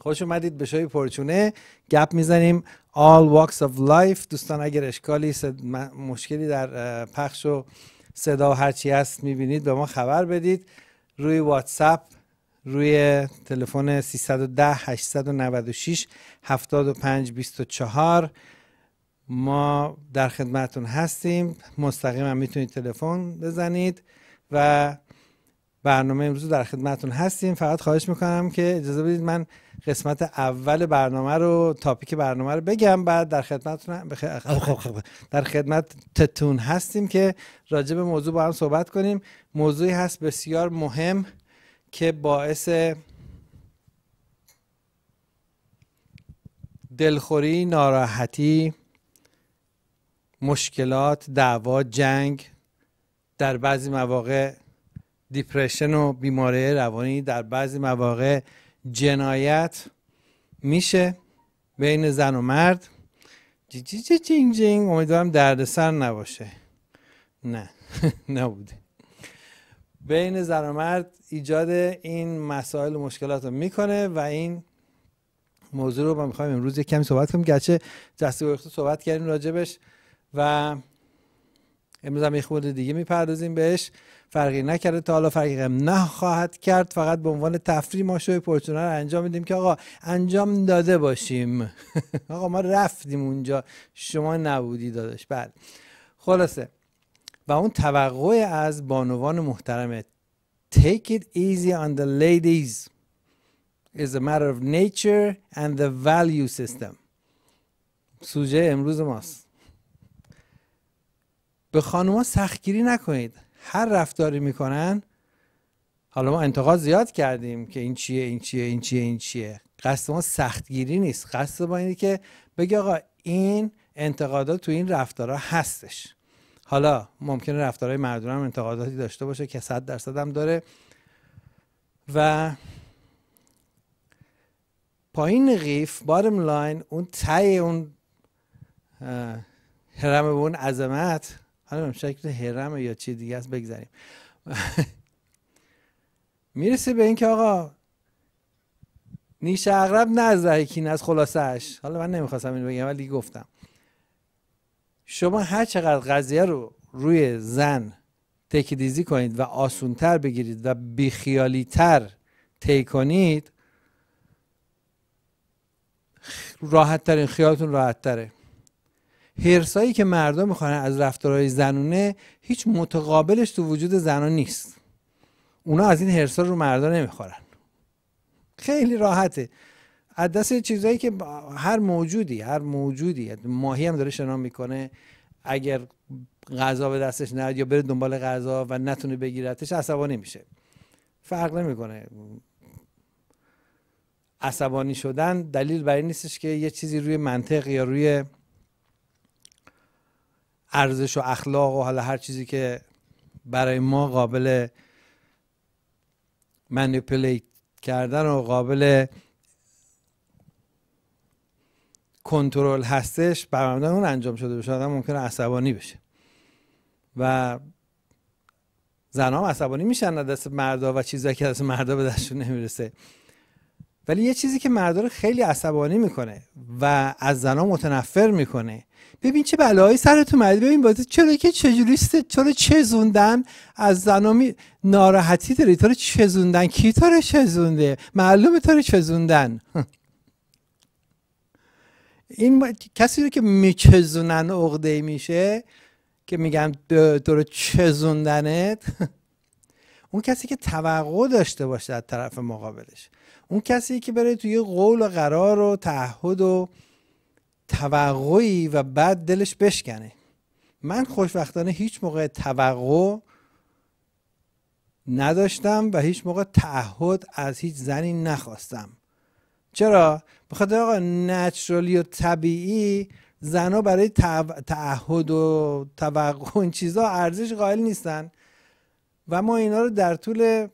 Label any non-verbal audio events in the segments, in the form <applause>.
خوش اومدید به شای پرچونه گپ میزنیم All Walks of Life دوستان اگر اشکالی مشکلی در پخش و صدا و هرچی هست میبینید به ما خبر بدید روی واتساپ روی تلفن 310 896 75 24 ما در خدمتون هستیم مستقیما میتونید تلفن بزنید و برنامه امروز در خدمتون هستیم فقط خواهش میکنم که اجازه بدید من قسمت اول برنامه رو تاپیک برنامه رو بگم بعد در خدمتتون در خدمت هستیم که راجع به موضوع با هم صحبت کنیم موضوعی هست بسیار مهم که باعث دلخوری ناراحتی مشکلات دعوا جنگ در بعضی مواقع دیپرشن و بیماری روانی در بعضی مواقع جنایت میشه بین زن و مرد جی جی جی جینگ امیدوارم دردسر نباشه نه <laughs> نبوده بین زن و مرد ایجاد این مسائل و مشکلات رو میکنه و این موضوع رو ما میخوایم امروز یک کمی صحبت کنیم گرچه دسته خود صحبت کردیم راجبش و امروز هم خورده دیگه میپردازیم بهش فرقی نکرده تا حالا فرقی نخواهد کرد فقط به عنوان تفریح ما شوی پرتونه رو انجام میدیم که آقا انجام داده باشیم <laughs> آقا ما رفتیم اونجا شما نبودی دادش بله خلاصه و اون توقع از بانوان محترم Take it easy on the ladies is a matter of nature and the value system سوژه امروز ماست به خانوما سختگیری نکنید هر رفتاری میکنن حالا ما انتقاد زیاد کردیم که این چیه این چیه این چیه این چیه قصد ما سختگیری نیست قصد ما اینه که بگی آقا این انتقادات تو این رفتارها هستش حالا ممکنه رفتارهای مردم هم انتقاداتی داشته باشه که صد درصد هم داره و پایین قیف بارم لاین اون تای اون هرم به اون عظمت حالا شکل هرم یا چی دیگه است بگذاریم <laughs> میرسه به اینکه آقا نیش اغرب نه از کین از خلاصش حالا من نمیخواستم اینو بگم ولی گفتم شما هر چقدر قضیه رو روی زن تکیدیزی کنید و آسونتر بگیرید و بیخیالیتر طی کنید راحت ترین خیالتون راحت تره هرسایی که مردم میخوان از رفتارهای زنونه هیچ متقابلش تو وجود زنان نیست اونا از این هرسا رو مردا نمیخورن خیلی راحته از دست چیزایی که هر موجودی هر موجودی ماهی هم داره شنا میکنه اگر غذا به دستش نیاد یا بره دنبال غذا و نتونه بگیرتش عصبانی میشه فرق نمیکنه عصبانی شدن دلیل برای نیستش که یه چیزی روی منطق یا روی ارزش و اخلاق و حالا هر چیزی که برای ما قابل منیپولیت کردن و قابل کنترل هستش برمدن اون انجام شده بشه آدم ممکنه عصبانی بشه و زنها عصبانی میشن از دست مردا و چیزایی که دست مردا به دستشون نمیرسه ولی یه چیزی که مردا رو خیلی عصبانی میکنه و از زنا متنفر میکنه ببین چه بلایی سرت اومده ببین بازی چرا که چجوری چرا زوندن از زنا می... ناراحتی داری تو چه چزوندن کی تو رو زونده؟ معلومه تو رو زوندن <laughs> این با... کسی رو که زونن عقده میشه که رو چه زوندنت <laughs> اون کسی که توقع داشته باشه از طرف مقابلش اون کسی که بره توی قول و قرار و تعهد و توقعی و بعد دلش بشکنه من خوشبختانه هیچ موقع توقع نداشتم و هیچ موقع تعهد از هیچ زنی نخواستم چرا بخاطر خاطر آقا نچرالی و طبیعی زنا برای تعهد و توقع این چیزها ارزش قائل نیستن و ما اینا رو در طول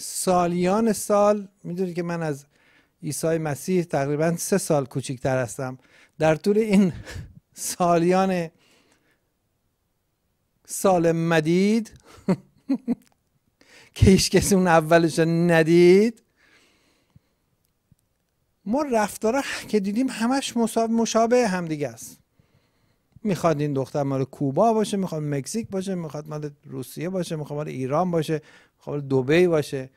سالیان سال میدونی که من از عیسی مسیح تقریبا سه سال کوچکتر هستم در طول این سالیان سال مدید <laughs> که هیچ کسی اون اولش ندید ما رفتارا که دیدیم همش مشابه همدیگه است میخواد این دختر مال کوبا باشه میخواد مکزیک باشه میخواد مال روسیه باشه میخواد مال ایران باشه میخوام دبی باشه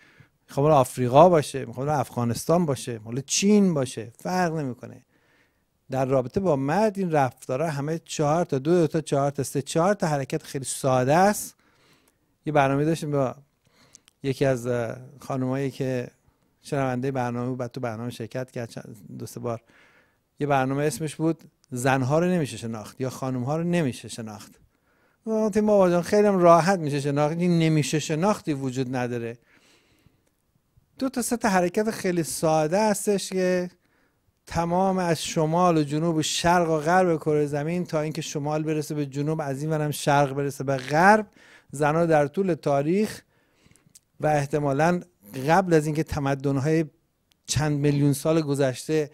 میخوام آفریقا باشه میخوام افغانستان باشه مال چین باشه فرق نمیکنه در رابطه با مرد این رفتارها همه چهار تا دو, تا چهار تا سه چهار تا حرکت خیلی ساده است یه برنامه داشتیم با یکی از خانمایی که شنونده برنامه بود بعد تو برنامه شرکت کرد دو سه بار یه برنامه اسمش بود زنها رو نمیشه شناخت یا خانمها رو نمیشه شناخت تیم بابا جان خیلی راحت میشه شناختی نمیشه شناختی وجود نداره دو تا سه حرکت خیلی ساده هستش که تمام از شمال و جنوب و شرق و غرب کره زمین تا اینکه شمال برسه به جنوب از این ورم شرق برسه به غرب زنا در طول تاریخ و احتمالا قبل از اینکه تمدن‌های چند میلیون سال گذشته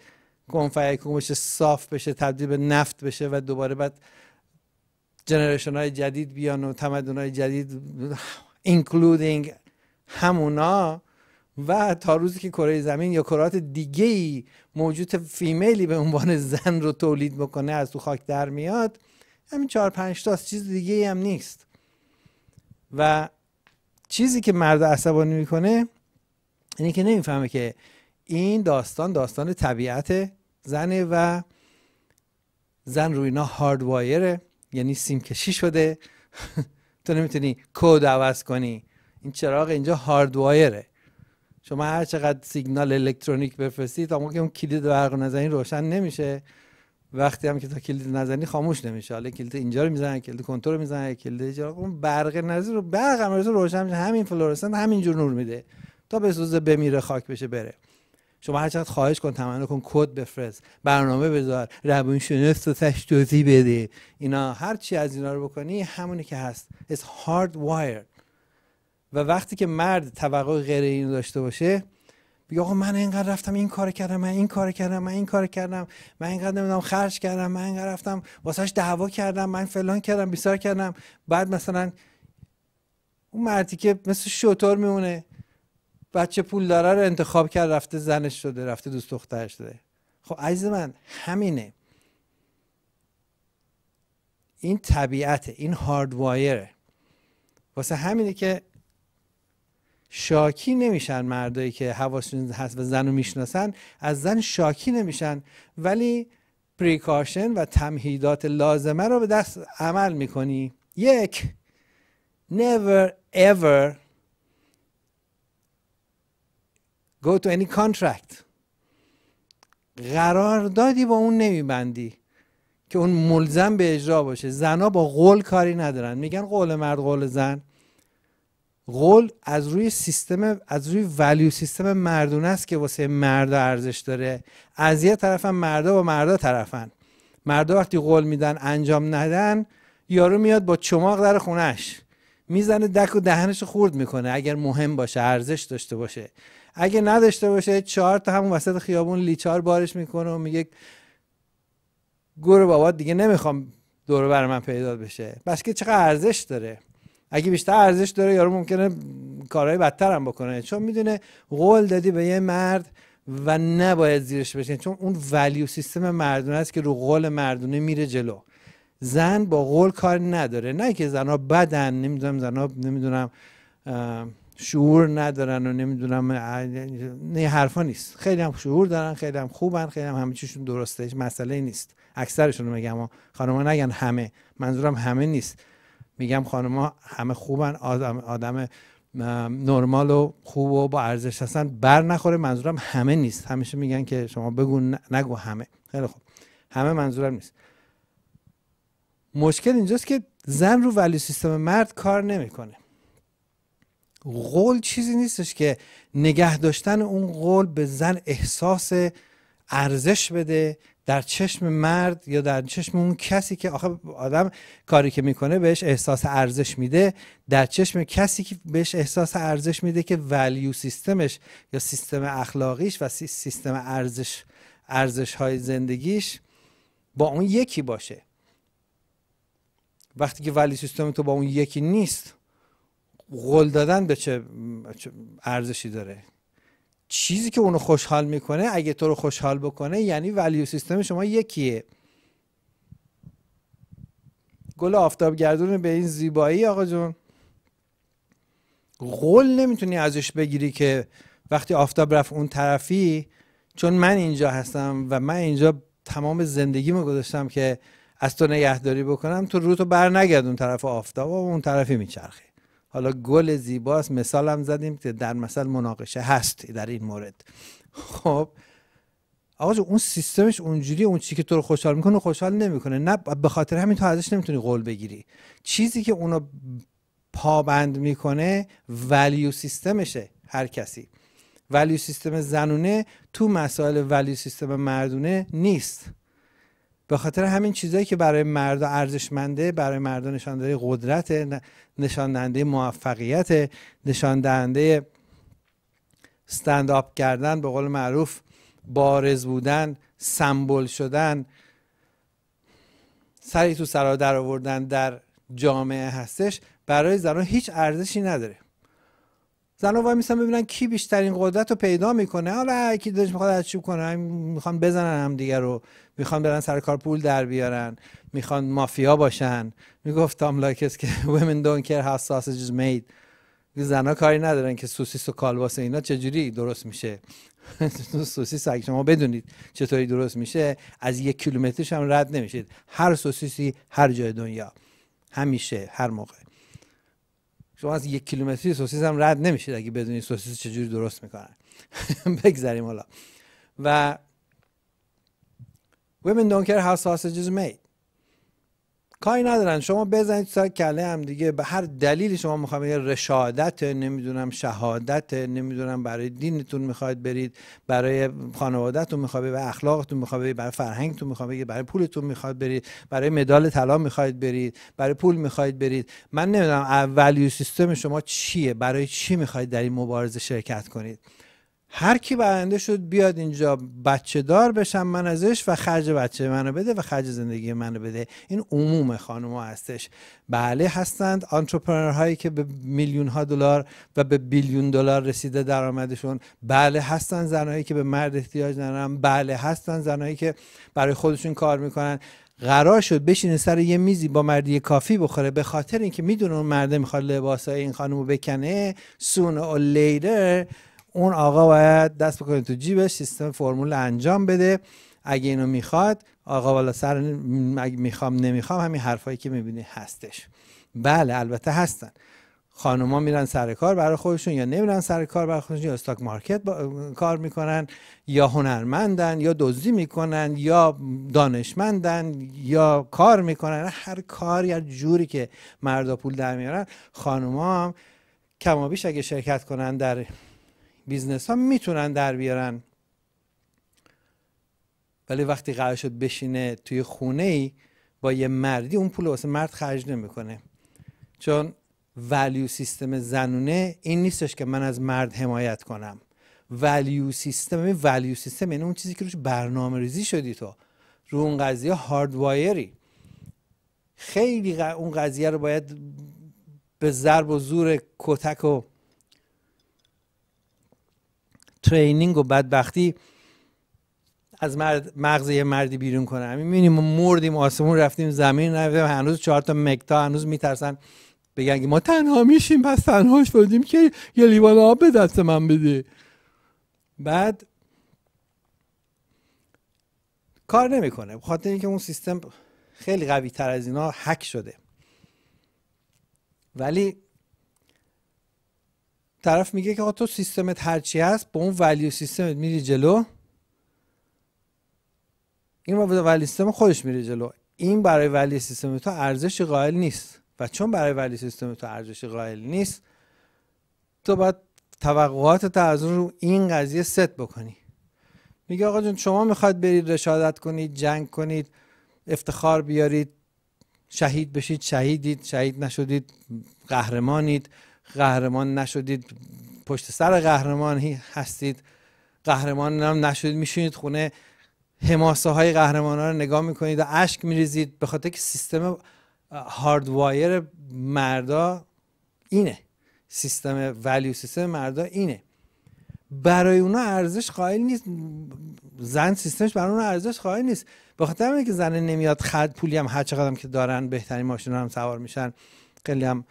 کنفیکون بشه صاف بشه تبدیل به نفت بشه و دوباره بعد جنریشن های جدید بیان و تمدن های جدید اینکلودینگ همونا و تا روزی که کره زمین یا کرات دیگه ای موجود فیمیلی به عنوان زن رو تولید بکنه از تو خاک در میاد همین چهار پنج تاست چیز دیگه ای هم نیست و چیزی که مرد عصبانی میکنه اینه که نمیفهمه که این داستان داستان طبیعت زنه و زن روینا اینا وایره یعنی سیم کشی شده <laughs> تو نمیتونی کد عوض کنی این چراغ اینجا هارد وایره شما هر چقدر سیگنال الکترونیک بفرستی تا موقع اون کلید برق نزنی روشن نمیشه وقتی هم که تا کلید نزنی خاموش نمیشه حالا کلید اینجا رو میزنن کلید کنترل رو میزنن کلید چراغ اون برق نزنی رو برق هم روشن میشه همین فلورسنت همینجور نور میده تا بسوزه بمیره خاک بشه بره شما هر چقدر خواهش کن تمنا کن کد بفرست برنامه بذار و تش توضیح بده اینا هر چی از اینا رو بکنی همونی که هست is hard wired و وقتی که مرد توقع غیر اینو داشته باشه بگه آقا من اینقدر رفتم این کار کردم من این کار کردم من این کار کردم من اینقدر نمیدونم خرج کردم من اینقدر رفتم واسهش دعوا کردم من فلان کردم بیسار کردم بعد مثلا اون مردی که مثل شطور میمونه بچه پول داره رو انتخاب کرد رفته زنش شده رفته دوست دخترش شده خب عزیز من همینه این طبیعت، این هارد وایره واسه همینه که شاکی نمیشن مردایی که حواسشون هست و زن رو میشناسن از زن شاکی نمیشن ولی پریکاشن و تمهیدات لازمه رو به دست عمل میکنی یک never ever go to any contract دادی با اون نمیبندی که اون ملزم به اجرا باشه زنا با قول کاری ندارن میگن قول مرد قول زن قول از روی سیستم از روی ولیو سیستم مردونه است که واسه مردا ارزش داره از یه طرف هم مردا با مردا طرفن مردا وقتی قول میدن انجام ندن یارو میاد با چماق در خونش میزنه دک و دهنش خورد میکنه اگر مهم باشه ارزش داشته باشه اگه نداشته باشه چهار تا همون وسط خیابون لیچار بارش میکنه و میگه گور بابا دیگه نمیخوام دور بر من پیدا بشه بس که چقدر ارزش داره اگه بیشتر ارزش داره یارو ممکنه کارهای بدتر هم بکنه چون میدونه قول دادی به یه مرد و نباید زیرش بشین چون اون ولیو سیستم مردونه است که رو قول مردونه میره جلو زن با قول کار نداره نه که زنا بدن نمیدونم زنها نمیدونم شعور ندارن و نمیدونم نه حرفا نیست خیلی هم شعور دارن خیلی هم خوبن خیلی هم همه چیشون درسته هیچ مسئله نیست اکثرشون رو میگم خانما نگن همه منظورم همه نیست میگم خانما همه خوبن آدم, آدم نرمال و خوب و با ارزش هستن بر نخوره منظورم همه نیست همیشه میگن که شما بگو نگو همه خیلی خوب همه منظورم نیست مشکل اینجاست که زن رو ولی سیستم مرد کار نمیکنه قول چیزی نیستش که نگه داشتن اون قول به زن احساس ارزش بده در چشم مرد یا در چشم اون کسی که آخه آدم کاری که میکنه بهش احساس ارزش میده در چشم کسی که بهش احساس ارزش میده که ولیو سیستمش یا سیستم اخلاقیش و سیستم ارزش ارزش های زندگیش با اون یکی باشه وقتی که ولی سیستم تو با اون یکی نیست قول دادن به چه ارزشی داره چیزی که اونو خوشحال میکنه اگه تو رو خوشحال بکنه یعنی ولیو سیستم شما یکیه گل آفتاب گردون به این زیبایی آقا جون قول نمیتونی ازش بگیری که وقتی آفتاب رفت اون طرفی چون من اینجا هستم و من اینجا تمام رو گذاشتم که از تو نگهداری بکنم تو روتو بر نگرد اون طرف آفتاب و اون طرفی میچرخه حالا گل زیباست مثال هم زدیم که در مثال مناقشه هست در این مورد خب آقا اون سیستمش اونجوری اون چی که تو رو خوشحال میکنه خوشحال نمیکنه نه به خاطر همین تو ازش نمیتونی قول بگیری چیزی که اونو پابند میکنه ولیو سیستمشه هر کسی ولیو سیستم زنونه تو مسائل ولیو سیستم مردونه نیست به خاطر همین چیزهایی که برای مردا ارزشمنده برای مردا نشان دهنده قدرت نشان دهنده موفقیت نشان دهنده استند کردن به قول معروف بارز بودن سمبل شدن سری تو سرا در آوردن در جامعه هستش برای زنان هیچ ارزشی نداره زن وای میسن ببینن کی بیشترین قدرت رو پیدا میکنه حالا یکی کی دلش از چی کنه میخوان بزنن هم دیگه رو میخوان برن سر کار پول در بیارن میخوان مافیا باشن میگفت تام لاکس که <laughs> women don't care how sausages made ها کاری ندارن که سوسیس و کالباس اینا چجوری درست میشه <laughs> سوسیس اگه شما بدونید چطوری درست میشه از یک کیلومترش هم رد نمیشید هر سوسیسی هر جای دنیا همیشه هر موقع شما از یک کیلومتری سوسیس هم رد نمیشید اگه بدونید سوسیس چجوری درست میکنن <laughs> بگذریم حالا و women don't care how sausages made کاری ندارن شما بزنید سر کله هم دیگه به هر دلیلی شما میخواید یه رشادت نمیدونم شهادت نمیدونم برای دینتون میخواید برید برای خانوادهتون میخواید و اخلاقتون میخواید برید برای فرهنگتون میخواید برای پولتون میخواید برید برای مدال طلا میخواید برید برای پول میخواید برید من نمیدونم اولیو سیستم شما چیه برای چی میخواید در این مبارزه شرکت کنید هر کی برنده شد بیاد اینجا بچه دار بشم من ازش و خرج بچه منو بده و خرج زندگی منو بده این عموم خانم ها هستش بله هستند آنترپرنر هایی که به میلیون ها دلار و به بیلیون دلار رسیده درآمدشون بله هستند زنهایی که به مرد احتیاج ندارن بله هستند زنهایی که برای خودشون کار میکنن قرار شد بشینه سر یه میزی با مردی کافی بخوره به خاطر اینکه میدونه اون مرده میخواد لباسای این خانم بکنه سون و لیدر اون آقا باید دست بکنه تو جیبش سیستم فرمول انجام بده اگه اینو میخواد آقا والا سر میخوام نمیخوام همین حرفایی که میبینی هستش بله البته هستن خانوما میرن سر کار برای خودشون یا نمیرن سر کار برای خودشون یا استاک مارکت کار میکنن یا هنرمندن یا دزدی میکنن یا دانشمندن یا کار میکنن هر کار یا جوری که مردا پول در میارن خانوما هم کمابیش اگه شرکت کنن در بیزنس ها میتونن در بیارن ولی وقتی قرار شد بشینه توی خونه ای با یه مردی اون پول واسه مرد خرج نمیکنه چون ولیو سیستم زنونه این نیستش که من از مرد حمایت کنم ولیو سیستم ولیو سیستم یعنی اون چیزی که روش برنامه ریزی شدی تو رو اون قضیه وایری خیلی اون قضیه رو باید به ضرب و زور کتک و ترینینگ و بدبختی از مرد مغز یه مردی بیرون کنه میبینیم ما مردیم آسمون رفتیم زمین رفتیم هنوز چهار تا مکتا هنوز میترسن بگن ما تنها میشیم پس تنها شدیم که یه لیوان آب به دست من بده بعد کار نمیکنه بخاطر اینکه اون سیستم خیلی قوی تر از اینا هک شده ولی طرف میگه که آقا تو سیستمت هرچی هست با اون ولیو سیستمت میری جلو این با ولی سیستم خودش میری جلو این برای ولی سیستم تو ارزش قائل نیست و چون برای ولی سیستم تو ارزش قائل نیست تو باید توقعات از رو این قضیه ست بکنی میگه آقا جون شما میخواد برید رشادت کنید جنگ کنید افتخار بیارید شهید بشید شهیدید شهید نشدید قهرمانید قهرمان نشدید پشت سر قهرمانی هستید قهرمان هم نشدید میشینید خونه حماسه های قهرمان ها رو نگاه میکنید و اشک میریزید به خاطر که سیستم وایر مردا اینه سیستم ولیو سیستم مردا اینه برای اونا ارزش قائل نیست زن سیستمش برای اونا ارزش قائل نیست به خاطر که زن نمیاد خد پولی هم هر چقدر هم که دارن بهترین ماشین هم سوار میشن خیلی هم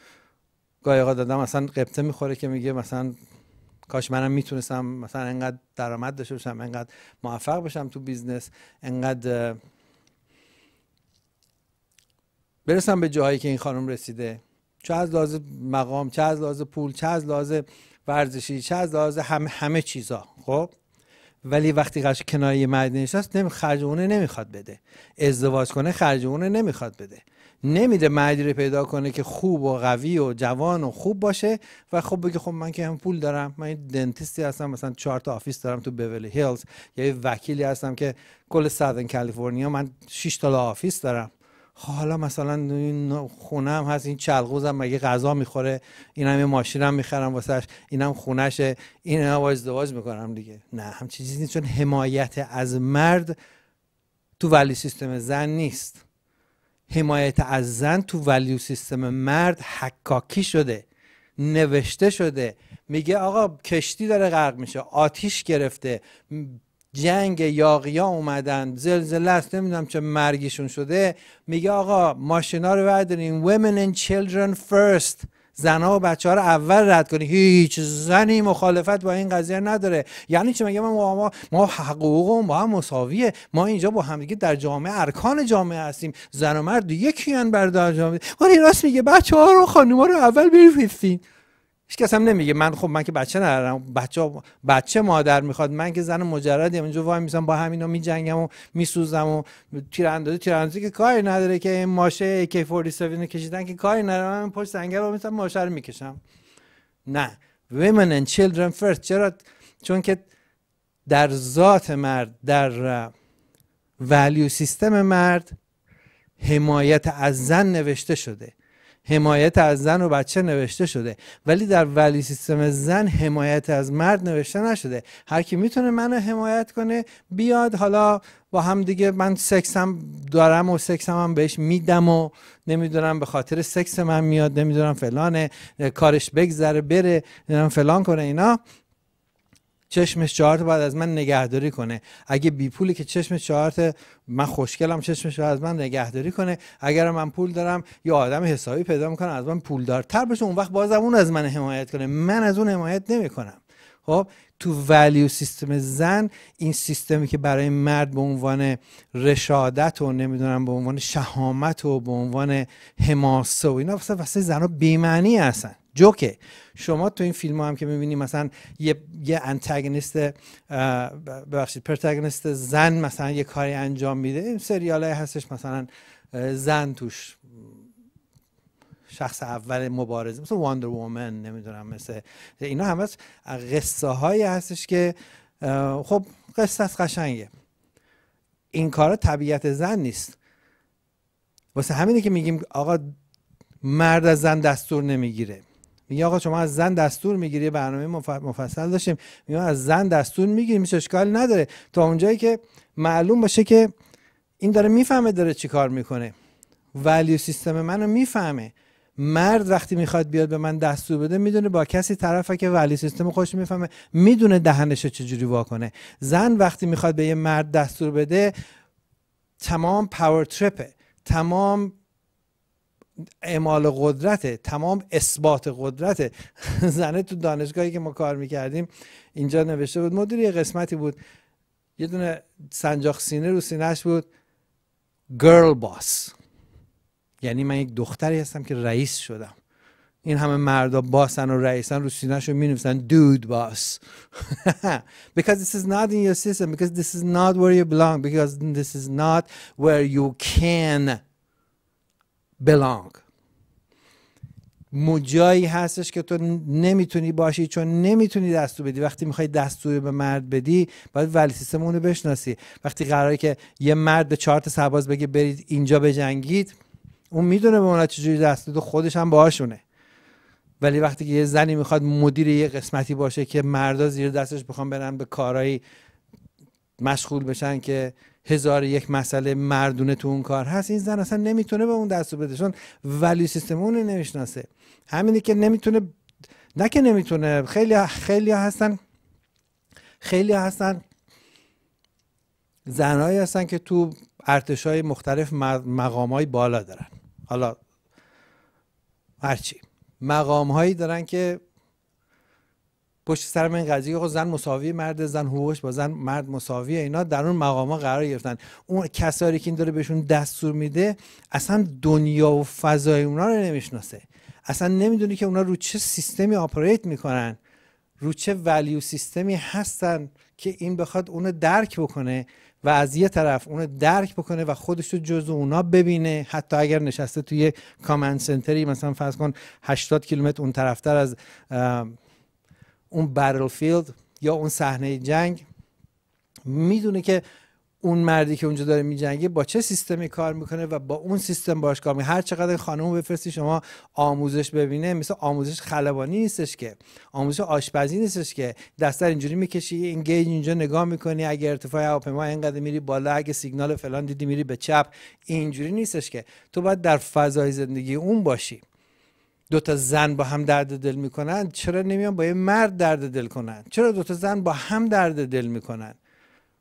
گاهی اوقات دادم مثلا قبطه میخوره که میگه مثلا کاش منم میتونستم مثلا انقدر درآمد داشته باشم انقدر موفق باشم تو بیزنس انقدر برسم به جاهایی که این خانم رسیده چه از لحاظ مقام چه از لحاظ پول چه از لحاظ ورزشی چه از لحاظ همه چیزا خب ولی وقتی قش کنایه مدنی نشست نمی خرج اونه نمیخواد بده ازدواج کنه خرج اونه نمیخواد بده نمیده مردی پیدا کنه که خوب و قوی و جوان و خوب باشه و خب بگه خب من که هم پول دارم من دنتیستی هستم مثلا چهار تا آفیس دارم تو بیولی هیلز یا یه وکیلی هستم که کل سادن کالیفرنیا من 6 تا آفیس دارم خب حالا مثلا این خونه هم هست این چلغوزم مگه غذا میخوره این هم ماشینم میخرم واسش اینم خونشه این هم ازدواج میکنم دیگه نه هم چیزی نیست چون حمایت از مرد تو ولی سیستم زن نیست حمایت از زن تو ولیو سیستم مرد حکاکی شده نوشته شده میگه آقا کشتی داره غرق میشه آتیش گرفته جنگ یاقیا اومدن زلزله است نمیدونم چه مرگشون شده میگه آقا ماشینا رو بردارین women and children فرست زنها و بچه ها رو اول رد کنی هیچ زنی مخالفت با این قضیه نداره یعنی چه مگه ما ما, ما حقوق با هم مساویه ما اینجا با همدیگه در جامعه ارکان جامعه هستیم زن و مرد یکیان بر جامعه ولی راست میگه بچه ها رو ها رو اول بریزین هیچ کس هم نمیگه من خب من که بچه ندارم بچه بچه مادر میخواد من که زن مجردم اینجا وای میسم با همینا میجنگم و میسوزم و تیراندازی تیراندازی که کاری نداره که این ماشه کی 47 رو کشیدن که کاری نداره من پشت سنگر رو میسم ماشه رو میکشم نه women and children first چرا چون که در ذات مرد در ولیو سیستم مرد حمایت از زن نوشته شده حمایت از زن و بچه نوشته شده ولی در ولی سیستم زن حمایت از مرد نوشته نشده هر کی میتونه منو حمایت کنه بیاد حالا با هم دیگه من سکسم دارم و سکسم هم بهش میدم و نمیدونم به خاطر سکس من میاد نمیدونم فلانه کارش بگذره بره نمیدونم فلان کنه اینا چشمش چهارت بعد از من نگهداری کنه اگه بی پولی که چشم چهارت من خوشگلم چشمش از من نگهداری کنه اگر من پول دارم یا آدم حسابی پیدا میکنه از من پولدارتر بشه اون وقت باز اون از من حمایت کنه من از اون حمایت نمیکنم خب تو ولیو سیستم زن این سیستمی که برای مرد به عنوان رشادت و نمیدونم به عنوان شهامت و به عنوان حماسه و اینا واسه بی معنی هستن جوکه شما تو این فیلم هم که میبینی مثلا یه یه به ببخشید پروتگونیست زن مثلا یه کاری انجام میده این سریال های هستش مثلا زن توش شخص اول مبارزه مثل واندر وومن نمیدونم مثل اینا همه قصه هایی هستش که خب قصه از قشنگه این کارا طبیعت زن نیست واسه همینه که میگیم آقا مرد از زن دستور نمیگیره میگه آقا شما از زن دستور میگیری برنامه مفصل داشتیم میگه از زن دستور میگیری میشه اشکال نداره تا اونجایی که معلوم باشه که این داره میفهمه داره چی کار میکنه ولیو سیستم منو میفهمه مرد وقتی میخواد بیاد به من دستور بده میدونه با کسی طرفه که ولی سیستم خوش میفهمه میدونه دهنش رو چجوری واکنه زن وقتی میخواد به یه مرد دستور بده تمام پاور ترپه تمام اعمال قدرت تمام اثبات قدرت <laughs> زنه تو دانشگاهی که ما کار میکردیم اینجا نوشته بود مدیر یه قسمتی بود یه دونه سنجاق سینه رو سینهش بود گرل باس یعنی من یک دختری هستم که رئیس شدم این همه مردا باسن و رئیسن رو سینهشون می نویسن دود باس <laughs> because this is not in your system because this is not where you belong because this is not where you can belong جایی هستش که تو نمیتونی باشی چون نمیتونی دستور بدی وقتی میخوای دستور به مرد بدی باید ولی سیستم اونو بشناسی وقتی قراره که یه مرد به چهار تا بگه برید اینجا بجنگید اون میدونه به اونا چجوری دست بده خودش هم باهاشونه ولی وقتی که یه زنی میخواد مدیر یه قسمتی باشه که مردا زیر دستش بخوام برن به کارهایی مشغول بشن که هزار یک مسئله مردونه تو اون کار هست این زن اصلا نمیتونه به اون دستو بده چون ولی سیستم اون نمیشناسه همینی که نمیتونه نه که نمیتونه خیلی خیلی هستن خیلی هستن زنهایی هستن که تو ارتش های مختلف مقام های بالا دارن حالا هرچی مقام هایی دارن که پشت سر من قضیه خود خب زن مساوی مرد زن هوش با زن مرد مساوی اینا در اون مقام ها قرار گرفتن اون کساری که این داره بهشون دستور میده اصلا دنیا و فضای اونا رو نمیشناسه اصلا نمیدونی که اونا رو چه سیستمی آپریت میکنن رو چه ولیو سیستمی هستن که این بخواد اونو درک بکنه و از یه طرف اونو درک بکنه و خودش رو جزو اونا ببینه حتی اگر نشسته توی کامن سنتری مثلا فرض کن 80 کیلومتر اون طرفتر از اون بتلفیلد یا اون صحنه جنگ میدونه که اون مردی که اونجا داره میجنگه با چه سیستمی کار میکنه و با اون سیستم باش کار میکنه هر چقدر خانم بفرستی شما آموزش ببینه مثل آموزش خلبانی نیستش که آموزش آشپزی نیستش که دستر اینجوری میکشی این گیج اینجا نگاه میکنی اگه ارتفاع هواپیما اینقدر میری بالا اگه سیگنال فلان دیدی میری به چپ اینجوری نیستش که تو باید در فضای زندگی اون باشی دو تا زن با هم درد دل میکنن چرا نمیان با یه مرد درد دل کنن چرا دو تا زن با هم درد دل میکنن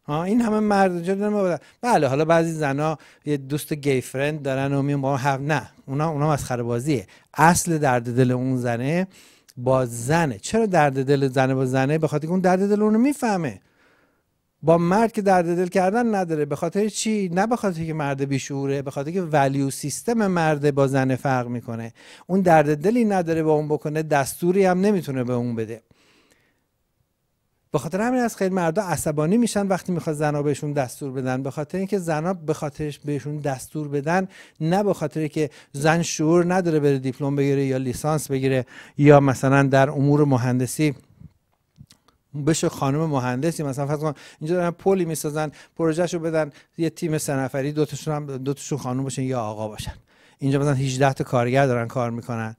ها این همه مرد جدا بله حالا بعضی زنا یه دوست گی فرند دارن و میان با هم نه اونا اونا مسخره بازیه اصل درد دل اون زنه با زنه چرا درد دل زنه با زنه بخاطر اون درد دل اونو میفهمه با مرد که درد دل کردن نداره به خاطر چی نه به خاطر که مرد بیشوره به خاطر که ولیو سیستم مرد با زن فرق میکنه اون درد دلی نداره با اون بکنه دستوری هم نمیتونه به اون بده به خاطر همین از خیلی مردا عصبانی میشن وقتی میخواد زنا بهشون دستور بدن به خاطر اینکه زنا به خاطرش بهشون دستور بدن نه به خاطر که زن شعور نداره بره دیپلم بگیره یا لیسانس بگیره یا مثلا در امور مهندسی بشه خانم مهندسی مثلا فرض کن اینجا دارن پلی میسازن پروژهشو بدن یه تیم سه نفری دو تاشون هم دو خانم باشن یا آقا باشن اینجا مثلا 18 تا کارگر دارن کار میکنن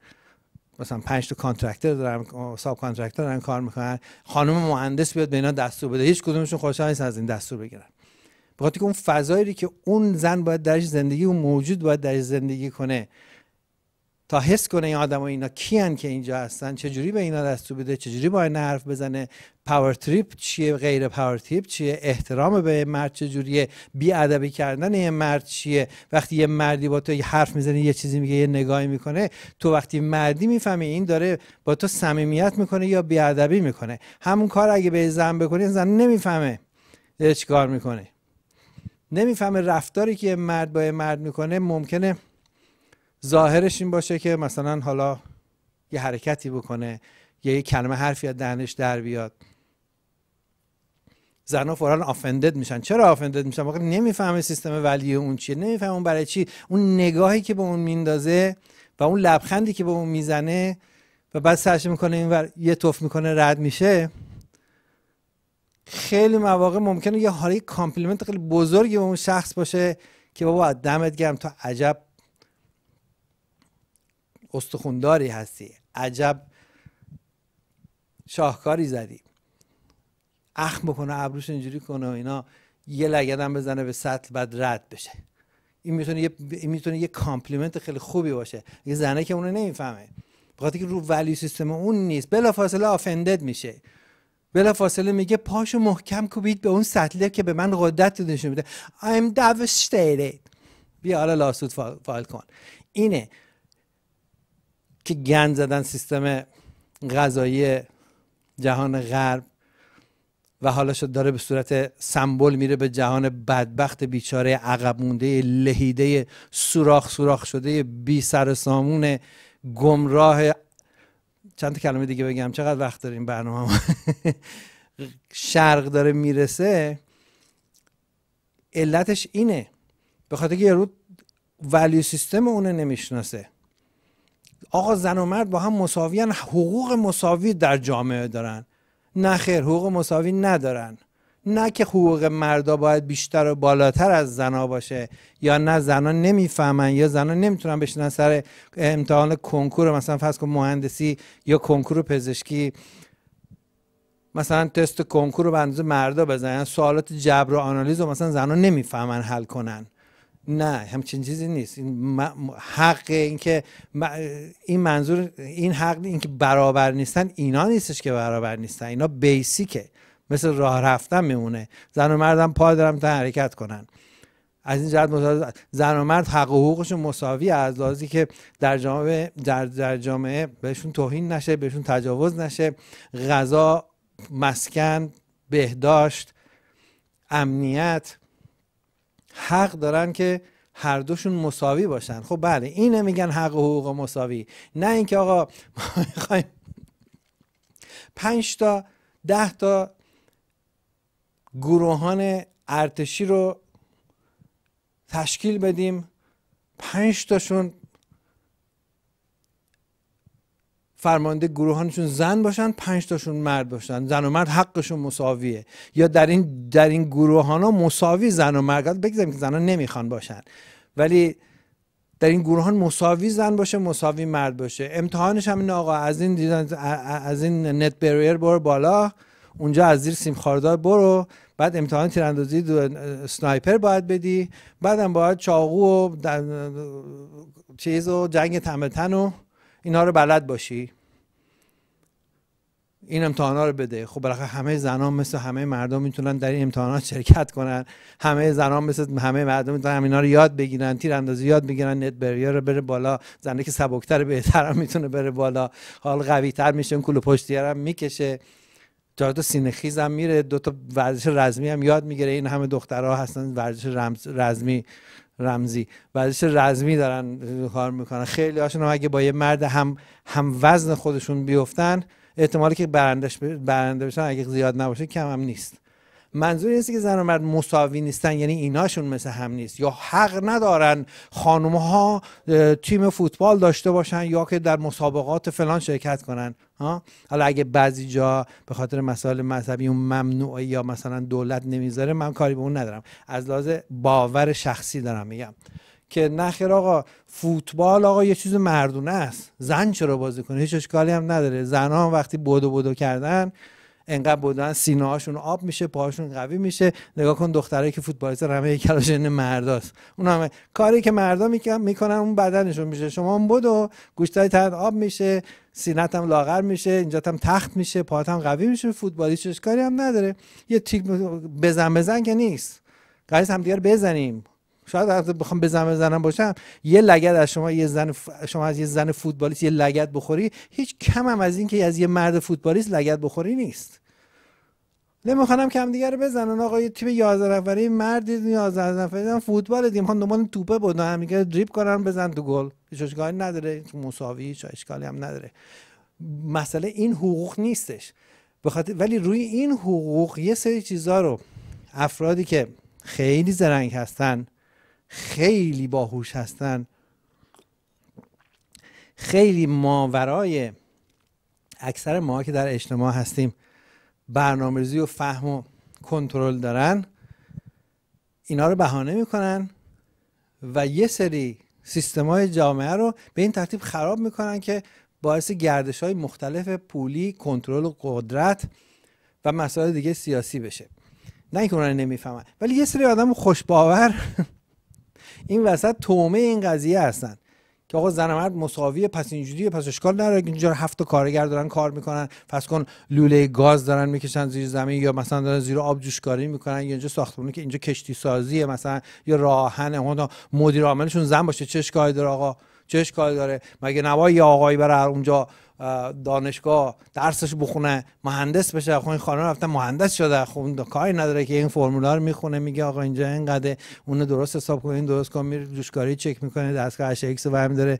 مثلا 5 تا کانترکتر دارن ساب کانترکتر دارن کار میکنن خانم مهندس بیاد به اینا دستور بده هیچ کدومشون خوشحال نیست از این دستور بگیرن بخاطر که اون فضایی که اون زن باید درش زندگی و موجود باید درش زندگی کنه تا حس کنه این آدم و اینا کیان که اینجا هستن چجوری به اینا دستو بده چجوری جوری اینا حرف بزنه پاور تریپ چیه غیر پاور تریپ چیه احترام به مرد چجوریه بی ادبی کردن یه مرد چیه وقتی یه مردی با تو حرف میزنه یه چیزی میگه یه نگاهی میکنه تو وقتی مردی میفهمه این داره با تو صمیمیت میکنه یا بی ادبی میکنه همون کار اگه به زن بکنی زن نمیفهمه چیکار میکنه نمیفهمه رفتاری که مرد با مرد میکنه ممکنه ظاهرش این باشه که مثلا حالا یه حرکتی بکنه یا یه کلمه حرفی از دهنش در بیاد زنها فورا آفندد میشن چرا آفندد میشن واقعا نمیفهمه سیستم ولی اون چیه نمیفهمه اون برای چی اون نگاهی که به اون میندازه و اون لبخندی که به اون میزنه و بعد سرش میکنه این ور یه توف میکنه رد میشه خیلی مواقع ممکنه یه حالی کامپلیمنت خیلی بزرگی به اون شخص باشه که بابا دمت گرم تو عجب استخونداری هستی عجب شاهکاری زدی اخم بکنه ابروش اینجوری کنه و اینا یه لگدم بزنه به سطل بعد رد بشه این میتونه یه میتونه یه کامپلیمنت خیلی خوبی باشه یه زنه که اونو نمیفهمه بخاطر که رو ولی سیستم اون نیست بلا فاصله آفندد میشه بلا فاصله میگه پاشو محکم کوبید به اون سطله که به من قدرت نشون میده I'm devastated بیا حالا لاسود فعال کن اینه که گند زدن سیستم غذایی جهان غرب و حالا شد داره به صورت سمبل میره به جهان بدبخت بیچاره عقب مونده لهیده سوراخ سوراخ شده بی سر سامون گمراه چند کلمه دیگه بگم چقدر وقت داریم برنامه <laughs> شرق داره میرسه علتش اینه به خاطر که یارو ولیو سیستم اونه نمیشناسه آقا زن و مرد با هم مساویان حقوق مساوی در جامعه دارن نه خیر حقوق مساوی ندارن نه که حقوق مردا باید بیشتر و بالاتر از زنا باشه یا نه زنا نمیفهمن یا زنا نمیتونن بشینن سر امتحان کنکور مثلا فرض کن مهندسی یا کنکور پزشکی مثلا تست کنکور رو به اندازه مردا بزنن سوالات جبر و آنالیز رو مثلا زنا نمیفهمن حل کنن نه همچین چیزی نیست این حق این که این منظور این حق اینکه برابر نیستن اینا نیستش که برابر نیستن اینا بیسیکه مثل راه رفتن میمونه زن و مردم پا دارن تا حرکت کنن از این جهت زن و مرد حق و حقوقشون مساوی از لازی که در جامعه در, در جامعه بهشون توهین نشه بهشون تجاوز نشه غذا مسکن بهداشت امنیت حق دارن که هر دوشون مساوی باشن خب بله این میگن حق و حقوق و مساوی نه اینکه آقا ما میخوایم پنج تا ده تا گروهان ارتشی رو تشکیل بدیم پنج تاشون فرمانده گروهانشون زن باشن پنج تاشون مرد باشن زن و مرد حقشون مساویه یا در این در این گروهان ها مساوی زن و مرد بگذاریم که زنان نمیخوان باشن ولی در این گروهان مساوی زن باشه مساوی مرد باشه امتحانش هم این آقا از این از این نت بریر برو بالا اونجا از زیر سیم خاردار برو بعد امتحان تیراندازی سنایپر باید بدی بعدم باید چاقو و چیز و جنگ تمتن و اینا رو بلد باشی این امتحانا رو بده خب بالاخره همه زنان مثل همه مردم میتونن در این امتحانات شرکت کنن همه زنان مثل همه مردم میتونن اینا رو یاد بگیرن تیراندازی یاد بگیرن نت بریر رو بره بالا زنه که سبکتر بهتر هم میتونه بره بالا حال قوی تر میشه اون کلو پشتی هم میکشه چهار تا سینه خیز هم میره دو تا ورزش رزمی هم یاد میگیره این همه دخترها هستن ورزش رمز، رزمی رمزی ورزش رزمی دارن کار میکنن خیلی هاشون اگه با یه مرد هم هم وزن خودشون بیفتن احتمالی که برندش برنده بشن اگه زیاد نباشه کم هم نیست منظور نیست که زن و مرد مساوی نیستن یعنی ایناشون مثل هم نیست یا حق ندارن خانم ها تیم فوتبال داشته باشن یا که در مسابقات فلان شرکت کنن ها حالا اگه بعضی جا به خاطر مسائل مذهبی اون ممنوعه یا مثلا دولت نمیذاره من کاری به اون ندارم از لحاظ باور شخصی دارم میگم که نخیر آقا فوتبال آقا یه چیز مردونه است زن چرا بازی کنه هیچ اشکالی هم نداره زن وقتی بدو بدو کردن انقدر بودن سینه هاشون آب میشه پاهاشون قوی میشه نگاه کن دخترایی که فوتبالیستن همه کلاژن مرداست اون همه کاری که مردا میکنن اون بدنشون میشه شما هم بدو گوشتای تن آب میشه سینت هم لاغر میشه اینجا هم تخت میشه پاهات هم قوی میشه فوتبالیستش کاری هم نداره یه تیک بزن بزن که نیست قضیه هم دیگر بزنیم شاید حتی بخوام بزنم بزنم باشم یه لگد از شما یه زن ف... شما از یه زن فوتبالیست یه لگد بخوری هیچ کم هم از که از یه مرد فوتبالیست لگد بخوری نیست نمیخوانم که دیگر رو بزنن آقا یه تیم 11 نفره مردی 11 نفره فوتبال دیم میخوان دنبال توپه بود هم دیگه دریپ کنن بزن تو گل هیچ اشکالی نداره مساوی هیچ اشکالی هم نداره مسئله این حقوق نیستش بخاطر ولی روی این حقوق یه سری چیزها رو افرادی که خیلی زرنگ هستن خیلی باهوش هستن خیلی ماورای اکثر ما که در اجتماع هستیم برنامه‌ریزی و فهم و کنترل دارن اینا رو بهانه میکنن و یه سری های جامعه رو به این ترتیب خراب میکنن که باعث گردش های مختلف پولی کنترل و قدرت و مسائل دیگه سیاسی بشه نه اینکه اونا نمیفهمن ولی یه سری آدم خوشباور این وسط تومه این قضیه هستن که آقا زن مرد مساوی پس اینجوریه پس اشکال نداره اینجا هفت کارگر دارن کار میکنن پس کن لوله گاز دارن میکشن زیر زمین یا مثلا دارن زیر آب جوشکاری میکنن یا اینجا ساختمونه که اینجا کشتی سازیه مثلا یا راهن مدیر عاملشون زن باشه چه اشکالی داره آقا چه اشکالی داره مگه نوای آقایی بره اونجا دانشگاه درسش بخونه مهندس بشه خب این خانم رفته مهندس شده خب کاری نداره که این فرمولا رو میخونه میگه آقا اینجا اینقدر اون درست حساب این درست کن میره جوشکاری چک میکنه دستگاه اش ایکس و هم داره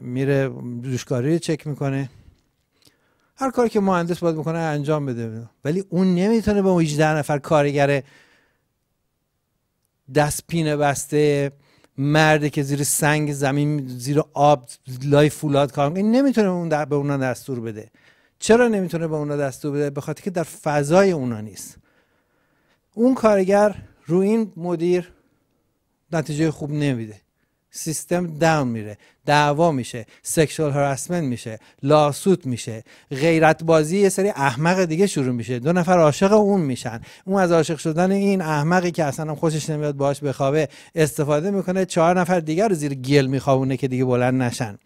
میره جوشکاری چک میکنه هر کاری که مهندس باید میکنه انجام بده ولی اون نمیتونه به اون 18 نفر کارگر دست پینه بسته مرده که زیر سنگ زمین زیر آب لای فولاد کار میکنه نمیتونه اون در به اونا دستور بده چرا نمیتونه به اونا دستور بده به خاطر که در فضای اونا نیست اون کارگر رو این مدیر نتیجه خوب نمیده سیستم داون میره دعوا میشه سکشوال هراسمنت میشه لاسوت میشه غیرت بازی یه سری احمق دیگه شروع میشه دو نفر عاشق اون میشن اون از عاشق شدن این احمقی که اصلا خوشش نمیاد باهاش بخوابه استفاده میکنه چهار نفر دیگر رو زیر گل میخوابونه که دیگه بلند نشن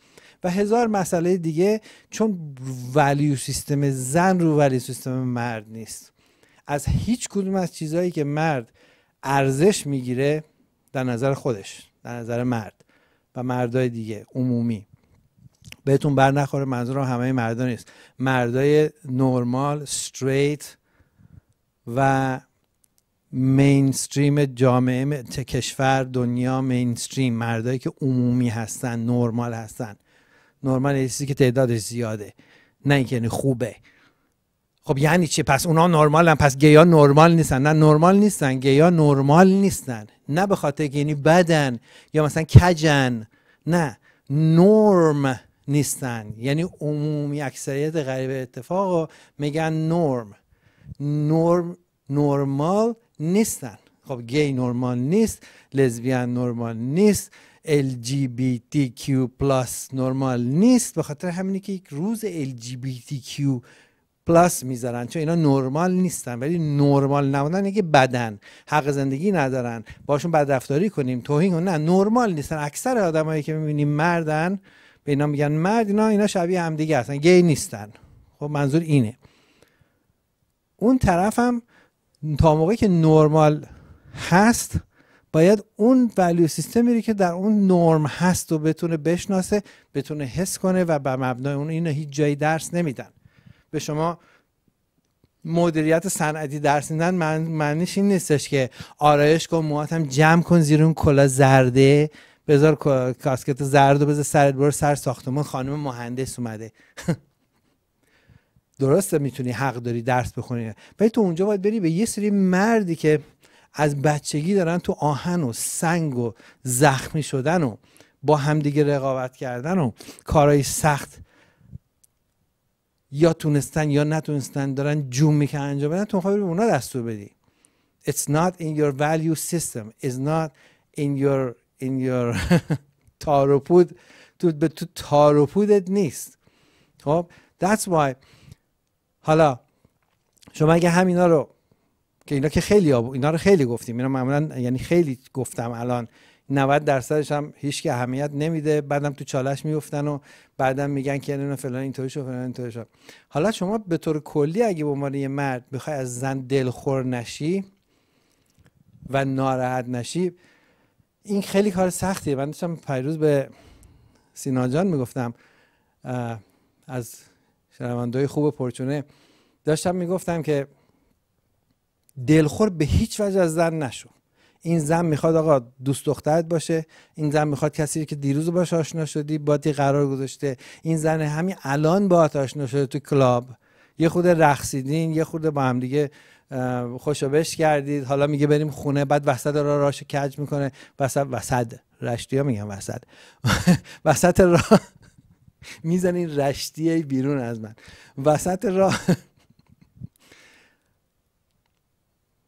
و هزار مسئله دیگه چون ولیو سیستم زن رو ولیو سیستم مرد نیست از هیچ کدوم از چیزهایی که مرد ارزش میگیره در نظر خودش در نظر مرد و مردای دیگه عمومی بهتون بر نخوره منظورم همه مردا نیست مردای نرمال استریت و مینستریم جامعه کشور دنیا مینستریم مردایی که عمومی هستن نرمال هستن نرمال چیزی که تعدادش زیاده نه اینکه یعنی خوبه خب یعنی چی پس اونا نرمالن پس گیا نرمال نیستن نه نرمال نیستن گیا نرمال نیستن نه به خاطر که یعنی بدن یا مثلا کجن نه نرم نیستن یعنی عمومی اکثریت غریب اتفاق میگن نرم نرم نرمال نیستن خب گی نرمال نیست لزبیان نرمال نیست LGBTQ پلاس نرمال نیست به خاطر همینی که یک روز LGBTQ پلاس میذارن چون اینا نرمال نیستن ولی نرمال نبودن یکی بدن حق زندگی ندارن باشون بدرفتاری کنیم توهین کنیم نه نرمال نیستن اکثر آدمایی که میبینیم مردن به اینا میگن مرد اینا اینا شبیه همدیگه هستن گی نیستن خب منظور اینه اون طرفم تا موقعی که نرمال هست باید اون ولیو سیستمی رو که در اون نرم هست و بتونه بشناسه بتونه حس کنه و به مبنای اون اینا هیچ جایی درس نمیدن به شما مدیریت صنعتی درس میدن من معنیش این نیستش که آرایش کن هم جمع کن زیر اون کلا زرده بذار کاسکت زرد و بذار سرد برو سر ساختمون خانم مهندس اومده <laughs> درسته میتونی حق داری درس بخونی ولی تو اونجا باید بری به یه سری مردی که از بچگی دارن تو آهن و سنگ و زخمی شدن و با همدیگه رقابت کردن و کارهای سخت یا تونستن یا نتونستن دارن جون میکنن انجام بدن تو میخوای به اونا دستور بدی it's not in your value system it's not in your in your <laughs> تاروپود تو به تو تاروپودت نیست خب that's why حالا شما اگه همینا رو که اینا که خیلی اینا رو خیلی گفتیم اینا معمولا یعنی خیلی گفتم الان 90 درصدش هم هیچ که اهمیت نمیده بعدم تو چالش میفتن و بعدم میگن که اینو فلان اینطوری شو فلان اینطوری شو حالا شما به طور کلی اگه به عنوان یه مرد بخوای از زن دلخور نشی و ناراحت نشی این خیلی کار سختیه من داشتم پیروز به سینا جان میگفتم از شنوندهای خوب پرچونه داشتم میگفتم که دلخور به هیچ وجه از زن نشو این زن میخواد آقا دوست دخترت باشه این زن میخواد کسی که دیروز باش آشنا شدی با قرار گذاشته این زن همین الان با آشنا شده تو کلاب یه خود رقصیدین یه خود با هم دیگه خوشو بش کردید حالا میگه بریم خونه بعد وسط را راش کج میکنه وسط وسط رشتی میگن وسط <laughs> وسط راه <laughs> میزنین رشتی بیرون از من وسط راه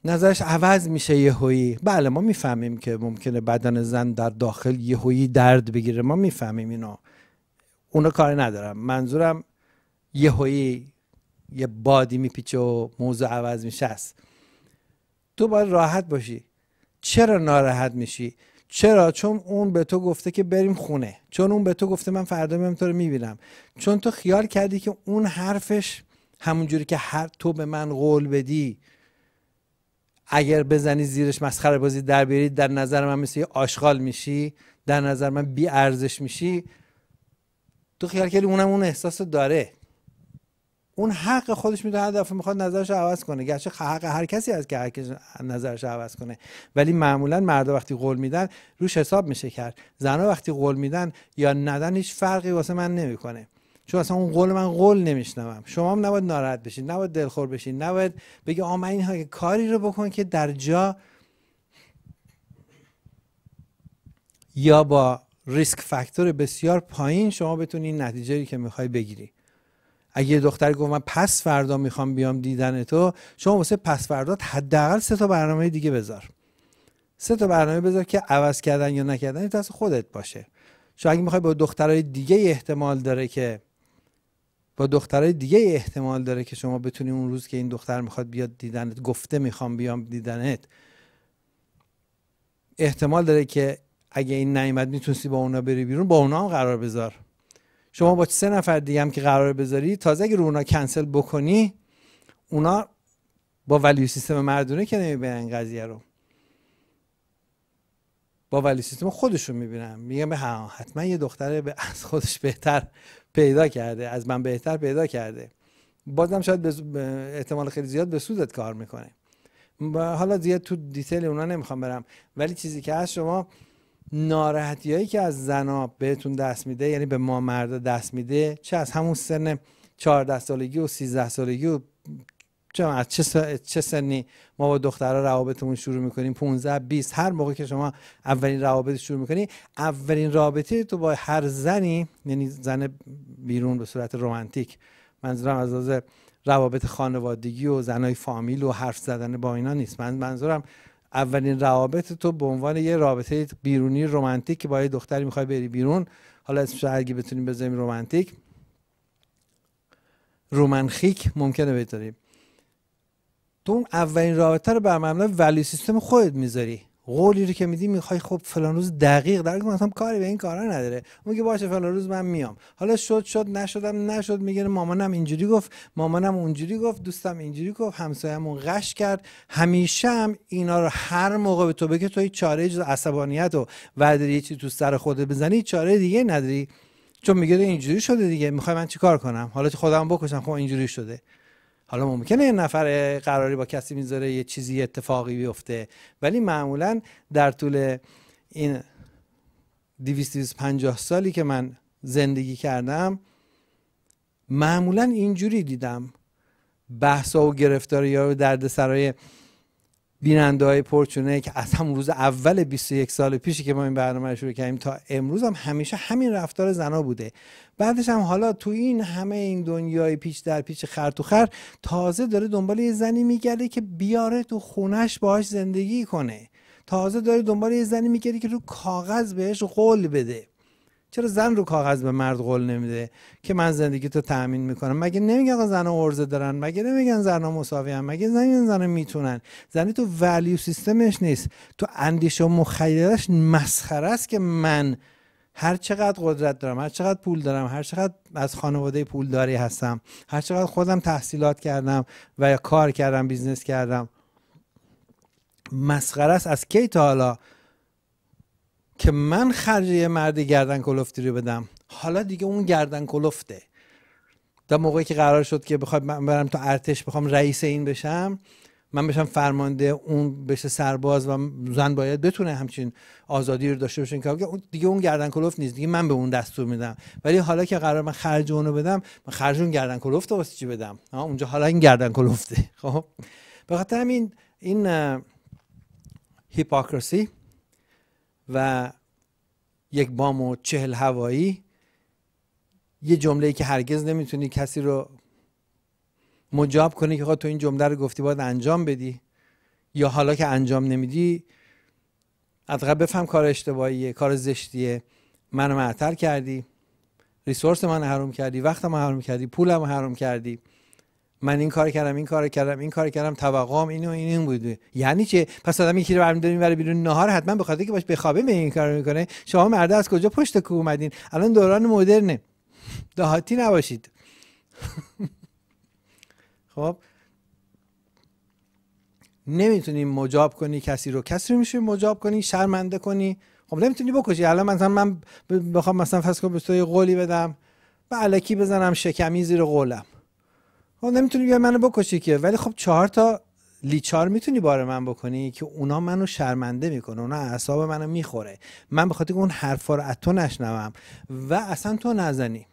نظرش عوض میشه یهویی بله ما میفهمیم که ممکنه بدن زن در داخل یهویی درد بگیره ما میفهمیم اینا اونا کاری ندارم منظورم یهویی یه بادی میپیچه و موضوع عوض میشه است تو باید راحت باشی چرا ناراحت میشی چرا چون اون به تو گفته که بریم خونه چون اون به تو گفته من فردا میام تو رو میبینم چون تو خیال کردی که اون حرفش همونجوری که هر تو به من قول بدی اگر بزنی زیرش مسخره بازی در بیاری در نظر من مثل یه آشغال میشی در نظر من بی ارزش میشی تو خیال کلی اونم اون احساس داره اون حق خودش میدونه هر دفعه میخواد نظرش عوض کنه گرچه حق هر کسی هست که هر کسی نظرش عوض کنه ولی معمولا مردا وقتی قول میدن روش حساب میشه کرد زنها وقتی قول میدن یا ندن هیچ فرقی واسه من نمیکنه چون اصلا اون قول من قول نمیشنوم شما هم نباید ناراحت بشین نباید دلخور بشین نباید بگی آ من کاری رو بکن که در جا یا با ریسک فاکتور بسیار پایین شما بتونین نتیجه ای که میخوای بگیری اگه دختر گفت من پس فردا میخوام بیام دیدن تو شما واسه پس فردا حداقل سه تا برنامه دیگه بذار سه تا برنامه بذار که عوض کردن یا نکردن دست خودت باشه چون اگه میخوای با دخترای دیگه احتمال داره که با دخترای دیگه احتمال داره که شما بتونی اون روز که این دختر میخواد بیاد دیدنت گفته میخوام بیام دیدنت احتمال داره که اگه این نیامد میتونستی با اونا بری بیرون با اونا هم قرار بذار شما با سه نفر دیگه هم که قرار بذاری تازه اگه رو اونا کنسل بکنی اونا با ولیو سیستم مردونه که نمیبینن قضیه رو با ولی سیستم خودشون میبینن میگم به حتما یه دختر از خودش بهتر پیدا کرده از من بهتر پیدا کرده بازم شاید به احتمال خیلی زیاد به سودت کار میکنه حالا زیاد تو دیتیل اونا نمیخوام برم ولی چیزی که هست شما ناراحتی هایی که از زنا بهتون دست میده یعنی به ما مردا دست میده چه از همون سن 14 سالگی و 13 سالگی و چه از چه, سنی ما با دخترها روابطمون شروع میکنیم 15 20 هر موقع که شما اولین روابط شروع میکنی اولین رابطه تو با هر زنی یعنی زن بیرون به صورت رومانتیک منظورم از روابط خانوادگی و زنای فامیل و حرف زدن با اینا نیست من منظورم اولین روابط تو به عنوان یه رابطه بیرونی رومانتیک که با یه دختری میخوای بری بیرون حالا اسمش اگه بتونیم بذاریم رومانتیک رومنخیک ممکنه بذاریم تو اون اولین رابطه رو بر مبنای ولی سیستم خودت میذاری قولی رو که میدی میخوای خب فلان روز دقیق در مثلا کاری به این کارا نداره میگه باشه فلان روز من میام حالا شد شد نشدم نشد میگه مامانم اینجوری گفت مامانم اونجوری گفت دوستم اینجوری گفت همسایه‌مون قش کرد همیشه هم اینا رو هر موقع به تو بگه تو چاره جز عصبانیت و ودری چی تو سر خودت بزنی چاره دیگه نداری چون میگه اینجوری شده دیگه میخوای من چیکار کنم حالا خودم بکشم خب اینجوری شده حالا ممکنه یه نفر قراری با کسی میذاره یه چیزی اتفاقی بیفته ولی معمولا در طول این 250 سالی که من زندگی کردم معمولا اینجوری دیدم بحثا و گرفتاری ها و سرای بیننده های پرچونه که از همون روز اول 21 سال پیشی که ما این برنامه رو شروع کردیم تا امروز هم همیشه همین رفتار زنا بوده بعدش هم حالا تو این همه این دنیای پیچ در پیچ خر تو خر تازه داره دنبال یه زنی میگرده که بیاره تو خونش باهاش زندگی کنه تازه داره دنبال یه زنی میگرده که رو کاغذ بهش قول بده چرا زن رو کاغذ به مرد قول نمیده که من زندگی تو تامین میکنم مگه نمیگن زن عرضه دارن مگه نمیگن زن مساوی هم مگه زن زن میتونن زنی تو ولیو سیستمش نیست تو اندیشه و مخیلش مسخره است که من هر چقدر قدرت دارم هر چقدر پول دارم هر چقدر از خانواده پولداری هستم هر چقدر خودم تحصیلات کردم و یا کار کردم بیزنس کردم مسخره است از کی تا حالا که من یه مردی گردن کلفتی رو بدم حالا دیگه اون گردن کلفته در موقعی که قرار شد که بخوام من برم تو ارتش بخوام رئیس این بشم من بشم فرمانده اون بشه سرباز و زن باید بتونه همچین آزادی رو داشته باشه که دیگه اون گردن کلفت نیست دیگه من به اون دستور میدم ولی حالا که قرار من خرج اون رو بدم من خرج اون گردن کلفت واسه چی بدم اونجا حالا این گردن کلفته <laughs> خب به خاطر همین این هیپوکراسی و یک بام و چهل هوایی یه جمله ای که هرگز نمیتونی کسی رو مجاب کنی که تو این جمله رو گفتی باید انجام بدی یا حالا که انجام نمیدی از بفهم کار اشتباهیه کار زشتیه منو معطل کردی ریسورس من حروم کردی وقتم حروم کردی پولم حروم کردی من این کار کردم این کار کردم این کار کردم توقعم اینو و این این بوده یعنی چه پس آدم یکی رو برمی‌داریم برای بیرون نهار حتما به خاطر که باش بخوابه به این کارو میکنه شما مرده از کجا پشت کو اومدین الان دوران مدرنه دهاتی نباشید <laughs> خب نمیتونی مجاب کنی کسی رو کسی رو میشه مجاب کنی شرمنده کنی خب نمیتونی بکشی الان مثلا من بخوام مثلا فسکو به قولی بدم و علکی بزنم شکمی زیر قولم خب نمیتونی بیا منو بکشی که ولی خب چهار تا لیچار میتونی بار من بکنی که اونا منو شرمنده میکنه اونا اعصاب منو میخوره من به خاطر اون حرفا رو از تو نشنوم و اصلا تو نزنی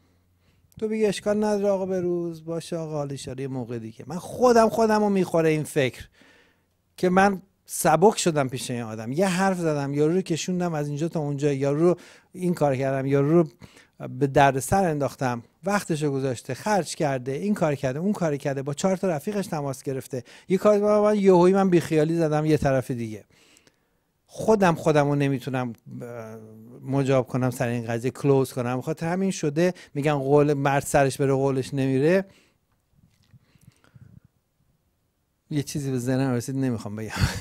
تو بگی اشکال نداره آقا به روز باشه آقا حال موقع دیگه من خودم خودم رو میخوره این فکر که من سبک شدم پیش این آدم یه حرف زدم یارو رو کشوندم از اینجا تا اونجا یارو رو این کار کردم یارو رو به درد سر انداختم وقتش رو گذاشته خرج کرده این کار کرده اون کار کرده با چهار تا رفیقش تماس گرفته یه کار من یهویی من بیخیالی زدم یه طرف دیگه خودم خودمو نمیتونم مجاب کنم سر این قضیه کلوز کنم خاطر همین شده میگن قول مرد سرش بره قولش نمیره یه چیزی به ذهنم رسید نمیخوام بگم <laughs>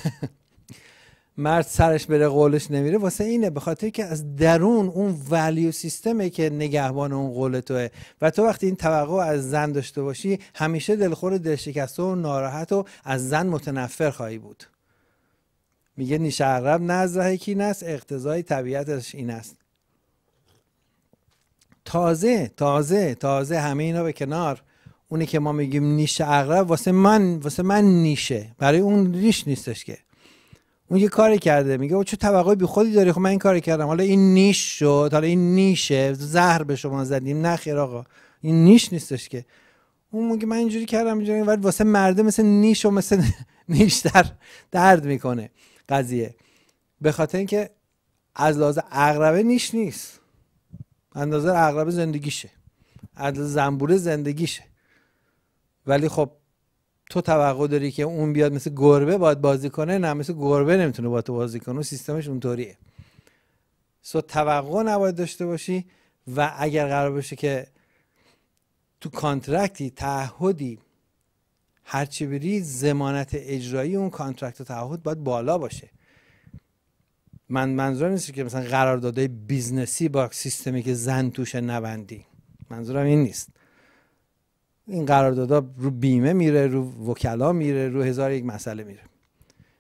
مرد سرش بره قولش نمیره واسه اینه به خاطر که از درون اون ولیو سیستمه که نگهبان اون قول توه و تو وقتی این توقع از زن داشته باشی همیشه دلخور دلشکسته و ناراحت و از زن متنفر خواهی بود میگه نیش عقرب نه از این است اقتضای طبیعتش این است تازه تازه تازه همه اینا به کنار اونی که ما میگیم نیش عقرب واسه من واسه من نیشه برای اون ریش نیستش که اون یه کاری کرده میگه او چه توقعی بی خودی داری خب من این کاری کردم حالا این نیش شد حالا این نیشه زهر به شما زدیم نه خیر آقا این نیش نیستش که اون میگه من اینجوری کردم اینجوری ولی واسه مرده مثل نیش و مثل <laughs> نیشتر درد میکنه قضیه به خاطر اینکه از لحاظ اغربه نیش نیست اندازه اغربه زندگیشه از زنبوره زندگیشه ولی خب تو توقع داری که اون بیاد مثل گربه باید بازی کنه نه مثل گربه نمیتونه با تو بازی کنه و سیستمش اونطوریه سو توقع نباید داشته باشی و اگر قرار باشه که تو کانترکتی تعهدی هرچی بری زمانت اجرایی اون کانترکت و تعهد باید بالا باشه من منظورم نیست که مثلا قراردادهای بیزنسی با سیستمی که زن توشه نبندی منظورم این نیست این قراردادا رو بیمه میره رو وکلا میره رو هزار یک مسئله میره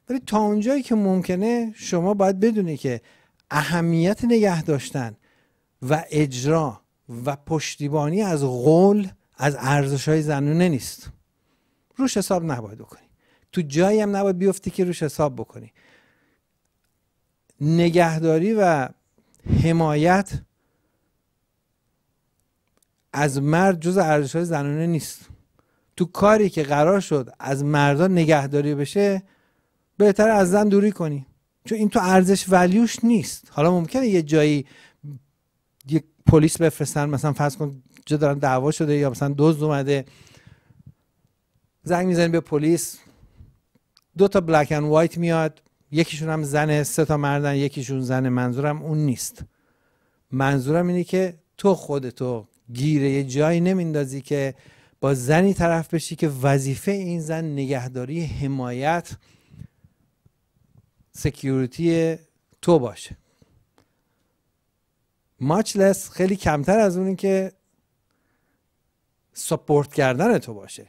ولی تا اونجایی که ممکنه شما باید بدونی که اهمیت نگه داشتن و اجرا و پشتیبانی از قول از ارزش های زنونه نیست روش حساب نباید بکنی تو جایی هم نباید بیفتی که روش حساب بکنی نگهداری و حمایت از مرد جز ارزش های زنانه نیست تو کاری که قرار شد از مردان نگهداری بشه بهتر از زن دوری کنی چون این تو ارزش ولیوش نیست حالا ممکنه یه جایی یه پلیس بفرستن مثلا فرض کن جا دارن دعوا شده یا مثلا دزد اومده زنگ میزنی به پلیس دو تا بلک اند وایت میاد یکیشون هم زن سه تا مردن یکیشون زن منظورم اون نیست منظورم اینه که تو خودتو گیره یه جایی نمیندازی که با زنی طرف بشی که وظیفه این زن نگهداری حمایت سکیوریتی تو باشه ماچلس خیلی کمتر از اونی که سپورت کردن تو باشه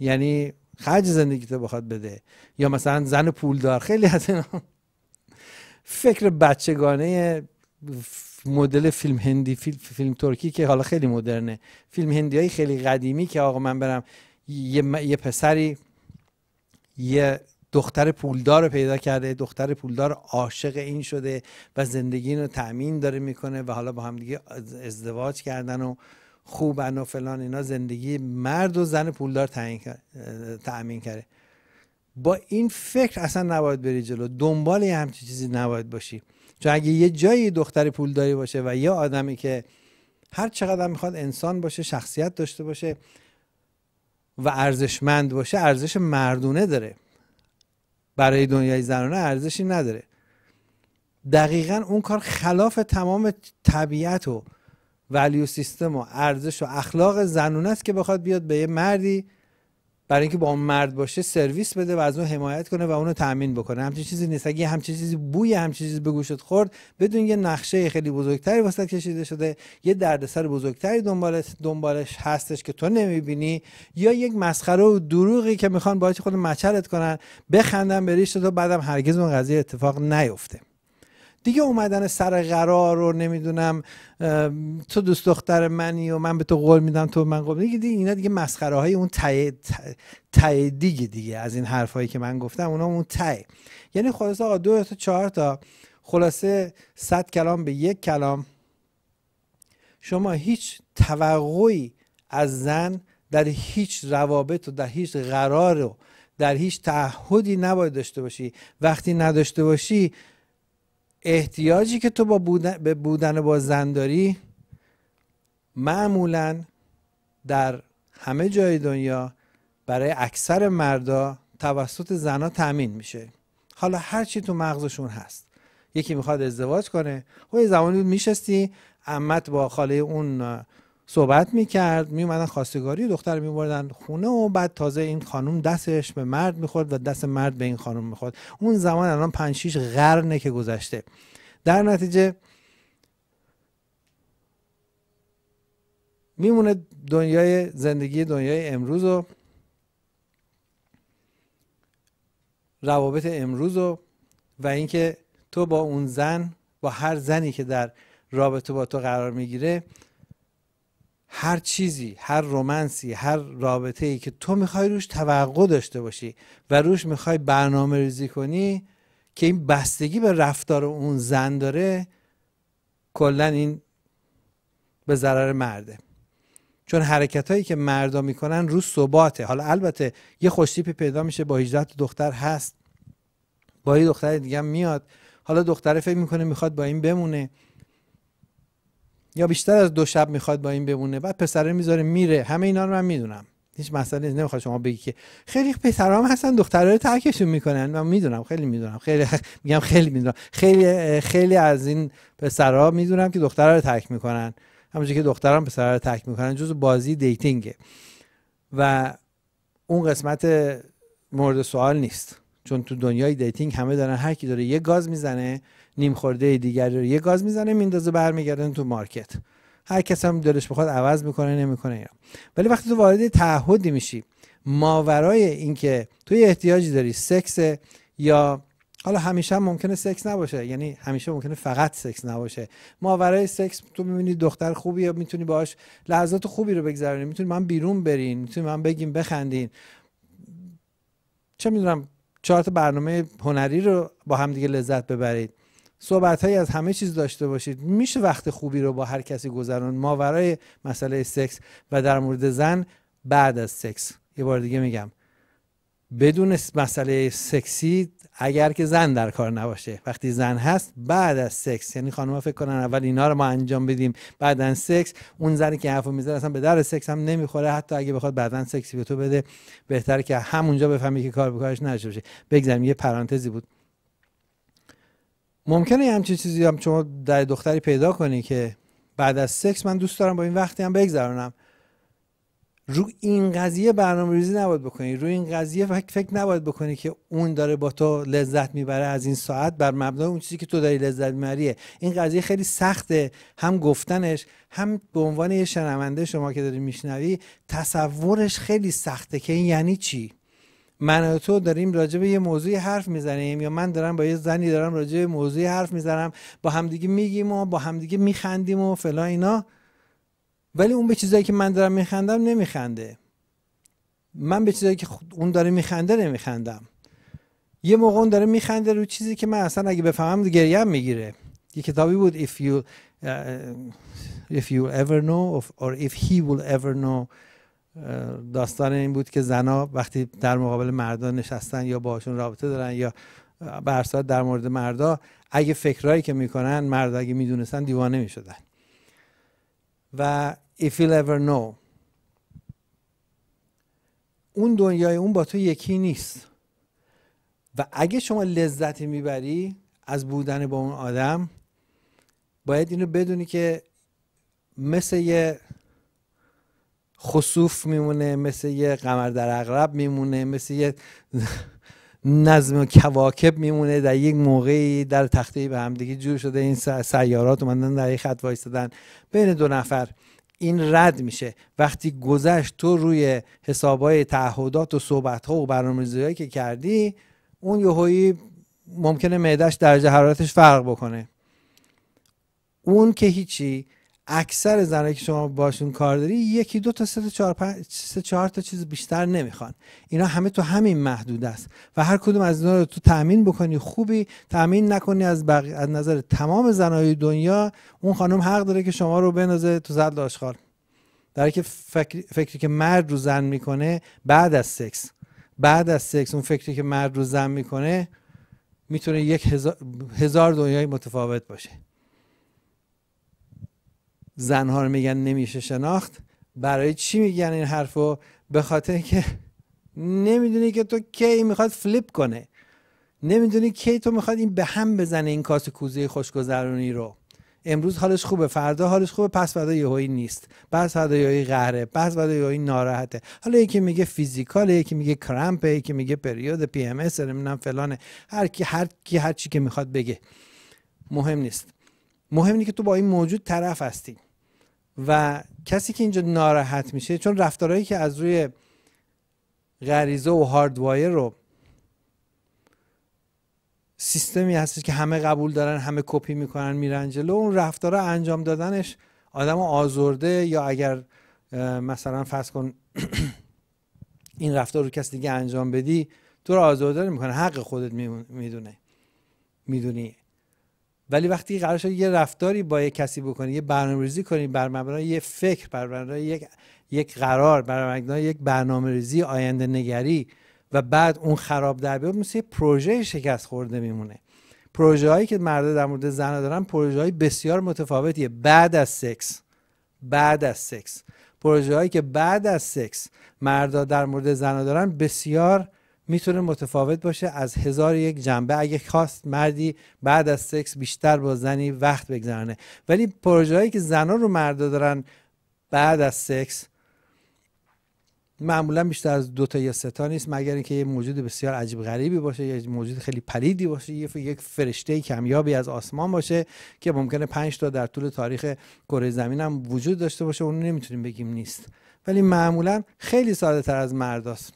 یعنی خرج زندگی تو بخواد بده یا مثلا زن پولدار خیلی از فکر بچگانه مدل فیلم هندی فیلم, فیلم ترکی که حالا خیلی مدرنه فیلم هندی های خیلی قدیمی که آقا من برم یه, پسری یه دختر پولدار رو پیدا کرده دختر پولدار عاشق این شده و زندگی رو تأمین داره میکنه و حالا با هم دیگه ازدواج کردن و خوبن و فلان اینا زندگی مرد و زن پولدار تأمین کرده با این فکر اصلا نباید بری جلو دنبال یه همچی چیزی نباید باشی چون اگه یه جایی دختر پولداری باشه و یه آدمی که هر چقدر میخواد انسان باشه شخصیت داشته باشه و ارزشمند باشه ارزش مردونه داره برای دنیای زنانه ارزشی نداره دقیقا اون کار خلاف تمام طبیعت و ولیو سیستم و ارزش و اخلاق زنونه است که بخواد بیاد به یه مردی برای اینکه با اون مرد باشه سرویس بده و از اون حمایت کنه و اونو تامین بکنه همچین چیزی نیست اگه همچین چیزی بوی همچین چیزی به گوشت خورد بدون یه نقشه خیلی بزرگتری واسه کشیده شده یه دردسر بزرگتری دنبالش دنبالش هستش که تو نمیبینی یا یک مسخره و دروغی که میخوان باعث خود مچلت کنن بخندن به و تو بعدم هرگز اون قضیه اتفاق نیفته دیگه اومدن سر قرار رو نمیدونم تو دوست دختر منی و من به تو قول میدم تو من قول دیگه اینا دیگه مسخره های اون تایدیگه دیگه دیگه از این حرفایی که من گفتم اونا اون تای یعنی خلاصه آقا دو تا چهار تا خلاصه صد کلام به یک کلام شما هیچ توقعی از زن در هیچ روابط و در هیچ قرار و در هیچ تعهدی نباید داشته باشی وقتی نداشته باشی احتیاجی که تو با بودن, به بودن با زن داری معمولا در همه جای دنیا برای اکثر مردا توسط زنها تامین میشه حالا هر چی تو مغزشون هست یکی میخواد ازدواج کنه خب یه زمانی بود میشستی عمت با خاله اون صحبت میکرد میومدن خواستگاری دختر میبردن خونه و بعد تازه این خانوم دستش به مرد میخورد و دست مرد به این خانم میخورد اون زمان الان 5 6 قرنه که گذشته در نتیجه میمونه دنیای زندگی دنیای امروز و روابط امروز و و اینکه تو با اون زن با هر زنی که در رابطه با تو قرار میگیره هر چیزی هر رومنسی هر رابطه ای که تو میخوای روش توقع داشته باشی و روش میخوای برنامه ریزی کنی که این بستگی به رفتار اون زن داره کلا این به ضرر مرده چون حرکت هایی که مردا میکنن رو ثباته حالا البته یه خوشتیپی پیدا میشه با 18 دختر هست با یه دختر دیگه میاد حالا دختره فکر میکنه میخواد با این بمونه یا بیشتر از دو شب میخواد با این بمونه بعد پسره میذاره میره همه اینا رو من میدونم هیچ مسئله نیست نمیخواد شما بگی که خیلی پسرام هستن دخترها رو ترکشون میکنن من میدونم خیلی میدونم خیلی <laughs> میگم خیلی میدونم خیلی خیلی از این پسرها میدونم که دخترها رو ترک میکنن همونجوری که دختران پسرها رو ترک میکنن جز بازی دیتینگه و اون قسمت مورد سوال نیست چون تو دنیای دیتینگ همه دارن هر کی داره یه گاز میزنه نیم خورده دیگری رو یه گاز میزنه میندازه برمیگردن تو مارکت هر کس هم دلش بخواد عوض میکنه نمیکنه یا ولی وقتی تو وارد تعهدی میشی ماورای اینکه تو احتیاجی داری سکس یا حالا همیشه هم ممکنه سکس نباشه یعنی همیشه ممکنه فقط سکس نباشه ماورای سکس تو میبینی دختر خوبی میتونی باش لحظات خوبی رو بگذرونی میتونی من بیرون برین میتونی من بگیم بخندین چه میدونم چارت برنامه هنری رو با همدیگه لذت ببرید صحبت هایی از همه چیز داشته باشید میشه وقت خوبی رو با هر کسی گذرون ورای مسئله سکس و در مورد زن بعد از سکس یه بار دیگه میگم بدون مسئله سکسی اگر که زن در کار نباشه وقتی زن هست بعد از سکس یعنی خانم فکر کنن اول اینا رو ما انجام بدیم بعدا سکس اون زنی که حرفو میزنه اصلا به در سکس هم نمیخوره حتی اگه بخواد بعدا سکسی به تو بده بهتره که همونجا بفهمی که کار به کارش نشه بگذاریم یه پرانتزی بود ممکنه همچین چیزی هم شما در دختری پیدا کنی که بعد از سکس من دوست دارم با این وقتی هم بگذرانم رو این قضیه برنامه ریزی نباید بکنی روی این قضیه فکر نباید بکنی که اون داره با تو لذت میبره از این ساعت بر مبنای اون چیزی که تو داری لذت میبریه این قضیه خیلی سخته هم گفتنش هم به عنوان یه شنونده شما که داری میشنوی تصورش خیلی سخته که این یعنی چی من و تو داریم راجع به یه موضوعی حرف میزنیم یا من دارم با یه زنی دارم راجع به موضوعی حرف میزنم با همدیگه میگیم و با همدیگه میخندیم و فلا اینا ولی اون به چیزایی که من دارم میخندم نمیخنده من به چیزایی که اون داره میخنده نمیخندم یه موقع اون داره میخنده رو چیزی که من اصلا اگه بفهمم گریم میگیره یه کتابی بود if you uh, if you ever know or if he will ever know داستان این بود که زنا وقتی در مقابل مردان نشستن یا باشون رابطه دارن یا برسات در مورد مردا اگه فکرایی که میکنن مرد اگه میدونستن دیوانه میشدن و if you'll ever know اون دنیای اون با تو یکی نیست و اگه شما لذتی میبری از بودن با اون آدم باید اینو بدونی که مثل یه خصوف میمونه مثل یه قمر در اغرب میمونه مثل یه نظم کواکب میمونه در یک موقعی در تخته به همدیگه جور شده این سیارات اومدن در یک خط وایستادن بین دو نفر این رد میشه وقتی گذشت تو روی حسابهای تعهدات و صحبتها و برنامه‌ریزیایی که کردی اون هایی ممکنه معدش درجه حرارتش فرق بکنه اون که هیچی اکثر زنایی که شما باشون کار داری یکی دو تا سه تا چهار, سه چهار تا چیز بیشتر نمیخوان اینا همه تو همین محدود است و هر کدوم از اینا رو تو تامین بکنی خوبی تامین نکنی از, از نظر تمام زنای دنیا اون خانم حق داره که شما رو بندازه تو زد آشغال در که فکر... فکری که مرد رو زن میکنه بعد از سکس بعد از سکس اون فکری که مرد رو زن میکنه میتونه یک هزار, هزار دنیای متفاوت باشه زنها رو میگن نمیشه شناخت برای چی میگن این حرفو به خاطر که نمیدونی که تو کی میخواد فلیپ کنه نمیدونی کی تو میخواد این به هم بزنه این کاس کوزه خوشگذرونی رو امروز حالش خوبه فردا حالش خوبه پس فردا یهویی نیست پس فردا یهویی قهره پس فردا یهویی ناراحته حالا یکی میگه فیزیکاله یکی میگه کرمپه یکی میگه پریود پی ام اس نمیدونم فلانه هر کی هر کی هر چی که میخواد بگه مهم نیست مهم اینه که تو با این موجود طرف هستی و کسی که اینجا ناراحت میشه چون رفتارهایی که از روی غریزه و هاردوایر رو سیستمی هستش که همه قبول دارن همه کپی میکنن میرن جلو اون رفتارا انجام دادنش آدم آزرده یا اگر مثلا فرض کن <clears throat> این رفتار رو کسی دیگه انجام بدی تو رو آزرده میکنه حق خودت میدونه میدونی ولی وقتی قرار شد یه رفتاری با یه کسی بکنی یه برنامه‌ریزی کنی بر مبنای یه فکر بر مبنای یک یک قرار بر مبنای یک برنامه‌ریزی آینده نگری و بعد اون خراب در بیاد مثل یه پروژه شکست خورده میمونه پروژه هایی که مرد در مورد زن دارن پروژه های بسیار متفاوتیه بعد از سکس بعد از سکس پروژه هایی که بعد از سکس مردا در مورد زن دارن بسیار میتونه متفاوت باشه از هزار یک جنبه اگه خواست مردی بعد از سکس بیشتر با زنی وقت بگذرانه ولی هایی که زنا رو مردا دارن بعد از سکس معمولا بیشتر از دو تا یا سه تا نیست مگر اینکه یه موجود بسیار عجیب غریبی باشه یه موجود خیلی پلیدی باشه یک فرشته کمیابی از آسمان باشه که ممکنه پنج تا در طول تاریخ کره زمین هم وجود داشته باشه اون نمیتونیم بگیم نیست ولی معمولا خیلی ساده تر از مرداست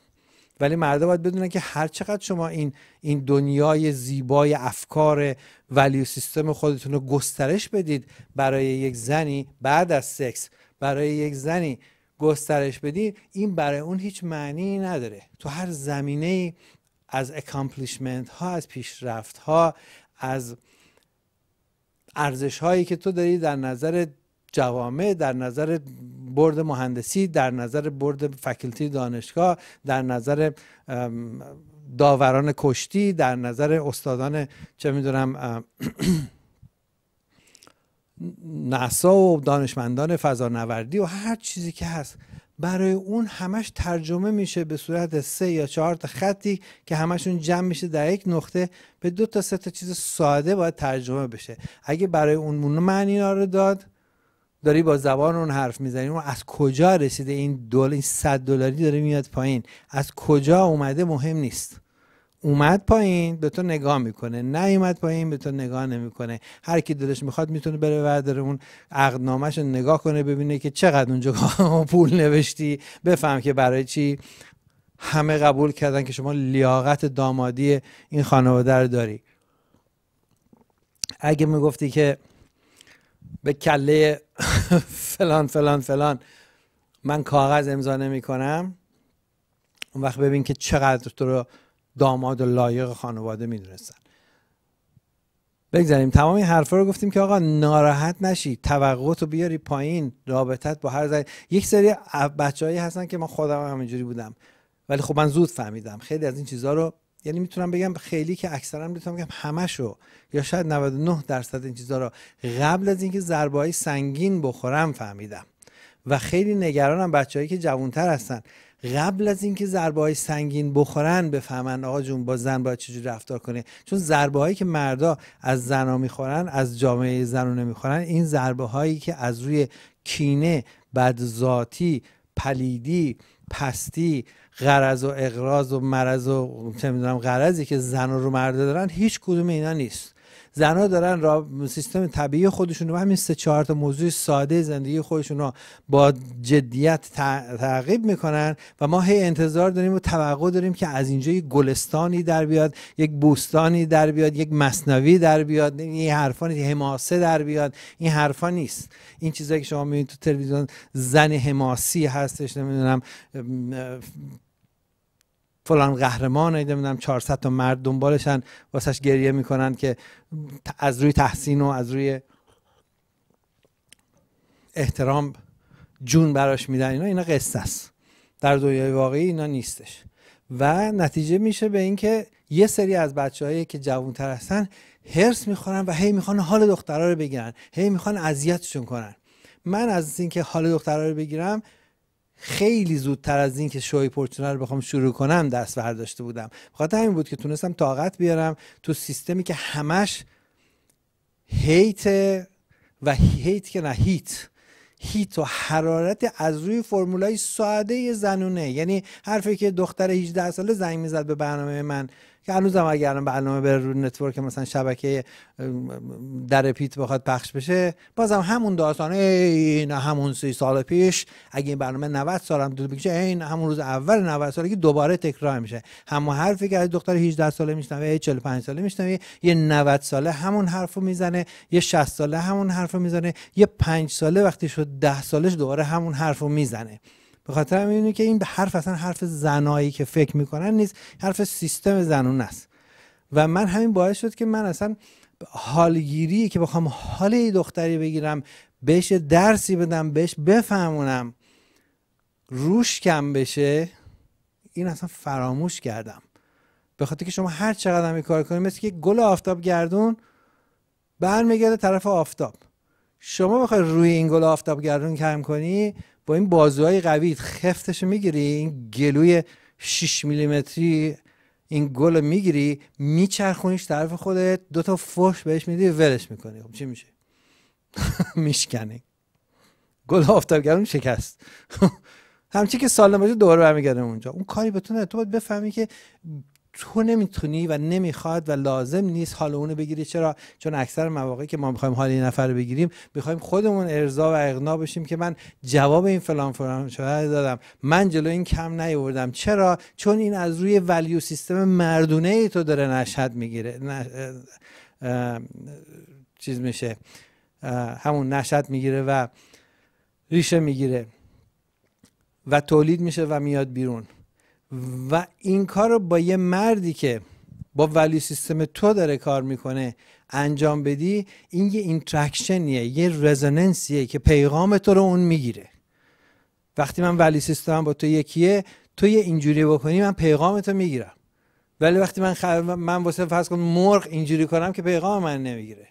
ولی مردا باید بدونن که هر چقدر شما این این دنیای زیبای افکار ولیو سیستم خودتون رو گسترش بدید برای یک زنی بعد از سکس برای یک زنی گسترش بدید این برای اون هیچ معنی نداره تو هر زمینه ای از اکامپلیشمنت ها از پیشرفت ها از ارزش هایی که تو داری در نظر جوامع در نظر برد مهندسی در نظر برد فکلتی دانشگاه در نظر داوران کشتی در نظر استادان چه میدونم نسا و دانشمندان فضانوردی و هر چیزی که هست برای اون همش ترجمه میشه به صورت سه یا چهار تا خطی که همشون جمع میشه در یک نقطه به دو تا سه تا چیز ساده باید ترجمه بشه اگه برای اون معنی رو داد داری با زبان اون حرف میزنی اون از کجا رسیده این دل این 100 دلاری داره میاد پایین از کجا اومده مهم نیست اومد پایین به تو نگاه میکنه نیومد پایین به تو نگاه نمیکنه هر کی دلش میخواد میتونه بره وردر اون عقدنامهش رو نگاه کنه ببینه که چقدر اونجا <laughs> پول نوشتی بفهم که برای چی همه قبول کردن که شما لیاقت دامادی این خانواده رو داری اگه میگفتی که به کله فلان فلان فلان من کاغذ امضا نمی کنم اون وقت ببین که چقدر تو رو داماد و لایق خانواده میدونستن بگذاریم تمام این رو گفتیم که آقا ناراحت نشی توقع تو بیاری پایین رابطت با هر زن یک سری بچههایی هستن که من خودم همینجوری بودم ولی خب من زود فهمیدم خیلی از این چیزها رو یعنی میتونم بگم خیلی که اکثرا میتونم بگم همشو یا شاید 99 درصد این چیزا رو قبل از اینکه ضربه سنگین بخورم فهمیدم و خیلی نگرانم بچههایی که جوانتر هستن قبل از اینکه ضربه های سنگین بخورن بفهمن آقا جون با زن باید چجوری رفتار کنه چون ضربه هایی که مردا از زنا میخورن از جامعه رو نمیخورن این ضربه هایی که از روی کینه بدذاتی پلیدی پستی غرض و اقراض و مرض و چه قرضی که زن رو مرده دارن هیچ کدوم اینا نیست زنا دارن را سیستم طبیعی خودشون رو همین سه چهار تا موضوع ساده زندگی خودشون رو با جدیت تعقیب میکنن و ما هی انتظار داریم و توقع داریم که از اینجا یک گلستانی در بیاد یک بوستانی در بیاد یک مصنوی در بیاد این حرفا نیست حماسه در بیاد این حرفا نیست این چیزایی که شما میبینید تو تلویزیون زن حماسی هستش نمیدونم فلان قهرمان نمیدونم 400 تا مرد دنبالشن واسش گریه میکنن که از روی تحسین و از روی احترام جون براش میدن اینا اینا قصه است در دنیای واقعی اینا نیستش و نتیجه میشه به اینکه یه سری از بچههایی که جوان‌تر هستن هرس میخورن و هی میخوان حال دخترها رو بگیرن هی میخوان اذیتشون کنن من از اینکه حال دخترها رو بگیرم خیلی زودتر از این که شوی پورتونه رو بخوام شروع کنم دست برداشته بودم بخاطر همین بود که تونستم طاقت بیارم تو سیستمی که همش هیت و هیت که نه هیت هیت و حرارت از روی فرمولای ساده زنونه یعنی حرفی که دختر 18 ساله زنگ میزد به برنامه من که هم اگر برنامه بره روی نتورک مثلا شبکه در پیت بخواد پخش بشه بازم همون داستان این همون سی سال پیش اگه این برنامه 90 سالم هم بکشه این همون روز اول 90 سالگی دوباره تکرار میشه همون حرفی که از دختر 18 ساله میشنوه 45 ساله میشنوه یه 90 ساله همون حرفو میزنه یه 60 ساله همون حرفو میزنه یه 5 ساله وقتی شد 10 سالش دوباره همون حرفو میزنه به خاطر اینه که این به حرف اصلا حرف زنایی که فکر میکنن نیست حرف سیستم زنون است و من همین باعث شد که من اصلا حالگیری که بخوام حال دختری بگیرم بهش درسی بدم بهش بفهمونم روش کم بشه این اصلا فراموش کردم به خاطر که شما هر چقدر هم کار کنید مثل که گل آفتاب گردون برمیگرده طرف آفتاب شما بخوای روی این گل آفتاب گردون کم کنی با این بازوهای قوی خفتش میگیری این گلوی 6 میلیمتری این گل میگیری میچرخونیش طرف خودت دوتا فش بهش میدی ولش میکنی خب چی میشه <laughs> میشکنی گل آفتابگرون شکست <laughs> همچی که سالم باشه دوباره برمیگرده اونجا اون کاری بتونه تو باید بفهمی که تو نمیتونی و نمیخواد و لازم نیست حال اونو بگیری چرا چون اکثر مواقعی که ما میخوایم حال این نفر رو بگیریم میخوایم خودمون ارضا و اقنا بشیم که من جواب این فلان فلان شده دادم من جلو این کم نیاوردم چرا چون این از روی ولیو سیستم مردونه ای تو داره نشد میگیره نش... چیز میشه همون نشد میگیره و ریشه میگیره و تولید میشه و میاد بیرون و این کار رو با یه مردی که با ولی سیستم تو داره کار میکنه انجام بدی این یه اینترکشنیه یه رزوننسیه که پیغام تو رو اون میگیره وقتی من ولی سیستم با تو یکیه تو یه اینجوری بکنی من پیغام تو میگیرم ولی وقتی من خ... من واسه فرض کنم مرغ اینجوری کنم که پیغام من نمیگیره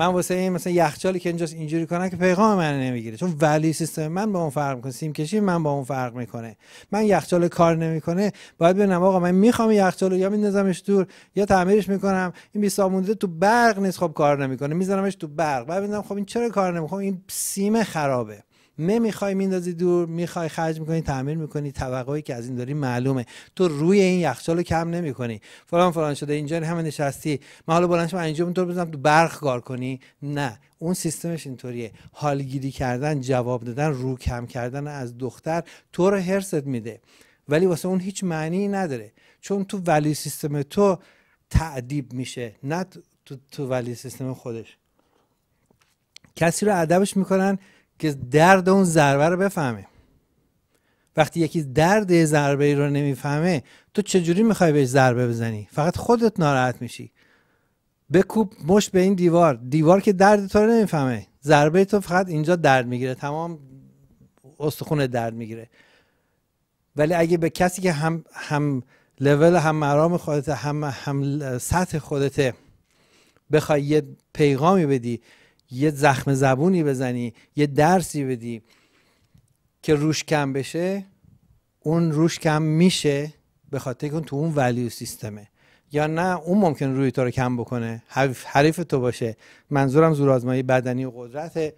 من واسه این مثلا یخچالی که اینجاست اینجوری کنن که پیغام من نمیگیره چون ولی سیستم من با اون فرق میکنه سیم کشی من با اون فرق میکنه من یخچال کار نمیکنه باید ببینم آقا من میخوام یخچال یا میندازمش دور یا تعمیرش میکنم این 20 تو برق نیست خب کار نمیکنه میذارمش تو برق بعد ببینم خب این چرا کار نمیکنه خب این سیم خرابه نمیخوای میندازی دور میخوای خرج میکنی تعمیر میکنی توقعی که از این داری معلومه تو روی این یخچال رو کم نمیکنی فلان فلان شده اینجا همه نشستی من حالا بلند شما اینجا اونطور بزنم تو برق کار کنی نه اون سیستمش اینطوریه حالگیری کردن جواب دادن رو کم کردن از دختر تو رو هرست میده ولی واسه اون هیچ معنی نداره چون تو ولی سیستم تو تعدیب میشه نه تو, تو ولی سیستم خودش کسی رو ادبش میکنن که درد اون ضربه رو بفهمه وقتی یکی درد ضربه ای رو نمیفهمه تو چجوری میخوای بهش ضربه بزنی فقط خودت ناراحت میشی بکوب مش به این دیوار دیوار که درد تو رو نمیفهمه ضربه تو فقط اینجا درد میگیره تمام استخونه درد میگیره ولی اگه به کسی که هم هم لول هم مرام خودت هم هم سطح خودت بخوای یه پیغامی بدی یه زخم زبونی بزنی یه درسی بدی که روش کم بشه اون روش کم میشه به خاطر که تو اون ولیو سیستمه یا نه اون ممکن روی تو رو کم بکنه حریف تو باشه منظورم زور آزمایی بدنی و قدرت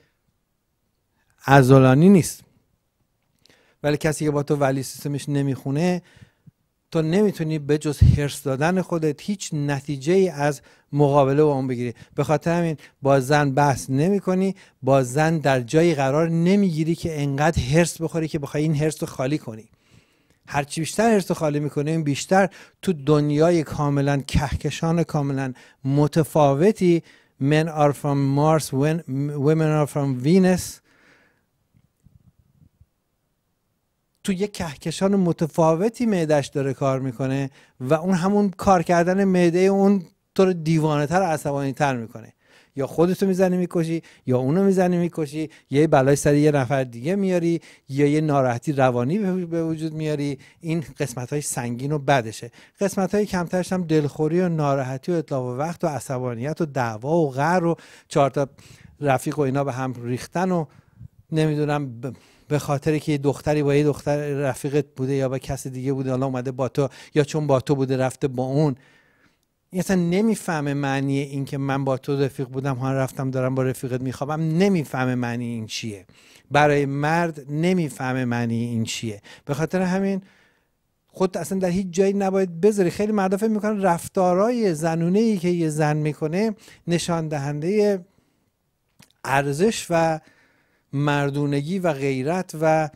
عضلانی نیست ولی کسی که با تو ولی سیستمش نمیخونه تو نمیتونی به جز هرس دادن خودت هیچ نتیجه ای از مقابله با اون بگیری به خاطر همین با زن بحث نمی کنی با زن در جایی قرار نمیگیری که انقدر هرس بخوری که بخوای این هرس رو خالی کنی هرچی بیشتر هرس رو خالی میکنه این بیشتر تو دنیای کاملا کهکشان کاملا متفاوتی من are from Mars when women are from Venus تو یک کهکشان متفاوتی معدش داره کار میکنه و اون همون کار کردن معده اون تو رو دیوانه تر عصبانی تر میکنه یا خودتو میزنی میکشی یا اونو میزنی میکشی یا یه بلای سری یه نفر دیگه میاری یا یه ناراحتی روانی به وجود میاری این قسمت های سنگین و بدشه قسمت های کمترش هم دلخوری و ناراحتی و اطلاف و وقت و عصبانیت و دعوا و غر و چهارتا رفیق و اینا به هم ریختن و نمیدونم به خاطر که یه دختری با یه دختر رفیقت بوده یا با کسی دیگه بوده حالا اومده با تو یا چون با تو بوده رفته با اون اصلا نمیفهمه معنی این که من با تو رفیق بودم حالا رفتم دارم با رفیقت میخوابم نمیفهمه معنی این چیه برای مرد نمیفهمه معنی این چیه به خاطر همین خود اصلا در هیچ جایی نباید بذاری خیلی مردا فکر میکنن رفتارای زنونه ای که یه زن میکنه نشان دهنده ارزش و مردونگی و غیرت و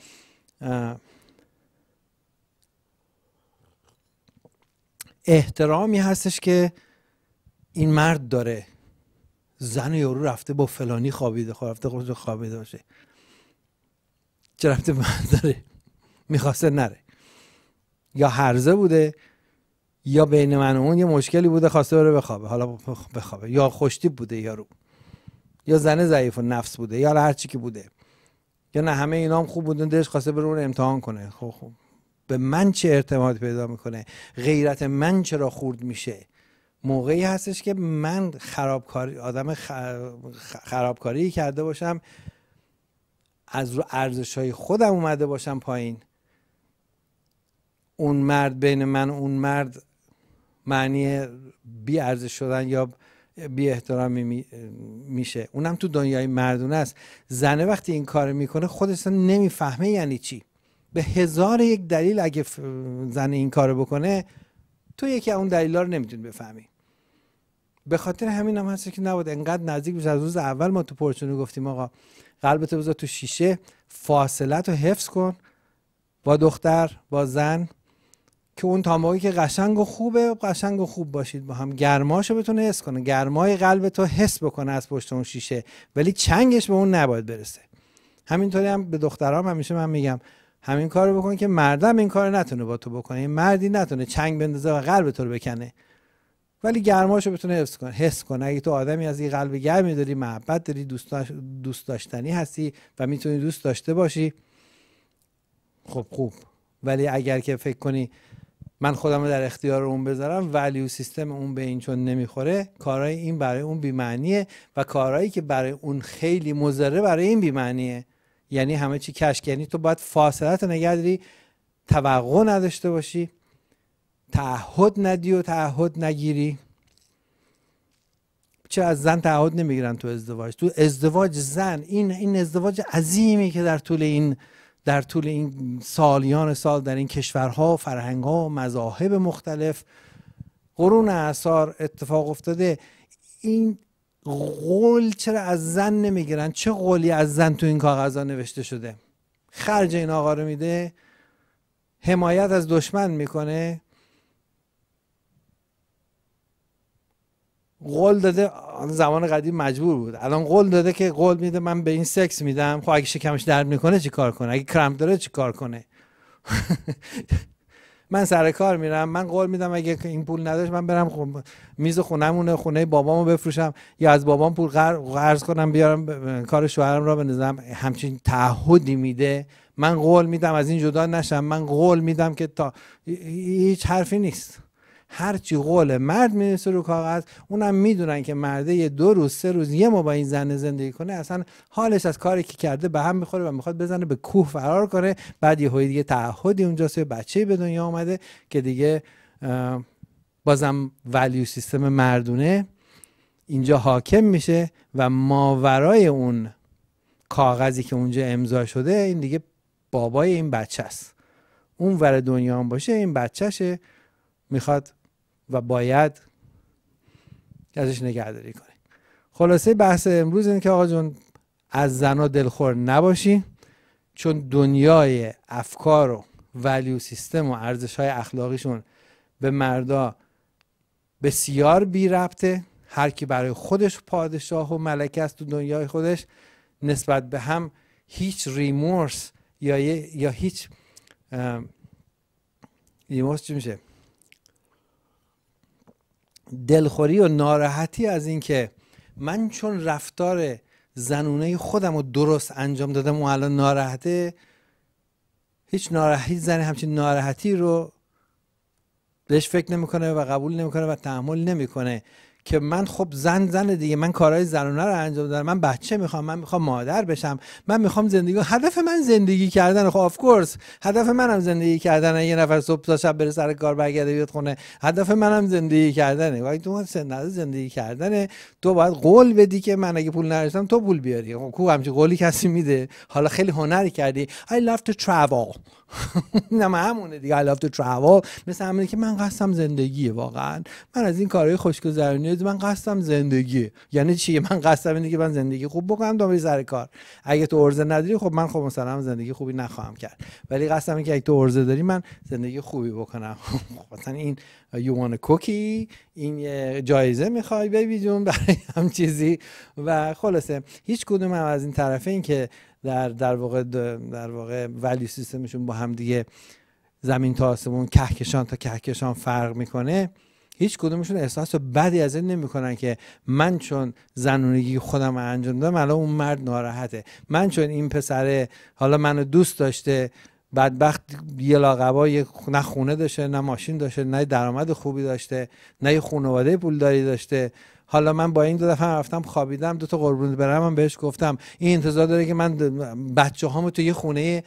احترامی هستش که این مرد داره زن رو رفته با فلانی خوابیده خب رفته خودش خوابیده باشه چه رفته من داره میخواسته نره یا هرزه بوده یا بین من و اون یه مشکلی بوده خواسته بره بخوابه حالا بخوابه یا خوشتیب بوده یارو یا زن ضعیف و نفس بوده یا هر چی که بوده یا نه همه اینا هم خوب بودن دلش خواسته بره اون امتحان کنه خب, خب. به من چه ارتباط پیدا میکنه غیرت من چرا خورد میشه موقعی هستش که من خرابکاری آدم خرابکاری کرده باشم از رو خودم اومده باشم پایین اون مرد بین من اون مرد معنی بی ارزش شدن یا بی احترامی میشه اونم تو دنیای مردونه است زنه وقتی این کار میکنه خودش نمیفهمه یعنی چی به هزار یک دلیل اگه زن این کار بکنه تو یکی اون دلیلا رو نمیتونی بفهمی به خاطر همین هم هست که نبود انقدر نزدیک بشه از روز اول ما تو پرچونو گفتیم آقا قلبت بذار تو شیشه فاصله رو حفظ کن با دختر با زن که اون تانباکی که قشنگ و خوبه قشنگ و خوب باشید با هم گرماشو بتونه حس کنه گرمای قلب تو حس بکنه از پشت اون شیشه ولی چنگش به اون نباید برسه همینطوری هم به دخترام همیشه من میگم همین کارو بکن که مردم این کارو نتونه با تو بکنه این مردی نتونه چنگ بندازه و قلب تو رو بکنه ولی گرماشو بتونه حس کنه حس کنه اگه تو آدمی از این قلب گرمی داری محبت داری دوست, دوست داشتنی هستی و میتونی دوست داشته باشی خب خوب ولی اگر که فکر کنی من خودم رو در اختیار اون بذارم ولیو سیستم اون به این چون نمیخوره کارهای این برای اون بیمعنیه و کارهایی که برای اون خیلی مزره برای این بیمعنیه یعنی همه چی کشک یعنی تو باید فاصلت نگه داری توقع نداشته باشی تعهد ندی و تعهد نگیری چه از زن تعهد نمیگیرن تو ازدواج تو ازدواج زن این این ازدواج عظیمی که در طول این در طول این سالیان سال در این کشورها فرهنگها مذاهب مختلف قرون اثار اتفاق افتاده این قول چرا از زن نمیگیرن چه قولی از زن تو این کاغذها نوشته شده خرج این آقا رو میده حمایت از دشمن میکنه قول داده زمان قدیم مجبور بود الان قول داده که قول میده من به این سکس میدم خب اگه شکمش درد میکنه چی کار کنه اگه کرم داره چی کار کنه <laughs> من سر کار میرم من قول میدم اگه این پول نداشت من برم خون... میز خونمونه خونه بابامو بفروشم یا از بابام پول قرض کنم بیارم کار شوهرم را بندازم همچین تعهدی میده من قول میدم از این جدا نشم من قول میدم که تا هیچ حرفی نیست هرچی قول مرد میرسه رو کاغذ اونم میدونن که مرده یه دو روز سه روز یه ما با این زن زندگی کنه اصلا حالش از کاری که کرده به هم میخوره و میخواد بزنه به کوه فرار کنه بعد یه دیگه تعهدی اونجا سه بچه به دنیا آمده که دیگه بازم ولیو سیستم مردونه اینجا حاکم میشه و ماورای اون کاغذی که اونجا امضا شده این دیگه بابای این بچه است اون ور دنیا هم باشه این بچهشه میخواد و باید ازش نگهداری کنه. خلاصه بحث امروز اینه که آقا جون از زنا دلخور نباشی چون دنیای افکار و ولیو سیستم و ارزش های اخلاقیشون به مردا بسیار بی ربطه هر کی برای خودش پادشاه و ملکه است تو دنیای خودش نسبت به هم هیچ ریمورس یا, یا هیچ ریمورس چی میشه دلخوری و ناراحتی از اینکه من چون رفتار زنونه خودم رو درست انجام دادم و الان ناراحته هیچ ناراحتی زنی همچین ناراحتی رو بهش فکر نمیکنه و قبول نمیکنه و تحمل نمیکنه که من خب زن زن دیگه من کارهای زنونه رو انجام دارم من بچه میخوام من میخوام مادر بشم من میخوام زندگی هدف من زندگی کردن خب آفکورس کورس هدف منم زندگی کردن یه نفر صبح تا شب بره سر کار برگرده بیاد خونه هدف منم زندگی کردنه وقتی تو سن زندگی کردنه تو باید قول بدی که من اگه پول نداشتم تو پول بیاری خب کو همچین قولی کسی میده حالا خیلی هنری کردی I love to travel اینم <laughs> همونه دیگه I تو مثل همونه که من قسم زندگیه واقعا من از این کارهای خوشگذرونی من قصدم زندگی یعنی چی من قسم اینه که من زندگی خوب بکنم دامری زر کار اگه تو ارزه نداری خب من خب مثلا زندگی خوبی نخواهم کرد ولی قصدم اینه که اگه تو ارزه داری من زندگی خوبی بکنم <laughs> مثلا این you want این جایزه میخوای بیبی برای <laughs> هم چیزی و خلاصه هیچ کدوم از این طرفه این که در در واقع در واقع ولی سیستمشون با هم دیگه زمین تا آسمون کهکشان تا کهکشان فرق میکنه هیچ کدومشون احساس بدی از این نمیکنن که من چون زنونگی خودم انجام دادم الان اون مرد ناراحته من چون این پسره حالا منو دوست داشته بدبخت یه لاقبا نه خونه داشته نه ماشین داشته نه درآمد خوبی داشته نه یه خانواده پولداری داشته حالا من با این دو دفعه رفتم خوابیدم دو تا قربون برم من بهش گفتم این انتظار داره که من بچه هامو تو یه خونه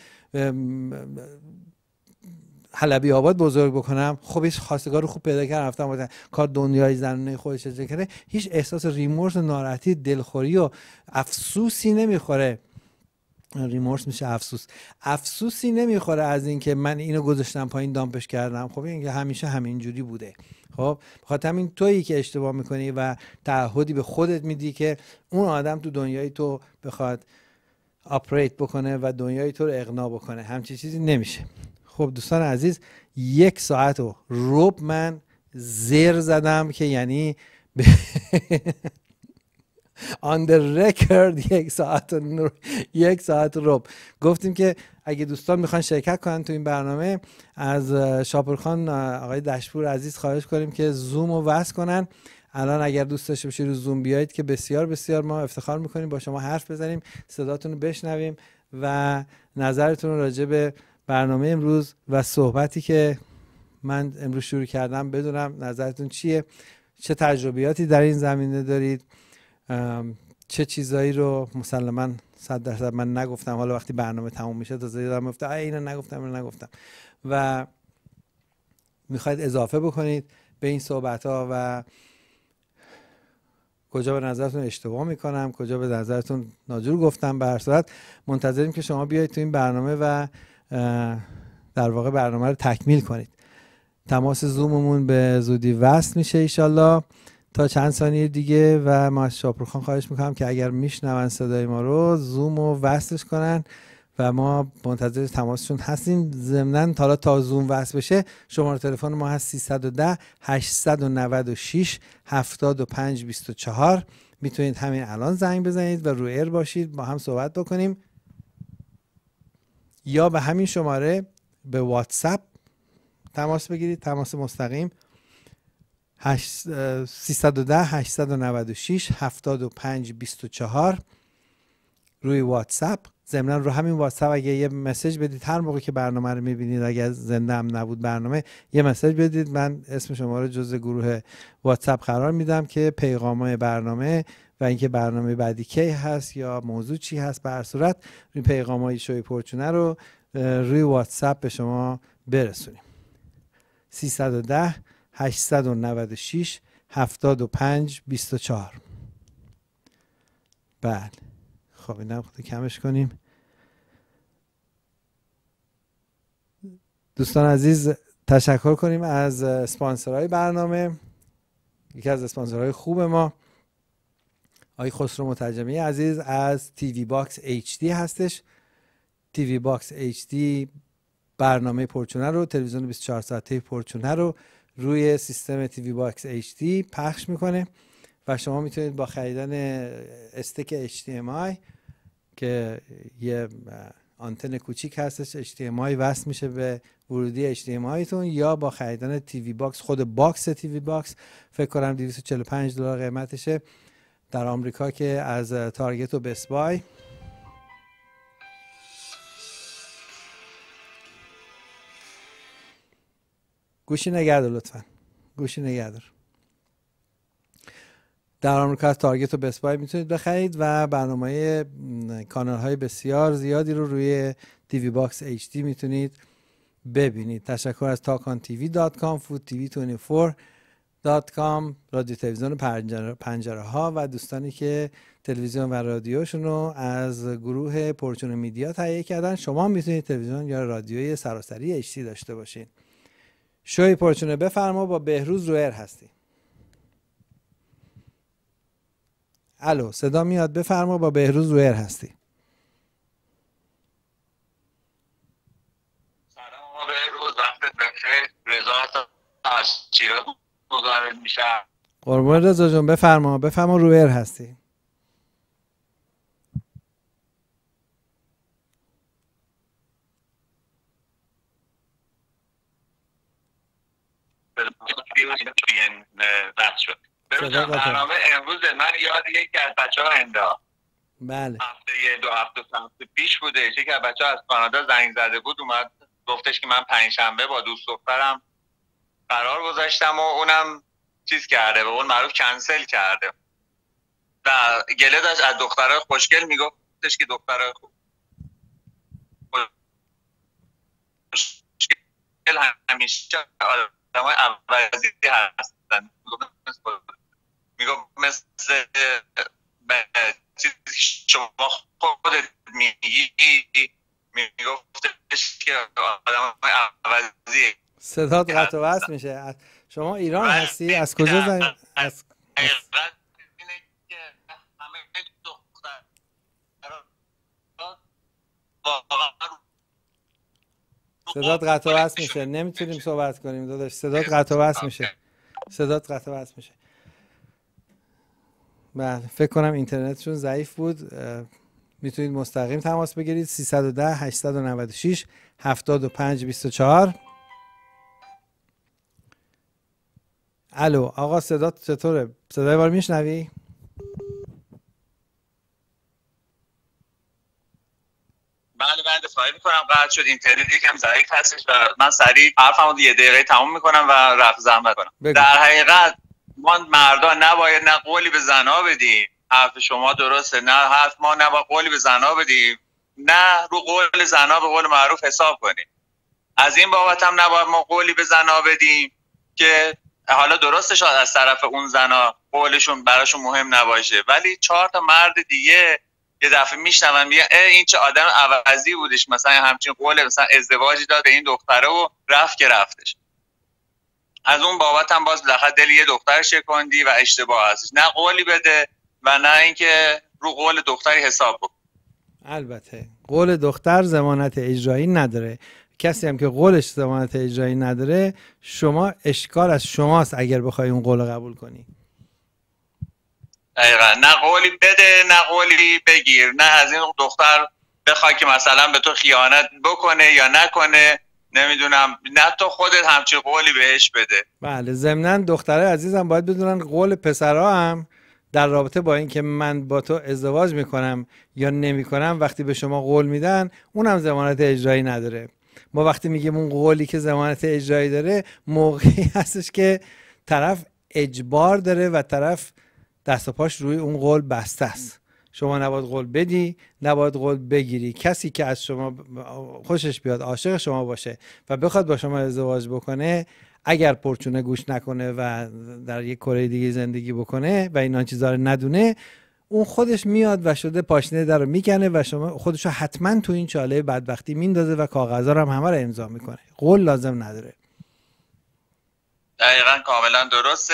حلبی آباد بزرگ بکنم خب هیچ خواستگار رو خوب پیدا کردم رفتم کار دنیای زنونه خودش کرده هیچ احساس ریمورس و ناراحتی دلخوری و افسوسی نمیخوره ریمورس میشه افسوس افسوسی نمیخوره از اینکه من اینو گذاشتم پایین دامپش کردم خب اینکه همیشه همینجوری بوده خب بخاطر همین تویی که اشتباه میکنی و تعهدی به خودت میدی که اون آدم تو دنیای تو بخواد آپریت بکنه و دنیای تو رو اقنا بکنه همچی چیزی نمیشه خب دوستان عزیز یک ساعت رو روب من زیر زدم که یعنی <laughs> آن رکورد <laughs> یک ساعت یک ساعت رب گفتیم که اگه دوستان میخوان شرکت کنن تو این برنامه از شاپورخان آقای دشپور عزیز خواهش کنیم که زوم رو وصل کنن الان اگر دوست داشته باشید رو زوم بیایید که بسیار بسیار ما افتخار میکنیم با شما حرف بزنیم صداتون رو بشنویم و نظرتون راجع به برنامه امروز و صحبتی که من امروز شروع کردم بدونم نظرتون چیه چه تجربیاتی در این زمینه دارید چه چیزایی رو مسلما صد درصد من نگفتم حالا وقتی برنامه تموم میشه تا گفته این اینو نگفتم اینو نگفتم و میخواید اضافه بکنید به این صحبت ها و کجا به نظرتون اشتباه میکنم کجا به نظرتون ناجور گفتم به هر صورت منتظریم که شما بیاید تو این برنامه و در واقع برنامه رو تکمیل کنید تماس زوممون به زودی وصل میشه ایشالله تا چند ثانیه دیگه و ما از شاپورخان خواهش میکنم که اگر میشنون صدای ما رو زوم و وصلش کنن و ما منتظر تماسشون هستیم ضمنا تا تا زوم وصل بشه شماره تلفن ما هست 310 896 75 24 میتونید همین الان زنگ بزنید و رو ایر باشید با هم صحبت بکنیم یا به همین شماره به واتساپ تماس بگیرید تماس مستقیم 310 896 75 24 روی واتساپ ضمنا رو همین واتساپ اگه یه مسیج بدید هر موقع که برنامه رو میبینید اگر زنده هم نبود برنامه یه مسیج بدید من اسم شما رو جز گروه واتساپ قرار میدم که پیغامای برنامه و اینکه برنامه بعدی کی هست یا موضوع چی هست به هر صورت روی پیغامای شوی پرچونه رو روی واتساپ به شما برسونیم 310 896 75 24 بله خب اینم کمش کنیم دوستان عزیز تشکر کنیم از سپانسرهای برنامه یکی از سپانسرهای خوب ما آقای خسرو مترجمی عزیز از وی باکس دی هستش وی باکس دی برنامه پرچونه رو تلویزیون 24 ساعته پرچونه رو روی سیستم تیوی باکس HD پخش میکنه و شما میتونید با خریدن استک HDMI که یه آنتن کوچیک هستش HDMI وصل میشه به ورودی HDMI تون یا با خریدن تیوی باکس خود باکس تیوی باکس فکر کنم 245 دلار قیمتشه در آمریکا که از تارگت و بسبای گوشی نگرده لطفا گوشی نگهدار در آمریکا از تارگت و بسپای میتونید بخرید و برنامه کانال های بسیار زیادی رو روی تیوی باکس دی میتونید ببینید تشکر از تاکان تیوی دات کام فود تیوی 24 دات کام رادیو تلویزیون پنجره, ها و دوستانی که تلویزیون و رادیوشون رو از گروه پرچون میدیا تهیه کردن شما میتونید تلویزیون یا رادیوی سراسری دی داشته باشید شوی پرچونه بفرما با بهروز روئر هستی الو صدا میاد بفرما با بهروز روئر هستی سلام رزا جون بفرما بفرما روئر هستی برنامه امروز من یاد یکی از بچه ها اندا بله هفته یه دو هفته سمت پیش بوده یکی که بچه ها از کانادا زنگ زده بود اومد گفتش که من پنج شنبه با دوست دخترم قرار گذاشتم و اونم چیز کرده به اون معروف کنسل کرده و گله داشت از دخترای خوشگل میگفتش که دخترای خوشگل همیشه آدمای عوضی هستن میگم مثل چیزی که شما خودت میگی میگفتش که آدم عوضی صدات یعنی قطع و میشه شما ایران هستی از کجا زنگ از واقعا صدات قطع وصل میشه نمیتونیم صحبت کنیم داداش صدات قطع وصل میشه صدات قطع وصل میشه بله فکر کنم اینترنتشون ضعیف بود میتونید مستقیم تماس بگیرید 310 896 75 24 الو آقا صدات چطوره صدای بار میشنوی بله بنده بله، میکنم قطع شد اینترنت یکم ضعیف هستش و من سریع حرفمو یه دقیقه تموم میکنم و رفع زحمت کنم در حقیقت ما مردا نباید نه قولی به زنا بدیم حرف شما درسته نه حرف ما نه قولی به زنا بدیم نه رو قول زنا به قول معروف حساب کنیم از این بابت هم نباید ما قولی به زنا بدیم که حالا درستش از طرف اون زنا قولشون براشون مهم نباشه ولی چهار تا مرد دیگه یه دفعه میشنون میگن این چه آدم عوضی بودش مثلا همچین قول مثلا ازدواجی داد به این دختره و رفت که رفتش از اون بابت هم باز لخت دل یه دختر شکندی و اشتباه هستش نه قولی بده و نه اینکه رو قول دختری حساب بکن البته قول دختر زمانت اجرایی نداره کسی هم که قولش زمانت اجرایی نداره شما اشکار از شماست اگر بخوای اون قول قبول کنی دقیقا نه قولی بده نه قولی بگیر نه از این دختر بخوای که مثلا به تو خیانت بکنه یا نکنه نمیدونم نه تو خودت همچی قولی بهش بده بله ضمنا دختره عزیزم باید بدونن قول پسرها هم در رابطه با اینکه من با تو ازدواج میکنم یا نمیکنم وقتی به شما قول میدن اونم ضمانت اجرایی نداره ما وقتی میگیم اون قولی که ضمانت اجرایی داره موقعی هستش که طرف اجبار داره و طرف دست و پاش روی اون قول بسته است شما نباید قول بدی نباید قول بگیری کسی که از شما خوشش بیاد عاشق شما باشه و بخواد با شما ازدواج بکنه اگر پرچونه گوش نکنه و در یک کره دیگه زندگی بکنه و این چیزا رو ندونه اون خودش میاد و شده پاشنه در رو میکنه و شما خودش رو حتما تو این چاله بدبختی میندازه و کاغذا هم همه رو امضا میکنه قول لازم نداره دقیقا کاملا درسته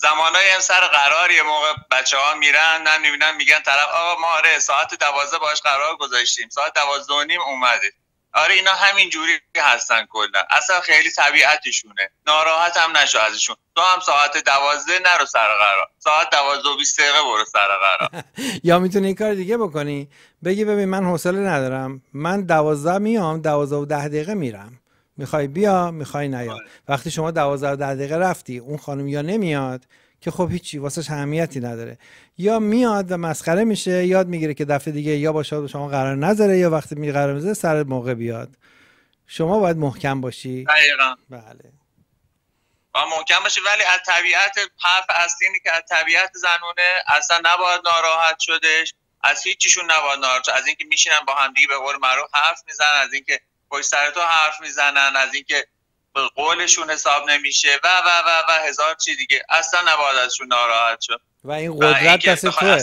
زمانای هم سر یه موقع بچه ها میرن نه میبینن میگن طرف آقا ما آره ساعت دوازده باش قرار گذاشتیم ساعت دوازده و نیم اومده آره اینا همین جوری هستن کلا اصلا خیلی طبیعتشونه ناراحت هم نشو ازشون تو هم ساعت دوازده نرو سر قرار ساعت دوازده و بیست دقیقه برو سر قرار <laughs> یا میتونی این کار دیگه بکنی بگی ببین من حوصله ندارم من دوازده میام دوازده و ده دقیقه میرم میخوای بیا میخوای نیا آره. وقتی شما دوازده در دقیقه رفتی اون خانم یا نمیاد که خب هیچی واسه اهمیتی نداره یا میاد و مسخره میشه یاد میگیره که دفعه دیگه یا با شما قرار نذاره یا وقتی می قرار سر موقع بیاد شما باید محکم باشی دقیقا بله و محکم باشی ولی از طبیعت حرف اصلی اینه که از طبیعت زنونه اصلا نباید ناراحت شدش از هیچیشون نباید ناراحت از اینکه میشینن با هم دیگه به قول معروف حرف میزنن از اینکه پشت سر تو حرف میزنن از اینکه به قولشون حساب نمیشه و و و و هزار چی دیگه اصلا نباید ازشون ناراحت شد و این قدرت دست توه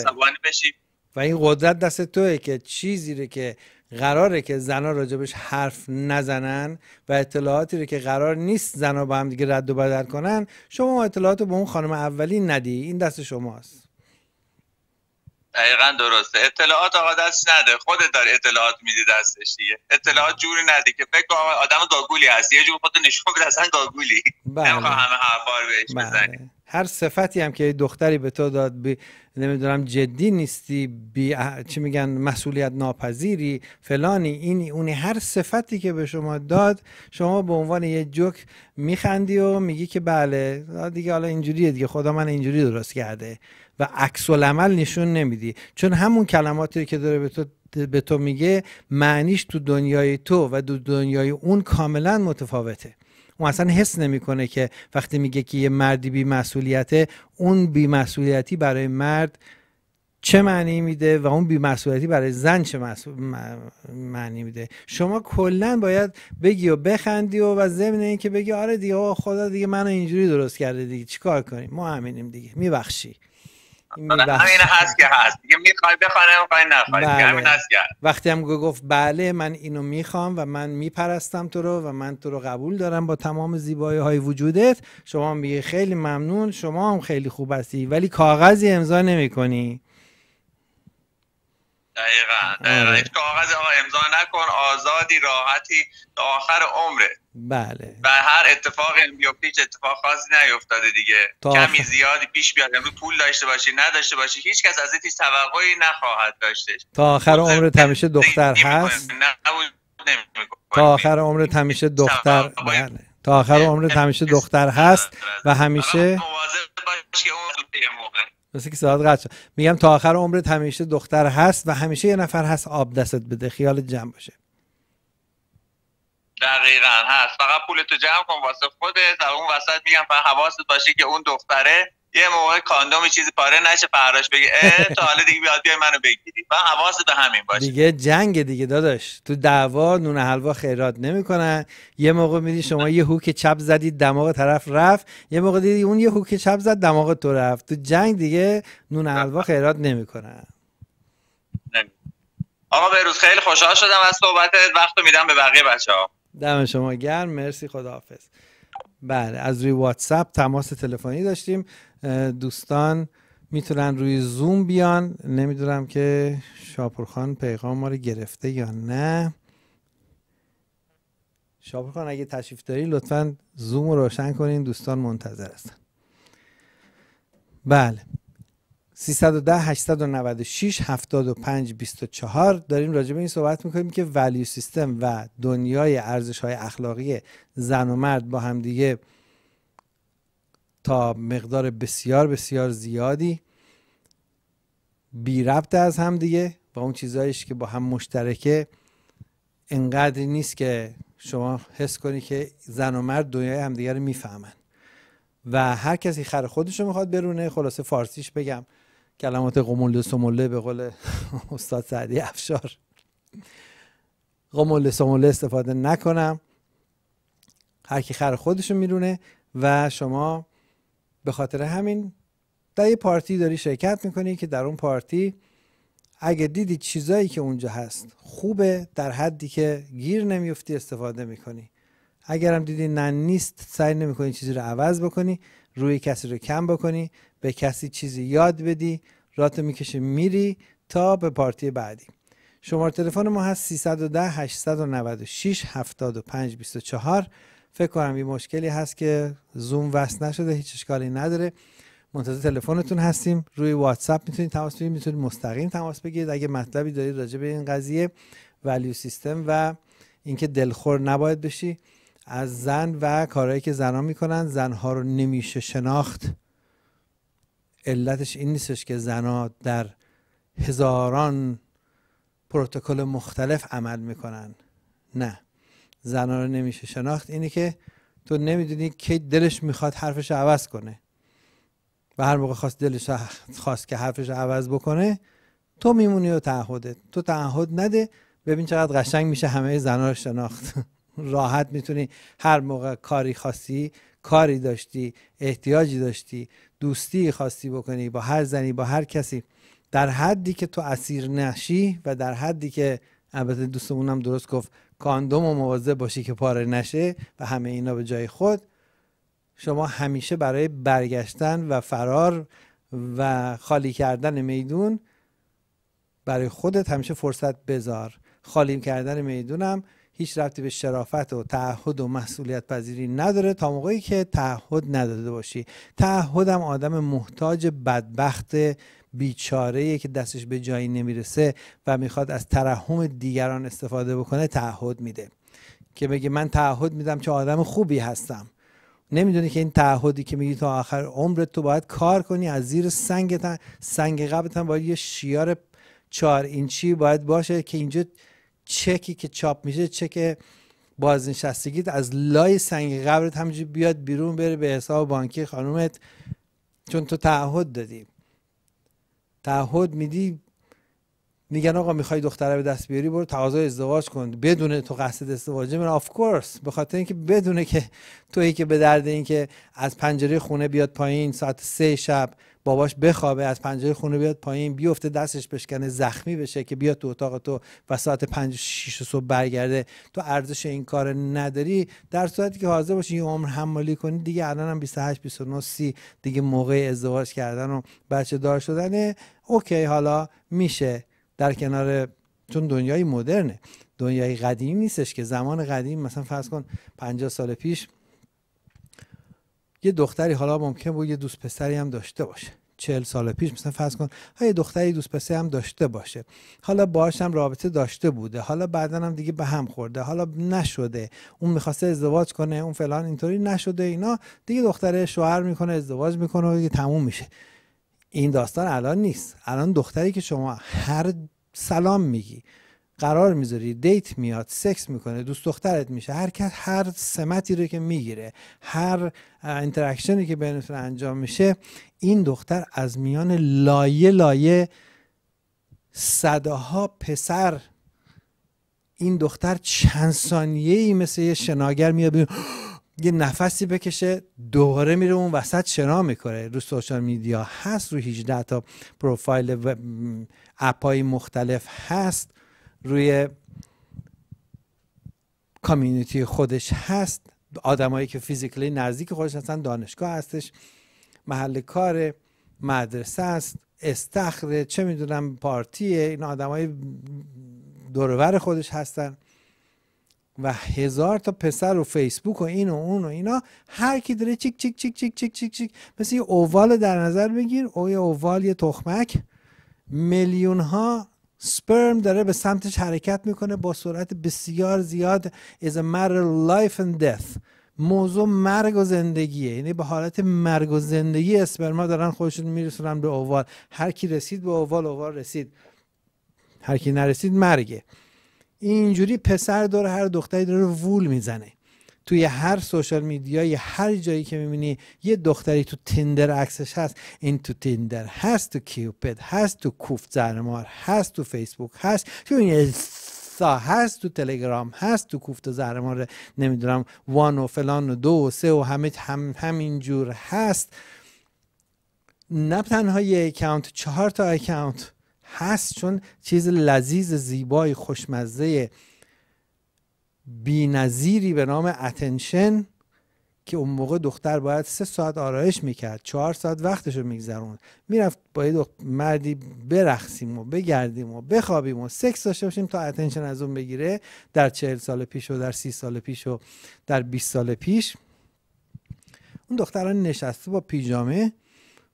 و این قدرت دست توه که چیزی رو که قراره که زنا راجبش حرف نزنن و اطلاعاتی رو که قرار نیست زنا با هم دیگه رد و بدل کنن شما اطلاعاتو به اون خانم اولی ندی این دست شماست دقیقا درسته اطلاعات آقا دست نده خودت داری اطلاعات میدی دستش دیگه اطلاعات جوری نده که فکر آدم گاگولی هست یه جور خودت نشون بده اصلا گاگولی بله. همه حرفا بهش بله. بزنی هر صفتی هم که دختری به تو داد بی نمیدونم جدی نیستی بی چی میگن مسئولیت ناپذیری فلانی این اونی هر صفتی که به شما داد شما به عنوان یه جوک میخندی و میگی که بله دیگه حالا اینجوریه دیگه خدا من اینجوری درست کرده و عکس العمل نشون نمیدی چون همون کلماتی که داره به تو به تو میگه معنیش تو دنیای تو و تو دنیای اون کاملا متفاوته اون اصلا حس نمیکنه که وقتی میگه که یه مردی بی مسئولیته اون بی مسئولیتی برای مرد چه معنی میده و اون مسئولیتی برای زن چه معنی میده شما کلا باید بگی و بخندی و و ضمن اینکه بگی آره دیگه خدا دیگه منو اینجوری درست کرده دیگه چیکار کنیم ما همینیم دیگه میبخشی همین هست که هست دیگه میخوای بخوای بله. همین هست که وقتی هم گفت بله من اینو میخوام و من میپرستم تو رو و من تو رو قبول دارم با تمام زیبایی های وجودت شما هم میگه خیلی ممنون شما هم خیلی خوب هستی ولی کاغذی امضا نمیکنی دقیقا دقیقا آره. کاغذ امضا نکن آزادی راحتی تا آخر عمرت بله و هر اتفاق ام هیچ اتفاق خاصی نیفتاده دیگه کمی زیادی پیش بیاد امروز پول داشته باشی نداشته باشی هیچ کس از هیچ توقعی نخواهد داشتش تا آخر خب، عمر همیشه دختر هست تا آخر عمر همیشه دختر بله تا آخر عمر همیشه دختر هست و همیشه باش که ساعت شد میگم تا آخر عمر همیشه دختر هست و همیشه یه نفر هست آب دستت بده خیال جمع باشه دقیقا هست فقط پولتو جمع کن واسه خودت در اون وسط میگم فقط حواست باشه که اون دختره یه موقع کاندوم چیزی پاره نشه فراش بگی اه تا حالا دیگه بیاد بیای منو بگیری و حواست به همین باشه دیگه جنگ دیگه داداش تو دعوا نون حلوا خیرات نمیکنن یه موقع میدی شما یه هوک چپ زدید دماغ طرف رفت یه موقع دیدی اون یه هوک چپ زد دماغ تو رفت تو جنگ دیگه نون حلوا خیرات نمیکنن آقا بهروز خیلی خوشحال شدم از صحبتت وقت میدم به بقیه بچه ها دم شما گرم مرسی خداحافظ بله از روی واتساپ تماس تلفنی داشتیم دوستان میتونن روی زوم بیان نمیدونم که شاپورخان پیغام ما رو گرفته یا نه شاپورخان اگه تشریف داری لطفا زوم رو روشن کنین دوستان منتظر هستن بله 310 896 75 24 داریم راجع به این صحبت میکنیم که ولیو سیستم و دنیای ارزش های اخلاقی زن و مرد با دیگه تا مقدار بسیار بسیار زیادی بی از هم دیگه با اون چیزهایش که با هم مشترکه انقدری نیست که شما حس کنی که زن و مرد دنیای همدیگه رو میفهمن و هر کسی خر خودش رو میخواد برونه خلاصه فارسیش بگم کلمات قمله سموله به قول استاد سعدی افشار قمله سموله استفاده نکنم هر کی خر خودشو میرونه و شما به خاطر همین در یه پارتی داری شرکت میکنی که در اون پارتی اگه دیدی چیزایی که اونجا هست خوبه در حدی که گیر نمیفتی استفاده میکنی اگرم دیدی نه نیست سعی نمیکنی چیزی رو عوض بکنی روی کسی رو کم بکنی به کسی چیزی یاد بدی راتو میکشه میری تا به پارتی بعدی شماره تلفن ما هست 310 896 75 24 فکر کنم یه مشکلی هست که زوم وصل نشده هیچ اشکالی نداره منتظر تلفنتون هستیم روی اپ میتونید تماس بگیرید میتونید مستقیم تماس بگیرید اگه مطلبی دارید راجع به این قضیه ولیو سیستم و اینکه دلخور نباید بشی از زن و کارهایی که زنان میکنن زنها رو نمیشه شناخت علتش این نیستش که زنها در هزاران پروتکل مختلف عمل میکنن نه زنا رو نمیشه شناخت اینه که تو نمیدونی کی دلش میخواد حرفش عوض کنه و هر موقع خواست دلش خواست که حرفش عوض بکنه تو میمونی و تعهدت تو تعهد نده ببین چقدر قشنگ میشه همه زنا رو شناخت <laughs> راحت میتونی هر موقع کاری خواستی کاری داشتی احتیاجی داشتی دوستی خواستی بکنی با هر زنی با هر کسی در حدی که تو اسیر نشی و در حدی که البته دوستمونم درست گفت کاندوم و مواظب باشی که پاره نشه و همه اینا به جای خود شما همیشه برای برگشتن و فرار و خالی کردن میدون برای خودت همیشه فرصت بذار خالی کردن میدونم هیچ ربطی به شرافت و تعهد و مسئولیت پذیری نداره تا موقعی که تعهد نداده باشی تعهدم آدم محتاج بدبخت بیچاره که دستش به جایی نمیرسه و میخواد از ترحم دیگران استفاده بکنه تعهد میده که بگه من تعهد میدم که آدم خوبی هستم نمیدونی که این تعهدی که میگی تا آخر عمرت تو باید کار کنی از زیر سنگت سنگ باید یه شیار چهار اینچی باید باشه که اینجا چکی که چاپ میشه چک بازنشستگیت از لای سنگ قبرت همینجوری بیاد بیرون بره به حساب بانکی خانومت چون تو تعهد دادی تعهد میدی میگن آقا میخوای دختره به دست بیاری برو تقاضا ازدواج کن بدون تو قصد ازدواج من آف کورس به خاطر اینکه بدونه که تویی که به درد اینکه از پنجره خونه بیاد پایین ساعت سه شب باباش بخوابه از پنجره خونه بیاد پایین بیفته دستش بشکنه زخمی بشه که بیاد تو اتاق تو و ساعت 5 6 صبح برگرده تو ارزش این کار نداری در صورتی که حاضر باشی یه عمر حمالی کنی دیگه الان هم 28 29 30 دیگه موقع ازدواج کردن و بچه دار شدن اوکی حالا میشه در کنار چون دنیای مدرنه دنیای قدیم نیستش که زمان قدیم مثلا فرض کن 50 سال پیش یه دختری حالا ممکن بود یه دوست پسری هم داشته باشه چهل سال پیش مثلا فرض کن ها یه دختری دوست پسری هم داشته باشه حالا باهاش هم رابطه داشته بوده حالا بعدا هم دیگه به هم خورده حالا نشده اون میخواسته ازدواج کنه اون فلان اینطوری نشده اینا دیگه دختره شوهر میکنه ازدواج میکنه و دیگه تموم میشه این داستان الان نیست الان دختری که شما هر سلام میگی قرار میذاری دیت میاد سکس میکنه دوست دخترت میشه هر کس هر سمتی رو که میگیره هر اینتراکشنی که بینتون انجام میشه این دختر از میان لایه لایه صداها پسر این دختر چند ثانیه ای مثل یه شناگر میاد بیرون <gasps> یه نفسی بکشه دوباره میره اون وسط شنا میکنه رو سوشال میدیا هست رو 18 تا پروفایل و اپای مختلف هست روی کامیونیتی خودش هست آدمایی که فیزیکلی نزدیک خودش هستن دانشگاه هستش محل کار مدرسه است استخره چه میدونم پارتیه این آدمای دورور خودش هستن و هزار تا پسر و فیسبوک و این و اون و اینا هر کی داره چیک چیک چیک چیک چیک چیک چیک مثل یه اووال در نظر بگیر او یه اووال یه تخمک میلیون ها سپرم داره به سمتش حرکت میکنه با سرعت بسیار زیاد is a matter of life and death موضوع مرگ و زندگیه یعنی به حالت مرگ و زندگی اسپرما دارن خودشون میرسونن به اووال هر کی رسید به اووال اووال رسید هر کی نرسید مرگه اینجوری پسر داره هر دختری داره وول میزنه توی هر سوشال میدیای هر جایی که میبینی یه دختری تو تندر عکسش هست این تو تندر هست تو کیوپد هست تو کوفت زرمار هست تو فیسبوک هست تو این هست تو تلگرام هست تو کوفت زهرمار نمیدونم وان و فلان و دو و سه و همه هم همین جور هست نه تنها یه اکانت چهار تا اکانت هست چون چیز لذیذ زیبای خوشمزه بینظیری به نام اتنشن که اون موقع دختر باید سه ساعت آرایش میکرد چهار ساعت وقتش رو میگذروند میرفت با یه مردی برقصیم و بگردیم و بخوابیم و سکس داشته باشیم تا اتنشن از اون بگیره در چهل سال پیش و در سی سال پیش و در 20 سال پیش اون دختران نشسته با پیجامه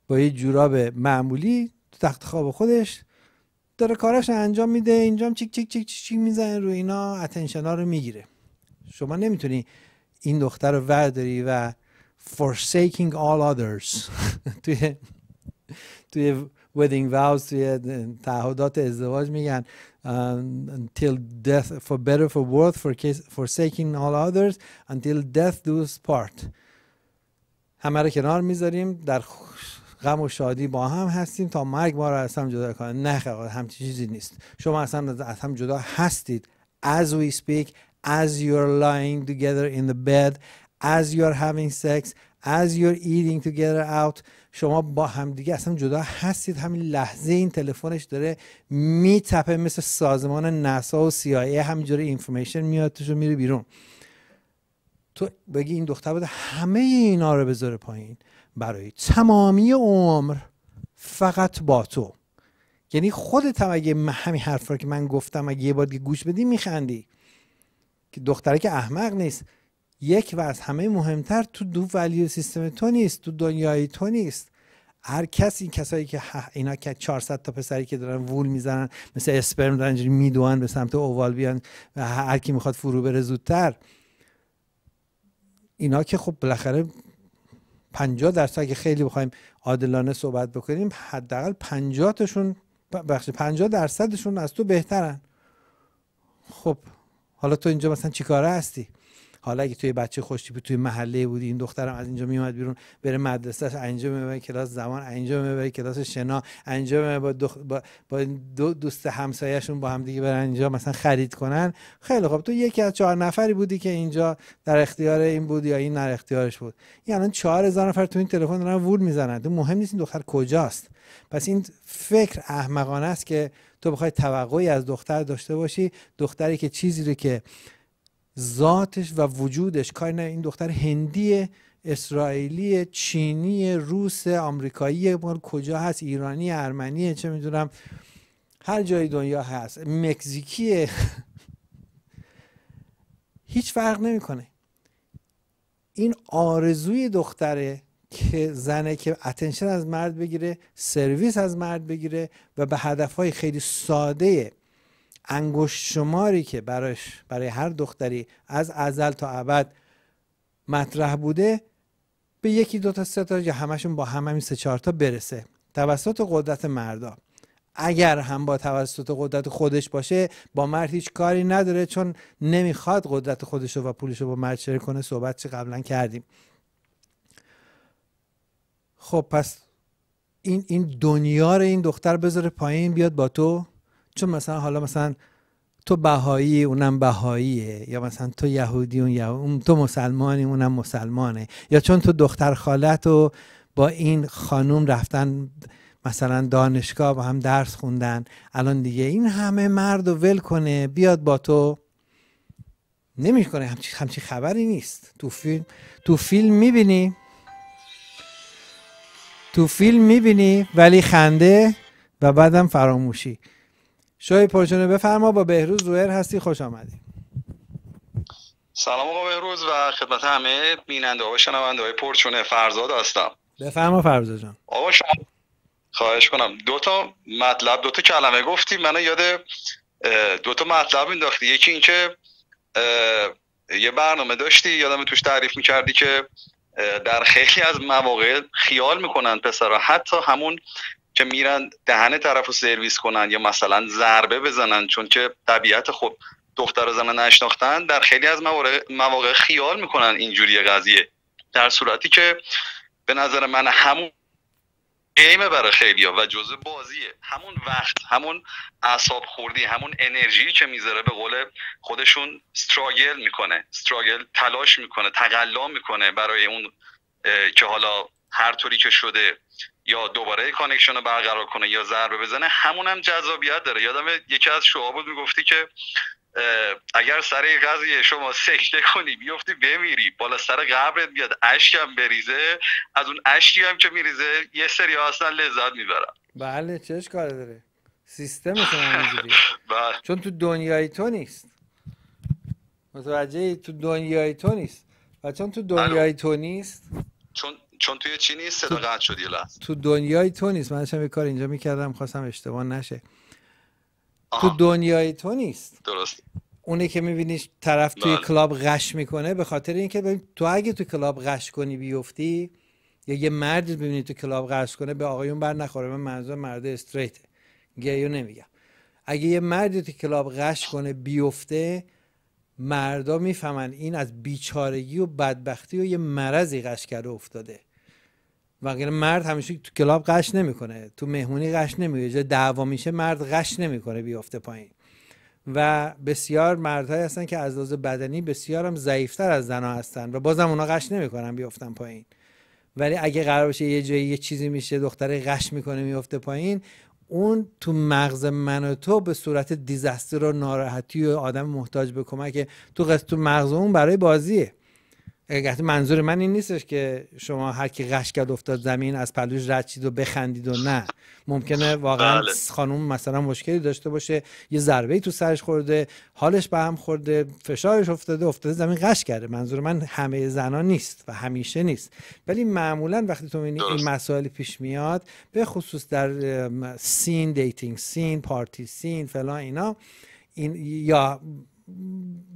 با یه جوراب معمولی تو تخت خواب خودش داره کاراش انجام میده اینجام چیک چیک چیک چیک, چیک میزنه روی اینا اتنشن ها رو میگیره شما نمیتونی این دختر رو ورداری و forsaking all others <laughs> توی توی wedding vows توی تعهدات ازدواج میگن um, until death for better for worth for forsaking all others until death do us part همه رو کنار میذاریم در غم و شادی با هم هستیم تا مرگ ما را از هم جدا کنه نه همچین چیزی نیست شما اصلا از هم جدا هستید as we speak as you're lying together in the bed as you're having sex as you're eating together out شما با همدیگه اصلا جدا هستید همین لحظه این تلفنش داره میتپه مثل سازمان نسا و CIA همینجوری اینفورمیشن میاد توش میره بیرون تو بگی این دختر بده همه اینا رو بذاره پایین برای تمامی عمر فقط با تو یعنی خودت اگه همین حرف رو که من گفتم اگه یه بار دیگه گوش بدی میخندی که دختره که احمق نیست یک و از همه مهمتر تو دو ولیو سیستم تو نیست تو دنیای تو نیست هر کسی کسایی که اینا که 400 تا پسری که دارن وول میزنن مثل اسپرم دارن اینجوری میدوان به سمت اووال بیان و هر کی میخواد فرو بره زودتر اینا که خب بالاخره 50 درصد اگه خیلی بخوایم عادلانه صحبت بکنیم حداقل 50 تاشون بخش 50 درصدشون از تو بهترن خب حالا تو اینجا مثلا چیکاره هستی حالا اگه توی بچه بود توی محله بودی این دخترم از اینجا میومد بیرون بره مدرسه، انجا میبره کلاس زمان اینجا میبره کلاس شنا انجا با, دخ... با, با دو دوست همسایهشون با هم دیگه برن اینجا مثلا خرید کنن خیلی خب تو یکی از چهار نفری بودی که اینجا در اختیار این بود یا این در اختیارش بود این یعنی الان چهار هزار نفر تو این تلفن دارن وول میزنن تو مهم نیست این دختر کجاست پس این فکر احمقانه است که تو بخوای توقعی از دختر داشته باشی دختری که چیزی رو که ذاتش و وجودش کاری نه این دختر هندی اسرائیلی چینی روس آمریکایی مال کجا هست ایرانی ارمنیه چه میدونم هر جای دنیا هست مکزیکیه <laughs> هیچ فرق نمیکنه این آرزوی دختره که زنه که اتنشن از مرد بگیره سرویس از مرد بگیره و به هدفهای خیلی ساده انگشت شماری که براش برای هر دختری از ازل تا ابد مطرح بوده به یکی دو تا سه تا یا همشون با هم همین سه چهار تا برسه توسط قدرت مردا اگر هم با توسط قدرت خودش باشه با مرد هیچ کاری نداره چون نمیخواد قدرت خودش رو و پولش رو با مرد شریک کنه صحبت چه قبلا کردیم خب پس این این دنیا رو این دختر بذاره پایین بیاد با تو چون مثلا حالا مثلا تو بهایی اونم بهاییه یا مثلا تو یهودی اون یهود تو مسلمانی اونم مسلمانه یا چون تو دختر خالت و با این خانوم رفتن مثلا دانشگاه با هم درس خوندن الان دیگه این همه مرد و ول کنه بیاد با تو نمیکنه همچی همچی خبری نیست تو فیلم تو فیلم میبینی تو فیلم میبینی ولی خنده و بعدم فراموشی شوی پرچونه بفرما با بهروز زوهر هستی خوش آمدی سلام آقا بهروز و خدمت همه بیننده و شنونده های پرچونه فرزاد هستم بفرما فرزاد جان آقا شما خواهش کنم دو تا مطلب دو تا کلمه گفتی من یاد دو تا مطلب انداختی یکی اینکه یه برنامه داشتی یادم توش تعریف میکردی که در خیلی از مواقع خیال میکنن پسرا حتی همون که میرن دهن طرف رو سرویس کنن یا مثلا ضربه بزنن چون که طبیعت خب دختر و زن نشناختن در خیلی از مواقع خیال میکنن اینجوری قضیه در صورتی که به نظر من همون قیمه برای خیلیا و جزء بازیه همون وقت همون اعصاب خوردی همون انرژی که میذاره به قول خودشون استراگل میکنه استراگل تلاش میکنه تقلا میکنه برای اون که حالا هر طوری که شده یا دوباره کانکشن رو برقرار کنه یا ضربه بزنه همون هم جذابیت داره یادم یکی از شما بود میگفتی که اگر سر قضیه شما سکته کنی بیفتی بمیری بالا سر قبرت بیاد اشکم بریزه از اون اشکی هم که میریزه یه سری اصلا لذت میبره بله چش کار داره سیستم <laughs> بله. چون تو دنیای تو نیست متوجه تو دنیای تو نیست و چون تو بله. دنیای تو نیست چون چون توی چی نیست صدا قطع شد تو دنیای تو نیست من داشتم یه کار اینجا میکردم خواستم اشتباه نشه تو دنیای تو نیست درست اونه که میبینی طرف توی بله. کلاب غش میکنه به خاطر اینکه تو اگه تو کلاب غش کنی بیفتی یا یه مردی ببینی تو کلاب غش کنه به آقایون بر نخوره من منظور مرد استریت گیو نمیگم اگه یه مردی تو کلاب غش کنه بیفته مردا میفهمن این از بیچارگی و بدبختی و یه مرضی غش کرده افتاده مرد همیشه تو کلاب قش نمیکنه تو مهمونی قش نمیکنه جا دعوا میشه مرد قش نمیکنه بیفته پایین و بسیار مردهایی هستن که از لحاظ بدنی بسیار هم ضعیفتر از زنها هستن و بازم اونا قش نمیکنن بیافتن پایین ولی اگه قرار باشه یه جایی یه چیزی میشه دختره قش میکنه میفته پایین اون تو مغز من و تو به صورت دیزاستر و ناراحتی و آدم محتاج به کمک تو تو مغز اون برای بازیه منظور من این نیستش که شما هر کی قش کرد افتاد زمین از پلوش رد و بخندید و نه ممکنه واقعا بله. خانم مثلا مشکلی داشته باشه یه ضربه تو سرش خورده حالش به هم خورده فشارش افتاده افتاده زمین قش کرده منظور من همه زنان نیست و همیشه نیست ولی معمولا وقتی تو این مسائل پیش میاد به خصوص در سین دیتینگ سین پارتی سین فلان اینا این یا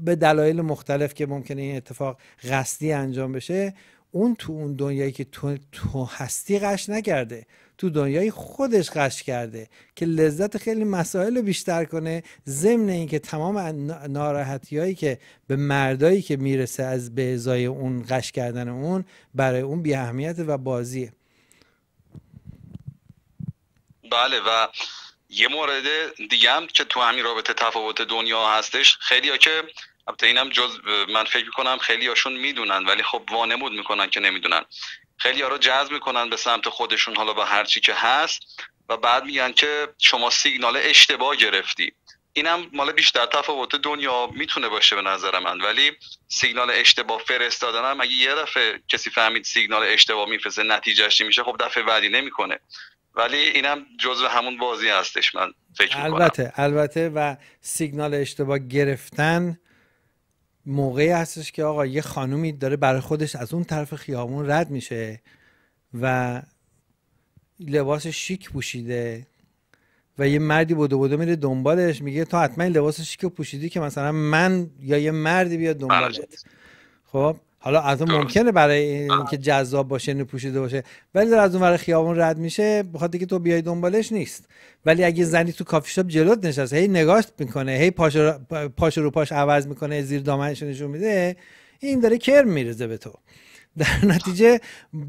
به دلایل مختلف که ممکنه این اتفاق قصدی انجام بشه اون تو اون دنیایی که تو, تو هستی قش نکرده تو دنیای خودش قش کرده که لذت خیلی مسائل رو بیشتر کنه ضمن اینکه تمام ناراحتی که به مردایی که میرسه از به ازای اون قش کردن اون برای اون بی و بازیه بله و یه مورد دیگه هم که تو همین رابطه تفاوت دنیا هستش خیلی که البته اینم جز من فکر کنم خیلی هاشون میدونن ولی خب وانمود میکنن که نمیدونن خیلی ها رو جذب میکنن به سمت خودشون حالا با هرچی که هست و بعد میگن که شما سیگنال اشتباه گرفتی اینم مال بیشتر تفاوت دنیا میتونه باشه به نظر من ولی سیگنال اشتباه فرستادن هم اگه یه دفعه کسی فهمید سیگنال اشتباه میفرسته نتیجهش میشه خب دفعه بعدی نمیکنه ولی اینم جزو همون بازی هستش من فکر میکنم. البته البته و سیگنال اشتباه گرفتن موقعی هستش که آقا یه خانومی داره برای خودش از اون طرف خیابون رد میشه و لباس شیک پوشیده و یه مردی بوده بوده میره دنبالش میگه تا حتما لباس شیک پوشیدی که مثلا من یا یه مردی بیاد دنبالت خب حالا از اون ممکنه برای اینکه آره. جذاب باشه نپوشیده پوشیده باشه ولی در از اون برای خیابون رد میشه بخاطر که تو بیای دنبالش نیست ولی اگه زنی تو کافی شاپ جلوت نشسته هی نگاهت میکنه هی پاش رو پاش, رو پاش عوض میکنه زیر دامنش نشون میده این داره کرم میرزه به تو در نتیجه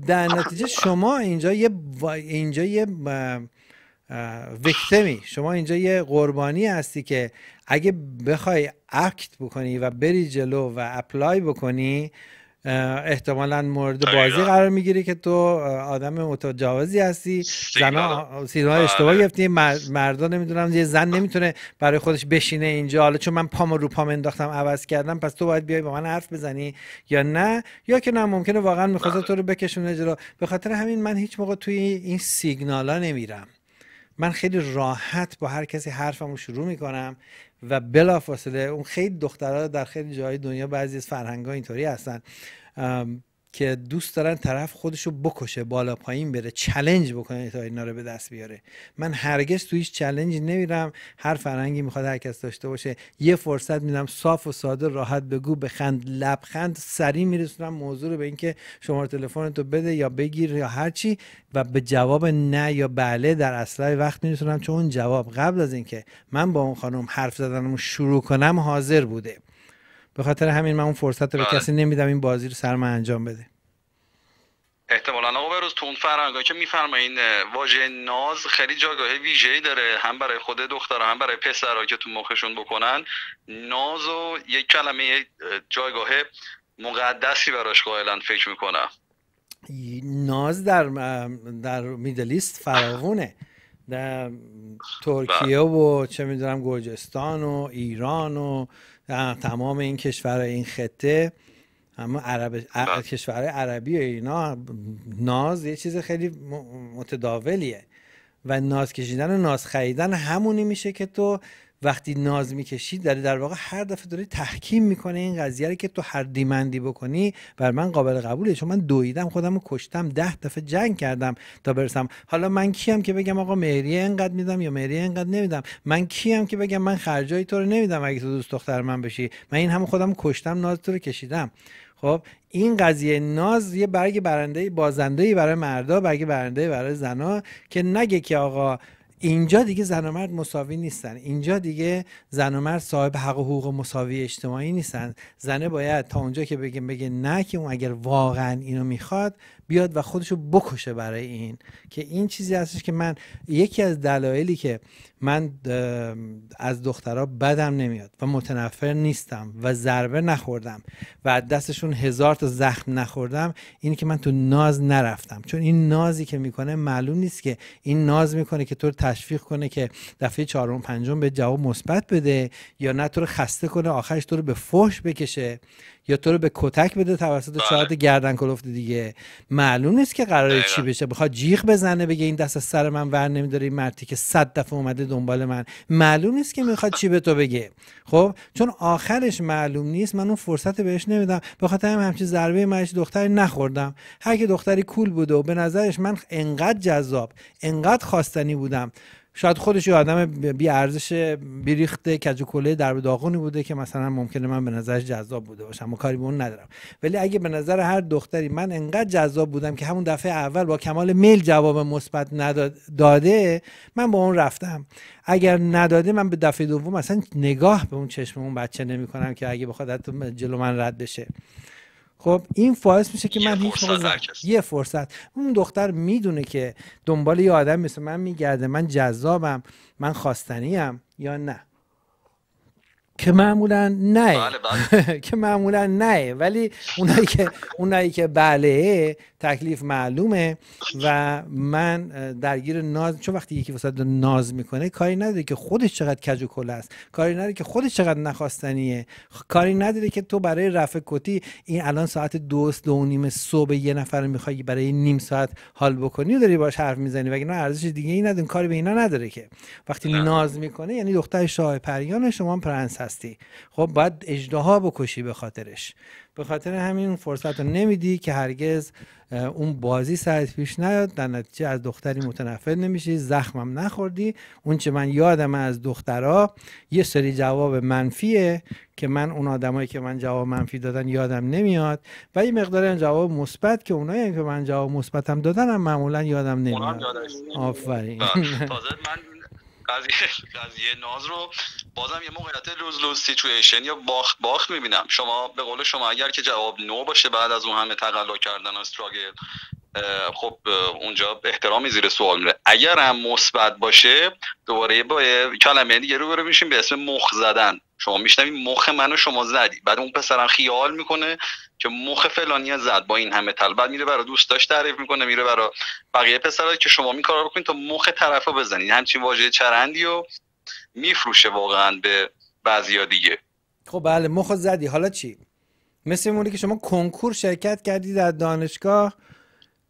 در نتیجه شما اینجا یه اینجا یه وکتمی شما اینجا یه قربانی هستی که اگه بخوای اکت بکنی و بری جلو و اپلای بکنی احتمالا مورد بازی قرار میگیری که تو آدم متجاوزی هستی سیگنال سیدنا اشتباه بله. گرفتی مردا نمیدونم یه زن نمیتونه برای خودش بشینه اینجا حالا چون من پامو رو پام انداختم عوض کردم پس تو باید بیای با من حرف بزنی یا نه یا که نه ممکنه واقعا میخواد بله. تو رو بکشونه جلو به خاطر همین من هیچ موقع توی این سیگنالا نمیرم من خیلی راحت با هر کسی حرفم رو شروع میکنم و بلافاصله اون خیلی دخترها در خیلی جای دنیا بعضی از فرهنگ اینطوری هستن که دوست دارن طرف خودشو بکشه بالا پایین بره چلنج بکنه تا اینا رو به دست بیاره من هرگز توی هیچ چلنج نمیرم هر فرنگی میخواد هر کس داشته باشه یه فرصت میدم صاف و ساده راحت بگو بخند لبخند سری میرسونم موضوع رو به اینکه شماره تلفنتو بده یا بگیر یا هر چی و به جواب نه یا بله در اصل وقت میرسونم چون اون جواب قبل از اینکه من با اون خانم حرف زدنمو شروع کنم حاضر بوده به خاطر همین من اون فرصت رو به بله. کسی نمیدم این بازی رو سر من انجام بده احتمالا آقا به روز تون که میفرمایین واژه ناز خیلی جایگاه ای داره هم برای خود دخترها هم برای پسرها که تو مخشون بکنن ناز و یک کلمه جایگاه مقدسی براش قائلا فکر میکنم ناز در در میدلیست فراغونه در ترکیه بله. و چه میدونم گرجستان و ایران و تمام این کشور این خطه اما عرب... عرب... بله. کشور عربی و اینا ناز یه چیز خیلی متداولیه و ناز کشیدن و ناز خریدن همونی میشه که تو وقتی ناز میکشی در در واقع هر دفعه داری تحکیم میکنه این قضیه رو که تو هر دیمندی بکنی بر من قابل قبوله چون من دویدم خودم رو کشتم ده دفعه جنگ کردم تا برسم حالا من کیم که بگم آقا مهریه انقدر میدم یا مهریه انقدر نمیدم من کیم که بگم من خرجای تو رو نمیدم اگه تو دوست دختر من بشی من این هم خودم کشتم ناز تو رو کشیدم خب این قضیه ناز یه برگ برنده بازنده برای مردا برگ برنده برای زنا که نگه که آقا اینجا دیگه زن و مرد مساوی نیستن اینجا دیگه زن و مرد صاحب حق و حقوق مساوی اجتماعی نیستن زنه باید تا اونجا که بگه بگه نه که اون اگر واقعا اینو میخواد بیاد و خودشو بکشه برای این که این چیزی هستش که من یکی از دلایلی که من از دخترها بدم نمیاد و متنفر نیستم و ضربه نخوردم و دستشون هزار تا زخم نخوردم این که من تو ناز نرفتم چون این نازی که میکنه معلوم نیست که این ناز میکنه که تو رو تشویق کنه که دفعه چهارم پنجم به جواب مثبت بده یا نه تو رو خسته کنه آخرش تو رو به فحش بکشه یا تو رو به کتک بده توسط چهارت بله. گردن کلفت دیگه معلوم نیست که قراره چی بشه بخواد جیغ بزنه بگه این دست سر من ور نمیداره این مرتی که صد دفعه اومده دنبال من معلوم نیست که میخواد چی به تو بگه خب چون آخرش معلوم نیست من اون فرصت بهش نمیدم بخاطر خاطر هم همچین ضربه مرش دختری نخوردم هر که دختری کول بوده و به نظرش من انقدر جذاب انقدر خواستنی بودم شاید خودش یه آدم بی ارزش بیریخت کج کله در داغونی بوده که مثلا ممکنه من به نظرش جذاب بوده باشم و کاری به اون ندارم ولی اگه به نظر هر دختری من انقدر جذاب بودم که همون دفعه اول با کمال میل جواب مثبت نداده من با اون رفتم اگر نداده من به دفعه دوم اصلا نگاه به اون چشم اون بچه کنم که اگه بخواد حتی جلو من رد بشه خب این باعث میشه که من هیچ یه فرصت اون دختر میدونه که دنبال یه آدم مثل من میگرده من جذابم من خواستنیم یا نه که معمولا نه بله، بله. <laughs> که معمولا نه ولی اونایی که اونایی که بله تکلیف معلومه و من درگیر ناز چون وقتی یکی وسط ناز میکنه کاری نداره که خودش چقدر کج و کله است کاری نداره که خودش چقدر نخواستنیه کاری نداره که تو برای رفع کتی این الان ساعت دو دو نیم صبح یه نفر میخوای برای نیم ساعت حال بکنی و داری باش حرف میزنی وگرنه ارزش دیگه ای نداره کاری به اینا نداره که وقتی ناز میکنه یعنی دختر شاه پریان شما پرنس هستی خب باید اجدها بکشی به خاطرش به خاطر همین فرصت رو نمیدی که هرگز اون بازی سرت پیش نیاد در نتیجه از دختری متنفر نمیشی زخمم نخوردی اون چه من یادم از دخترها یه سری جواب منفیه که من اون آدمایی که من جواب منفی دادن یادم نمیاد و یه مقدار جواب مثبت که اونایی که من جواب مثبتم دادنم معمولا یادم نمیاد آفرین تازه من قضیه یه ناز رو بازم یه موقعیت لوز لوز سیچویشن یا باخت باخت میبینم شما به قول شما اگر که جواب نو باشه بعد از اون همه تقلا کردن و استراگل خب اونجا احترامی زیر سوال میره اگر هم مثبت باشه دوباره با کلمه دیگه رو برو میشیم به اسم مخ زدن شما میشنوی مخ منو شما زدی بعد اون پسرم خیال میکنه که مخ فلانی زد با این همه تل بعد میره برای داشت تعریف میکنه میره برای بقیه پسرا که شما این کارا بکنید تا مخ طرفو بزنید همچین واژه چرندی و میفروشه واقعا به بعضیا دیگه خب بله مخ زدی حالا چی مثل اونی که شما کنکور شرکت کردی در دانشگاه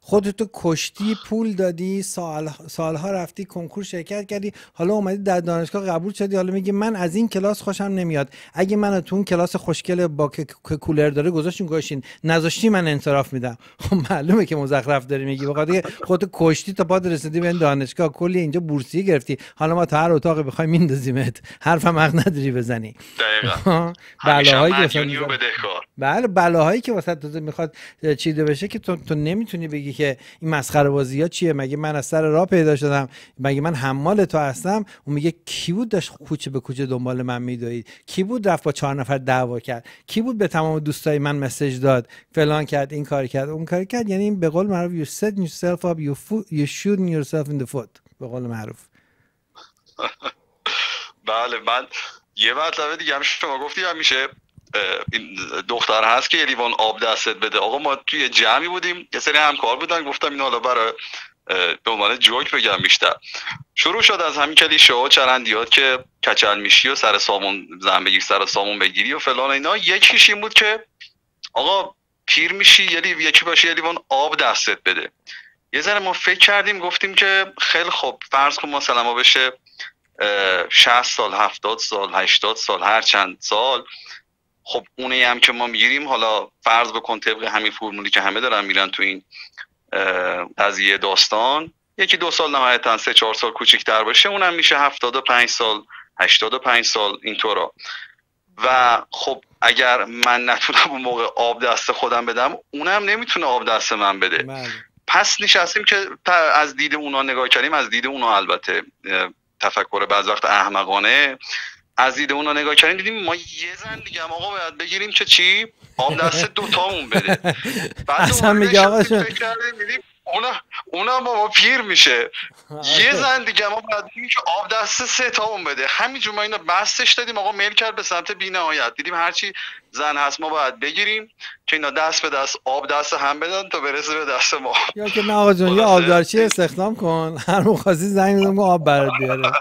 خودتو کشتی پول دادی سال سالها رفتی کنکور شرکت کردی حالا اومدی در دانشگاه قبول شدی حالا میگی من از این کلاس خوشم نمیاد اگه من تو اون کلاس خوشگل با که کولر داره گذاشتین گوشین نذاشتی من انصراف میدم خب معلومه که مزخرف داری میگی بخاطر خودتو کشتی تا پاد رسیدی به این دانشگاه کلی اینجا بورسیه گرفتی حالا ما تا هر اتاق بخوای میندازیمت حرفم حق نداری بزنی دقیقاً <laughs> بلاهایی که بله، بلاهایی که واسه میخواد چیده بشه که تو نمیتونی بگی که این مسخره بازی ها چیه مگه من از سر راه پیدا شدم مگه من حمال تو هستم اون میگه کی بود داشت کوچه به کوچه دنبال من میدوید کی بود رفت با چهار نفر دعوا کرد کی بود به تمام دوستای من مسج داد فلان کرد این کار کرد اون کار کرد یعنی این به قول معروف you set yourself up you, you به قول معروف <laughs> بله من یه مطلب دیگه هم شما گفتی میشه این دختر هست که یه لیوان آب دستت بده آقا ما توی جمعی بودیم یه سری همکار بودن گفتم این حالا برای به عنوان جوک بگم بیشتر شروع شد از همین کلیشه ها چرندیات که کچل میشی و سر سامون زن بگیر سر سامون بگیری و فلان اینا یکیش این بود که آقا پیر میشی یعنی یکی باشه یه لیوان آب دستت بده یه ذره ما فکر کردیم گفتیم که خیلی خب فرض کن مثلا ما بشه 60 سال 70 سال 80 سال هر چند سال خب اونی هم که ما میگیریم حالا فرض بکن طبق همین فرمولی که همه دارن میرن تو این قضیه داستان یکی دو سال نهایتا سه چهار سال کوچیکتر باشه اونم میشه هفتاد و پنج سال هشتاد و پنج سال اینطورا و خب اگر من نتونم اون موقع آب دست خودم بدم اونم نمیتونه آب دست من بده من. بله. پس نشستیم که از دید اونا نگاه کردیم از دید اونا البته تفکر بعض وقت احمقانه از دید نگاه کردیم دیدیم ما یه زن دیگه آقا باید بگیریم چه چی آب دست دوتامون بده <laughs> بعد اصلا میگه آقا اونا اونا بابا پیر میشه یه زن دیگه ما باید دیدیم که آب دست سه تا اون بده همینجور ما اینا بستش دادیم آقا میل کرد به سمت بینهایت دیدیم هرچی زن هست ما باید بگیریم که اینا دست به دست آب دست هم بدن تا برسه به دست ما یا که نه آقا جون یه استخدام کن هر مخازی زنگ زنگ آب برات بیاره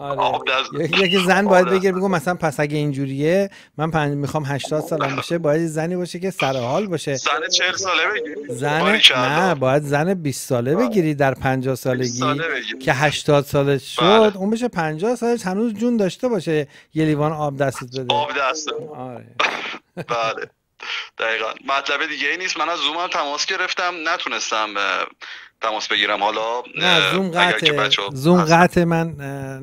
آره. یکی زن باید آره. بگیر بگو مثلا پس اگه اینجوریه من پنج میخوام 80 سالم باشه باید زنی باشه که سر حال باشه زن 40 ساله بگیری زن نه باید زن 20 آره. ساله بگیری در 50 سالگی که 80 سالش بله. شد بله. اون بشه 50 سالش هنوز جون داشته باشه یه لیوان آب دستت بده آب دست آره <laughs> بله دقیقا مطلب دیگه ای نیست من از زومم تماس گرفتم نتونستم تماس بگیرم حالا نه زوم قطع زوم قطع من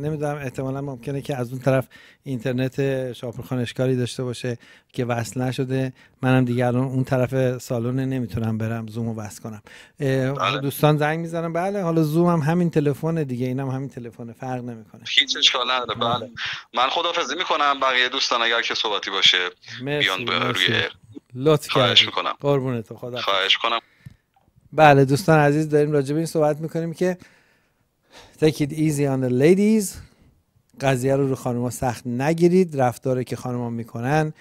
نمیدونم احتمالا ممکنه که از اون طرف اینترنت شاپرخان اشکالی داشته باشه که وصل نشده منم دیگه اون طرف سالن نمیتونم برم زوم رو وصل کنم بله. دوستان زنگ میزنم بله حالا زوم هم همین تلفن دیگه اینم هم همین تلفن فرق نمیکنه هیچ اشکال نداره بله. بله. من خدافظی میکنم بقیه دوستان اگر که صحبتی باشه مرسی. بیان روی لطف خواهش قربونت خدا خواهش کنم بله دوستان عزیز داریم راجع به این صحبت میکنیم که take it easy on the ladies قضیه رو رو خانوما سخت نگیرید رفتاری که خانوما میکنن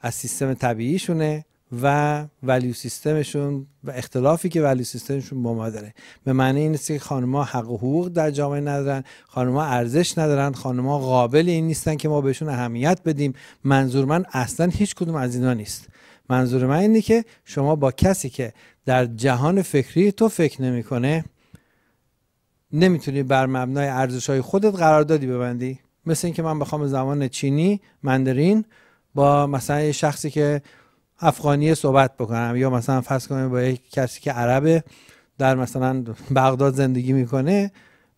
از سیستم طبیعیشونه و ولیو سیستمشون و اختلافی که ولیو سیستمشون با ما داره به معنی این است که خانمها حق و حقوق در جامعه ندارن خانمها ارزش ندارن خانمها قابل این نیستن که ما بهشون اهمیت بدیم منظور من اصلا هیچ کدوم از اینا نیست منظور من اینه که شما با کسی که در جهان فکری تو فکر نمیکنه نمیتونی بر مبنای ارزش های خودت قراردادی ببندی مثل اینکه من بخوام زمان چینی مندرین با مثلا یه شخصی که افغانی صحبت بکنم یا مثلا فرض کنم با یک کسی که عربه در مثلا بغداد زندگی میکنه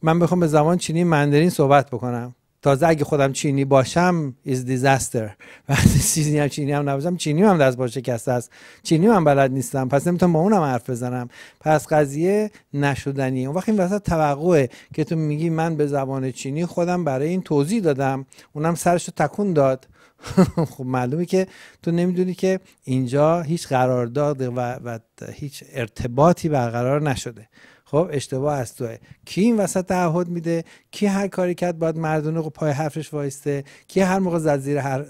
من بخوام به زمان چینی مندرین صحبت بکنم تازه اگه خودم چینی باشم is disaster <laughs> وقتی چیزی هم چینی هم نباشم چینی هم دست باشه شکسته است چینی هم بلد نیستم پس نمیتونم با اونم حرف بزنم پس قضیه نشدنی اون وقت این وسط توقعه که تو میگی من به زبان چینی خودم برای این توضیح دادم اونم سرش رو تکون داد <laughs> خب معلومه که تو نمیدونی که اینجا هیچ قرارداد و, و هیچ ارتباطی برقرار نشده خب اشتباه از توه کی این وسط تعهد میده کی هر کاری کرد باید مردونه پای حرفش وایسته کی هر موقع زد زیر هر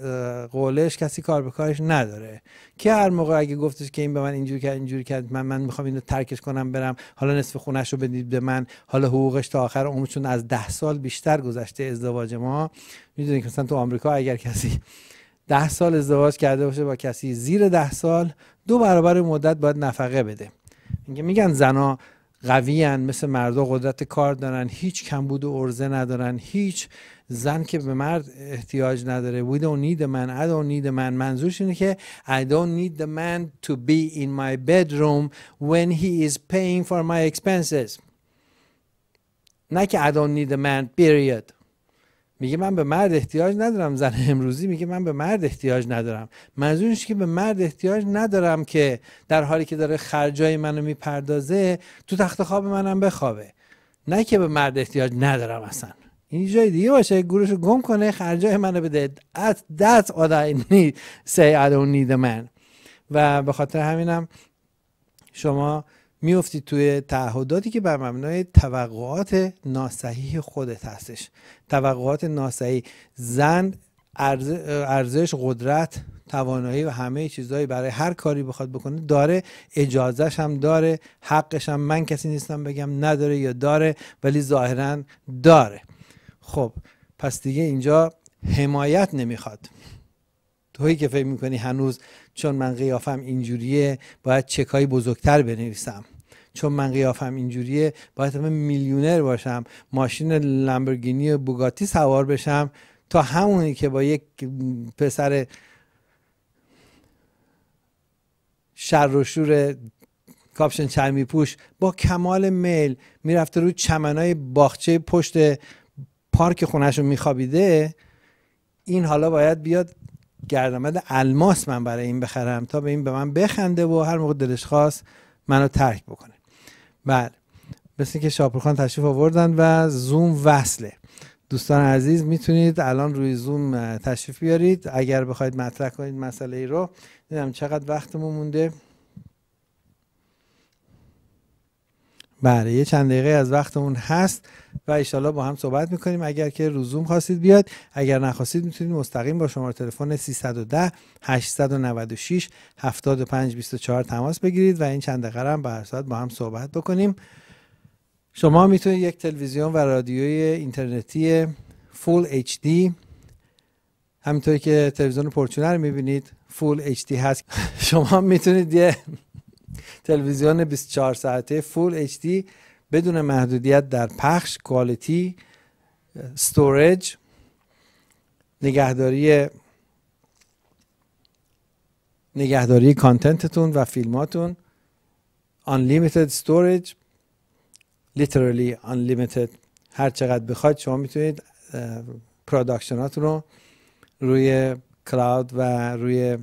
قولش کسی کار به کارش نداره کی هر موقع اگه گفتش که این به من اینجوری کرد اینجوری کرد من من میخوام اینو ترکش کنم برم حالا نصف خونش رو بدید به من حالا حقوقش تا آخر عمر چون از ده سال بیشتر گذشته ازدواج ما میدونید که مثلا تو آمریکا اگر کسی ده سال ازدواج کرده باشه با کسی زیر ده سال دو برابر مدت باید نفقه بده میگن زنا قوی مثل مردا قدرت کار دارن هیچ بود و ارزه ندارن هیچ زن که به مرد احتیاج نداره we don't need a man I don't need a man منظورش اینه که I don't need the man to be in my bedroom when he is paying for my expenses نه که I don't need a man period میگه من به مرد احتیاج ندارم زن امروزی میگه من به مرد احتیاج ندارم منظورش که به مرد احتیاج ندارم که در حالی که داره خرجای منو میپردازه تو تخت خواب منم بخوابه نه که به مرد احتیاج ندارم اصلا این جای دیگه باشه گروش گم کنه خرجای منو بده at that what I need say I don't need a man و به خاطر همینم شما میفتی توی تعهداتی که بر مبنای توقعات ناسحیح خودت هستش توقعات ناسحیح زن ارزش قدرت توانایی و همه چیزهایی برای هر کاری بخواد بکنه داره اجازهش هم داره حقش هم من کسی نیستم بگم نداره یا داره ولی ظاهرا داره خب پس دیگه اینجا حمایت نمیخواد تویی که فکر میکنی هنوز چون من قیافم اینجوریه باید چکای بزرگتر بنویسم چون من قیافم اینجوریه باید من میلیونر باشم ماشین لامبورگینی و بوگاتی سوار بشم تا همونی که با یک پسر شر و شور کاپشن چرمی پوش با کمال میل میرفته روی چمنای باغچه پشت پارک خونهشون میخوابیده این حالا باید بیاد گردمد الماس من برای این بخرم تا به این به من بخنده و هر موقع دلش خواست منو ترک بکنه بله مثل که شاپورخان تشریف آوردن و زوم وصله دوستان عزیز میتونید الان روی زوم تشریف بیارید اگر بخواید مطرح کنید مسئله ای رو دیدم چقدر وقتمون مونده بله یه چند دقیقه از وقتمون هست و ایشالله با هم صحبت میکنیم اگر که روزوم خواستید بیاد اگر نخواستید میتونید مستقیم با شماره تلفن 310 896 7524 تماس بگیرید و این چند دقیقه هم به ساعت با هم صحبت بکنیم شما میتونید یک تلویزیون و رادیوی اینترنتی فول دی همینطوری که تلویزیون پرچونه رو میبینید فول دی هست شما میتونید یه تلویزیون 24 ساعته فول HD بدون محدودیت در پخش کوالیتی استوریج نگهداری نگهداری کانتنتتون و فیلماتون unlimited storage literally لیمیتد هر چقدر بخواید شما میتونید پروداکشناتون رو روی کلاود و روی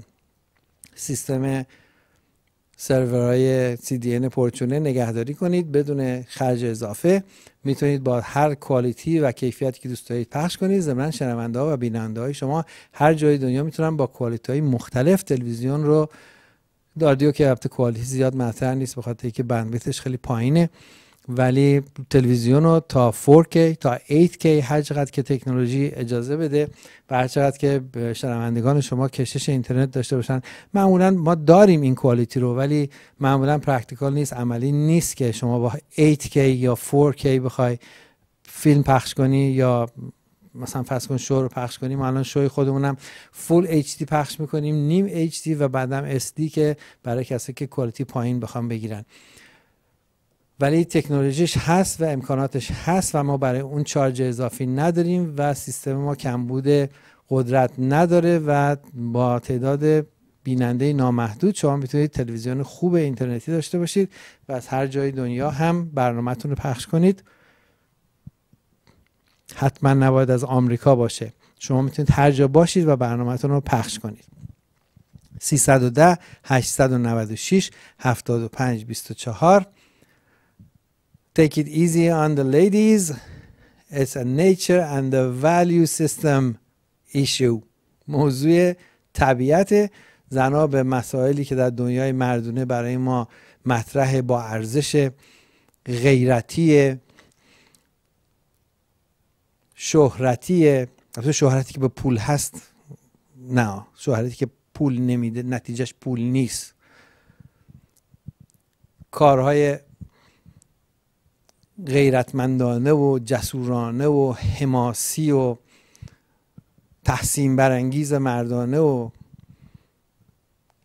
سیستم سرورهای CDN پرچونه نگهداری کنید بدون خرج اضافه میتونید با هر کوالیتی و کیفیتی که دوست دارید پخش کنید ضمن شنونده ها و بیننده های شما هر جای دنیا میتونن با کوالیتی های مختلف تلویزیون رو داردیو که البته کوالیتی زیاد مطرح نیست بخاطر اینکه بندویتش خیلی پایینه ولی تلویزیون رو تا 4K تا 8K هر چقدر که تکنولوژی اجازه بده و هر چقدر که شنوندگان شما کشش اینترنت داشته باشن معمولا ما داریم این کوالیتی رو ولی معمولا پرکتیکال نیست عملی نیست که شما با 8K یا 4K بخوای فیلم پخش کنی یا مثلا فرض کن شو رو پخش کنیم الان شوی خودمونم فول HD پخش میکنیم نیم HD و بعدم SD که برای کسی که کوالیتی پایین بخوام بگیرن ولی تکنولوژیش هست و امکاناتش هست و ما برای اون چارج اضافی نداریم و سیستم ما کمبود قدرت نداره و با تعداد بیننده نامحدود شما میتونید تلویزیون خوب اینترنتی داشته باشید و از هر جای دنیا هم برنامهتون رو پخش کنید حتما نباید از آمریکا باشه شما میتونید هر جا باشید و برنامهتون رو پخش کنید 310 896 75 24 take it easy on the ladies. It's a nature and the value system issue. موضوع طبیعت زنا به مسائلی که در دنیای مردونه برای ما مطرح با ارزش غیرتی شهرتی البته شهرتی که به پول هست نه شهرتی که پول نمیده نتیجهش پول نیست کارهای غیرتمندانه و جسورانه و حماسی و تحسین برانگیز مردانه و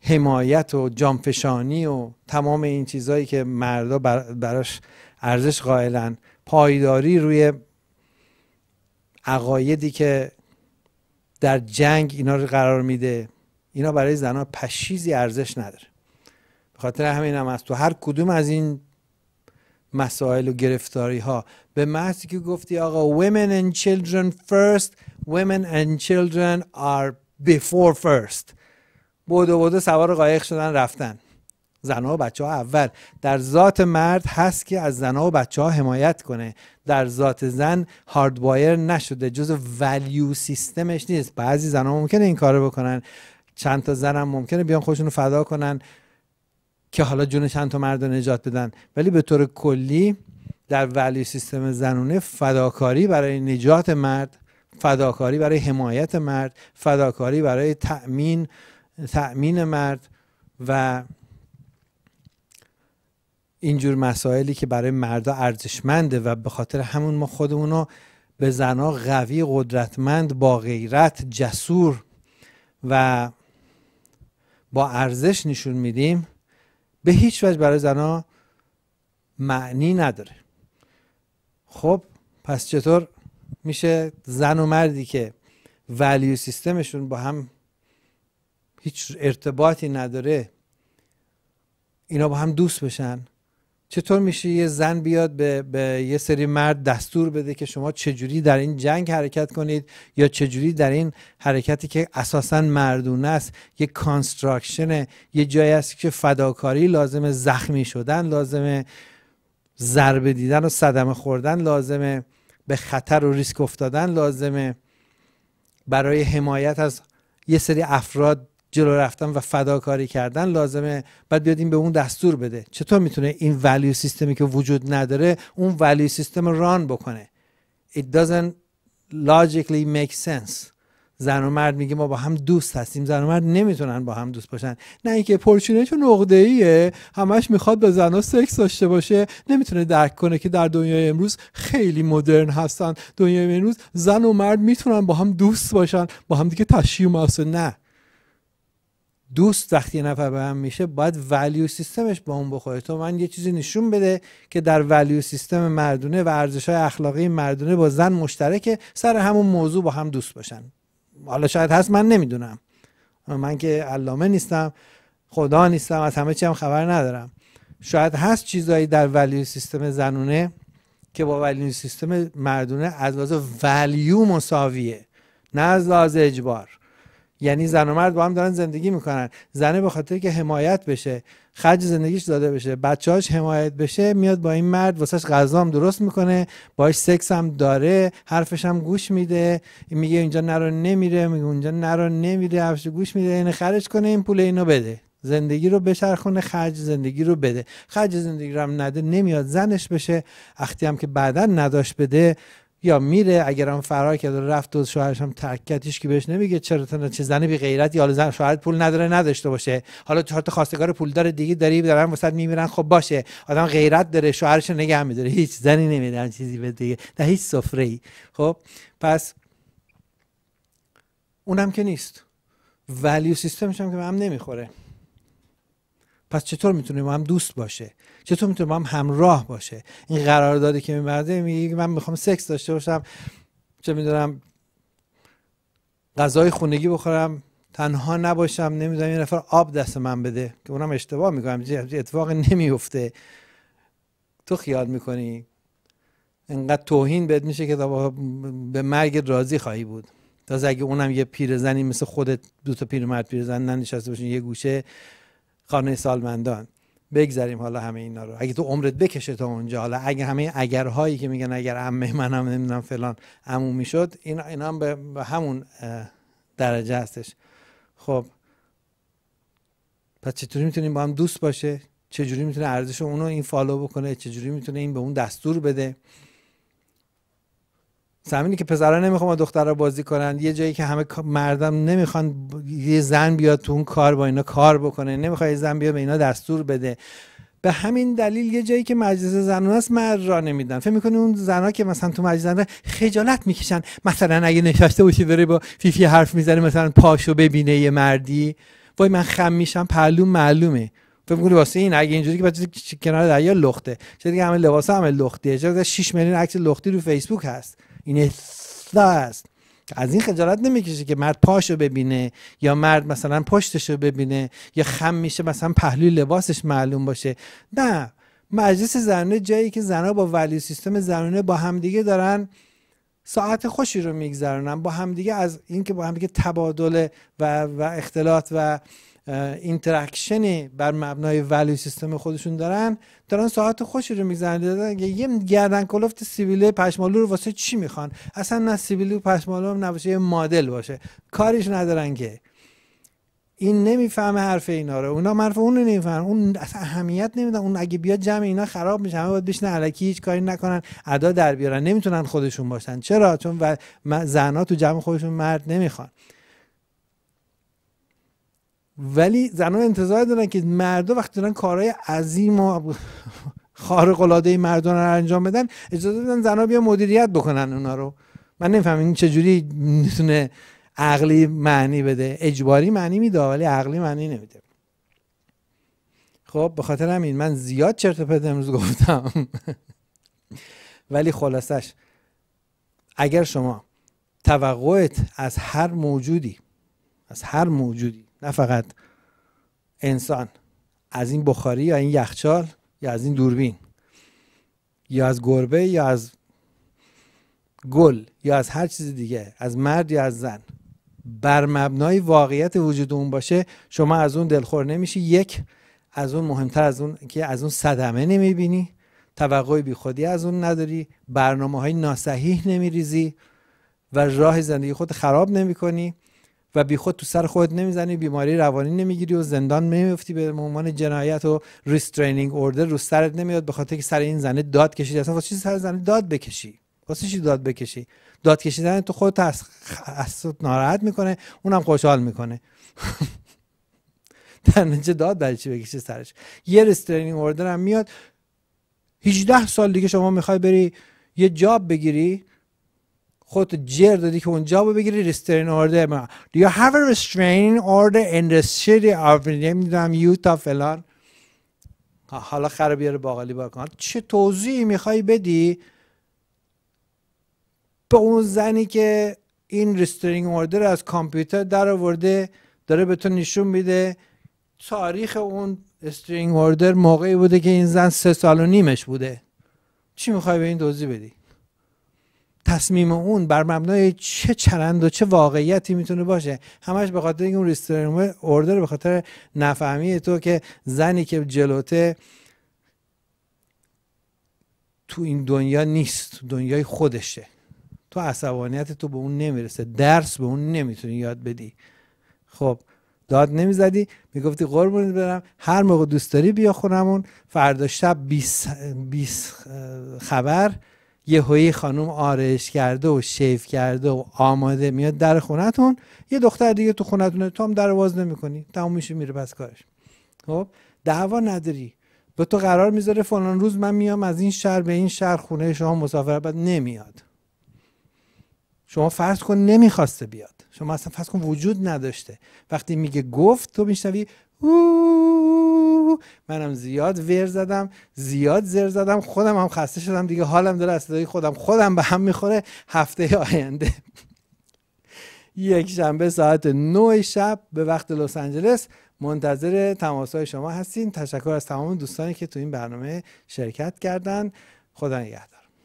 حمایت و جانفشانی و تمام این چیزهایی که مردا براش ارزش قائلن پایداری روی عقایدی که در جنگ اینا رو قرار میده اینا برای زنها پشیزی ارزش نداره به خاطر همین هم از تو هر کدوم از این مسائل و گرفتاری ها به محضی که گفتی آقا women and children first women and children are before first بودو بودو سوار قایق شدن رفتن زنها و بچه ها اول در ذات مرد هست که از زنها و بچه ها حمایت کنه در ذات زن هارد هاردوایر نشده جز ولیو سیستمش نیست بعضی زنها ممکنه این کارو بکنن چند تا زن هم ممکنه بیان خودشون رو فدا کنن که حالا جون چند تا مرد نجات بدن ولی به طور کلی در ولی سیستم زنونه فداکاری برای نجات مرد فداکاری برای حمایت مرد فداکاری برای تأمین تأمین مرد و اینجور مسائلی که برای مردا ارزشمنده و به خاطر همون ما خودمون رو به زنها قوی قدرتمند با غیرت جسور و با ارزش نشون میدیم به هیچ وجه برای زنها معنی نداره خب پس چطور میشه زن و مردی که ولیو سیستمشون با هم هیچ ارتباطی نداره اینا با هم دوست بشن چطور میشه یه زن بیاد به،, یه سری مرد دستور بده که شما چجوری در این جنگ حرکت کنید یا چجوری در این حرکتی که اساسا مردونه است یه کانستراکشنه یه جایی است که فداکاری لازمه زخمی شدن لازمه ضربه دیدن و صدمه خوردن لازمه به خطر و ریسک افتادن لازمه برای حمایت از یه سری افراد جلو رفتن و فداکاری کردن لازمه بعد بیاد به اون دستور بده چطور میتونه این ولیو سیستمی که وجود نداره اون ولیو سیستم ران بکنه it doesn't logically make sense زن و مرد میگه ما با هم دوست هستیم زن و مرد نمیتونن با هم دوست باشن نه اینکه پرچونه چون نقده ایه همش میخواد به زنها سکس داشته باشه نمیتونه درک کنه که در دنیای امروز خیلی مدرن هستن دنیای امروز زن و مرد میتونن با هم دوست باشن با هم دیگه تشیع نه دوست وقتی یه نفر به هم میشه باید ولیو سیستمش با اون بخوره تو من یه چیزی نشون بده که در ولیو سیستم مردونه و ارزش های اخلاقی مردونه با زن مشترکه سر همون موضوع با هم دوست باشن حالا شاید هست من نمیدونم من که علامه نیستم خدا نیستم از همه چی هم خبر ندارم شاید هست چیزایی در ولیو سیستم زنونه که با ولیو سیستم مردونه از لحاظ ولیو مساویه نه از لحاظ اجبار یعنی زن و مرد با هم دارن زندگی میکنن زنه به خاطر که حمایت بشه خرج زندگیش داده بشه هاش حمایت بشه میاد با این مرد واسش غذا هم درست میکنه باش سکس هم داره حرفش هم گوش میده میگه اینجا نرا نمیره میگه اونجا نرا نمیره حرفش گوش میده اینو یعنی خرج کنه این پول اینو بده زندگی رو بچرخونه خرج زندگی رو بده خرج زندگی رو هم نده نمیاد زنش بشه اختی هم که بعدا نداشت بده یا میره اگرم فرار کرد و رفت و شوهرش هم ترک که بهش نمیگه چرا تن چه زنه بی غیرتی حالا زن شوهرت پول نداره نداشته باشه حالا چهار تا خواستگار پولدار دیگه داری دارن وسط میمیرن خب باشه آدم غیرت داره شوهرش نگه میداره هیچ زنی نمیدن چیزی به دیگه نه هیچ سفره ای خب پس اونم که نیست ولیو سیستمش هم که به هم نمیخوره پس چطور میتونه با هم دوست باشه چطور میتونه با هم همراه باشه این داده که میبرده میگه من میخوام سکس داشته باشم چه میدونم غذای خونگی بخورم تنها نباشم نمیدونم این نفر آب دست من بده که اونم اشتباه میکنم اتفاق نمیفته تو خیال میکنی انقدر توهین بهت میشه که به مرگ راضی خواهی بود تا اگه اونم یه پیرزنی مثل خودت دو تا پیرمرد پیرزن ننشسته باشین یه گوشه خانه سالمندان بگذریم حالا همه اینا رو اگه تو عمرت بکشه تا اونجا حالا اگه همه اگرهایی که میگن اگر عمه منم نمیدونم فلان عمو میشد این اینا هم به همون درجه هستش خب پس چطوری میتونیم با هم دوست باشه چجوری میتونه ارزش اونو این فالو بکنه چجوری میتونه این به اون دستور بده زمینی که پسرا نمیخوان دخترا بازی کنن یه جایی که همه مردم نمیخوان یه زن بیاد تو اون کار با اینا کار بکنه نمیخواد زن بیاد به اینا دستور بده به همین دلیل یه جایی که مجلس زنان است مرد را نمیدن فکر میکنی اون زنا که مثلا تو مجلس زنان خجالت میکشن مثلا اگه نشسته باشی داره با فیفی حرف میزنه مثلا پاشو ببینه یه مردی وای من خم میشم پهلو معلومه فکر میکنی واسه این اگه اینجوری که بچه کنار دریا لخته چه دیگه همه لباس همه لختیه چه 6 میلیون عکس لختی رو فیسبوک هست این است از این خجالت نمیکشه که مرد پاشو ببینه یا مرد مثلا پشتشو ببینه یا خم میشه مثلا پهلوی لباسش معلوم باشه نه مجلس زنانه جایی که زنها با ولی سیستم زنونه با همدیگه دارن ساعت خوشی رو میگذرونن با همدیگه از اینکه با همدیگه تبادل و, و اختلاط و اینتراکشن بر مبنای ولیو سیستم خودشون دارن دارن ساعت خوشی رو میزنن یه گردن کلفت سیویله پشمالو رو واسه چی میخوان اصلا نه سیبیله و پشمالو هم نباشه یه مدل باشه کاریش ندارن که این نمیفهمه حرف اینا رو اونا حرف اون رو نمیفهمن اون اصلا اهمیت نمیدن اون اگه بیاد جمع اینا خراب میشه همه باید بشینن علکی هیچ کاری نکنن ادا در بیارن نمیتونن خودشون باشن چرا چون و زنا تو جمع خودشون مرد نمیخوان ولی زنان انتظار دارن که مردا وقتی دارن کارهای عظیم و خارق العاده مردان رو انجام بدن اجازه بدن زنها بیا مدیریت بکنن اونا رو من نمیفهم این چجوری میتونه عقلی معنی بده اجباری معنی میده ولی عقلی معنی نمیده خب به خاطر همین من زیاد چرت پرت امروز گفتم ولی خلاصش اگر شما توقعت از هر موجودی از هر موجودی نه فقط انسان از این بخاری یا این یخچال یا از این دوربین یا از گربه یا از گل یا از هر چیز دیگه از مرد یا از زن بر مبنای واقعیت وجود اون باشه شما از اون دلخور نمیشی یک از اون مهمتر از اون که از اون صدمه نمیبینی توقع بیخودی از اون نداری برنامه های ناسحیح نمیریزی و راه زندگی خود خراب کنی و بی خود تو سر خود نمیزنی بیماری روانی نمیگیری و زندان نمیفتی به عنوان جنایت و ریسترینینگ اوردر رو سرت نمیاد به خاطر که سر این زنه داد کشید اصلا واسه چی سر زنه داد بکشی واسه چی داد بکشی داد کشیدن تو خودت از اص... ناراحت میکنه اونم خوشحال میکنه <laughs> در نجه داد برای چی بکشی سرش یه ریسترینینگ اوردر هم میاد 18 سال دیگه شما میخوای بری یه جاب بگیری خودت جر دادی که اونجا بگیری رسترین آرده ما Do you have a restraining order in the city of نمیدونم یوتا حالا خرا بیاره باقالی با کن چه توضیحی میخوای بدی به اون زنی که این ریسترینگ اوردر از کامپیوتر در آورده داره به تو نشون میده تاریخ اون استرینگ اوردر موقعی بوده که این زن سه سال و نیمش بوده چی میخوای به این دوزی بدی تصمیم اون بر مبنای چه چرند و چه واقعیتی میتونه باشه همش به خاطر اون ریستورینگ اوردر به خاطر نفهمی تو که زنی که جلوته تو این دنیا نیست دنیای خودشه تو عصبانیت تو به اون نمیرسه درس به اون نمیتونی یاد بدی خب داد نمیزدی میگفتی قربونت برم هر موقع دوست داری بیا خونمون فردا شب 20 خبر هایی خانم آرش کرده و شیف کرده و آماده میاد در خونتون یه دختر دیگه تو خونتونه تو هم در نمی کنی تمام میشه میره پس کارش خب دعوا نداری به تو قرار میذاره فلان روز من میام از این شهر به این شهر خونه شما مسافرت بعد نمیاد شما فرض کن نمیخواسته بیاد شما اصلا فرض کن وجود نداشته وقتی میگه گفت تو میشنوی منم زیاد ور زدم زیاد زر زدم خودم هم خسته شدم دیگه حالم داره از صدای خودم خودم به هم میخوره هفته آینده یک شنبه ساعت 9 شب به وقت لس آنجلس منتظر تماس های شما هستین تشکر از تمام دوستانی که تو این برنامه شرکت کردن خدا نگهدار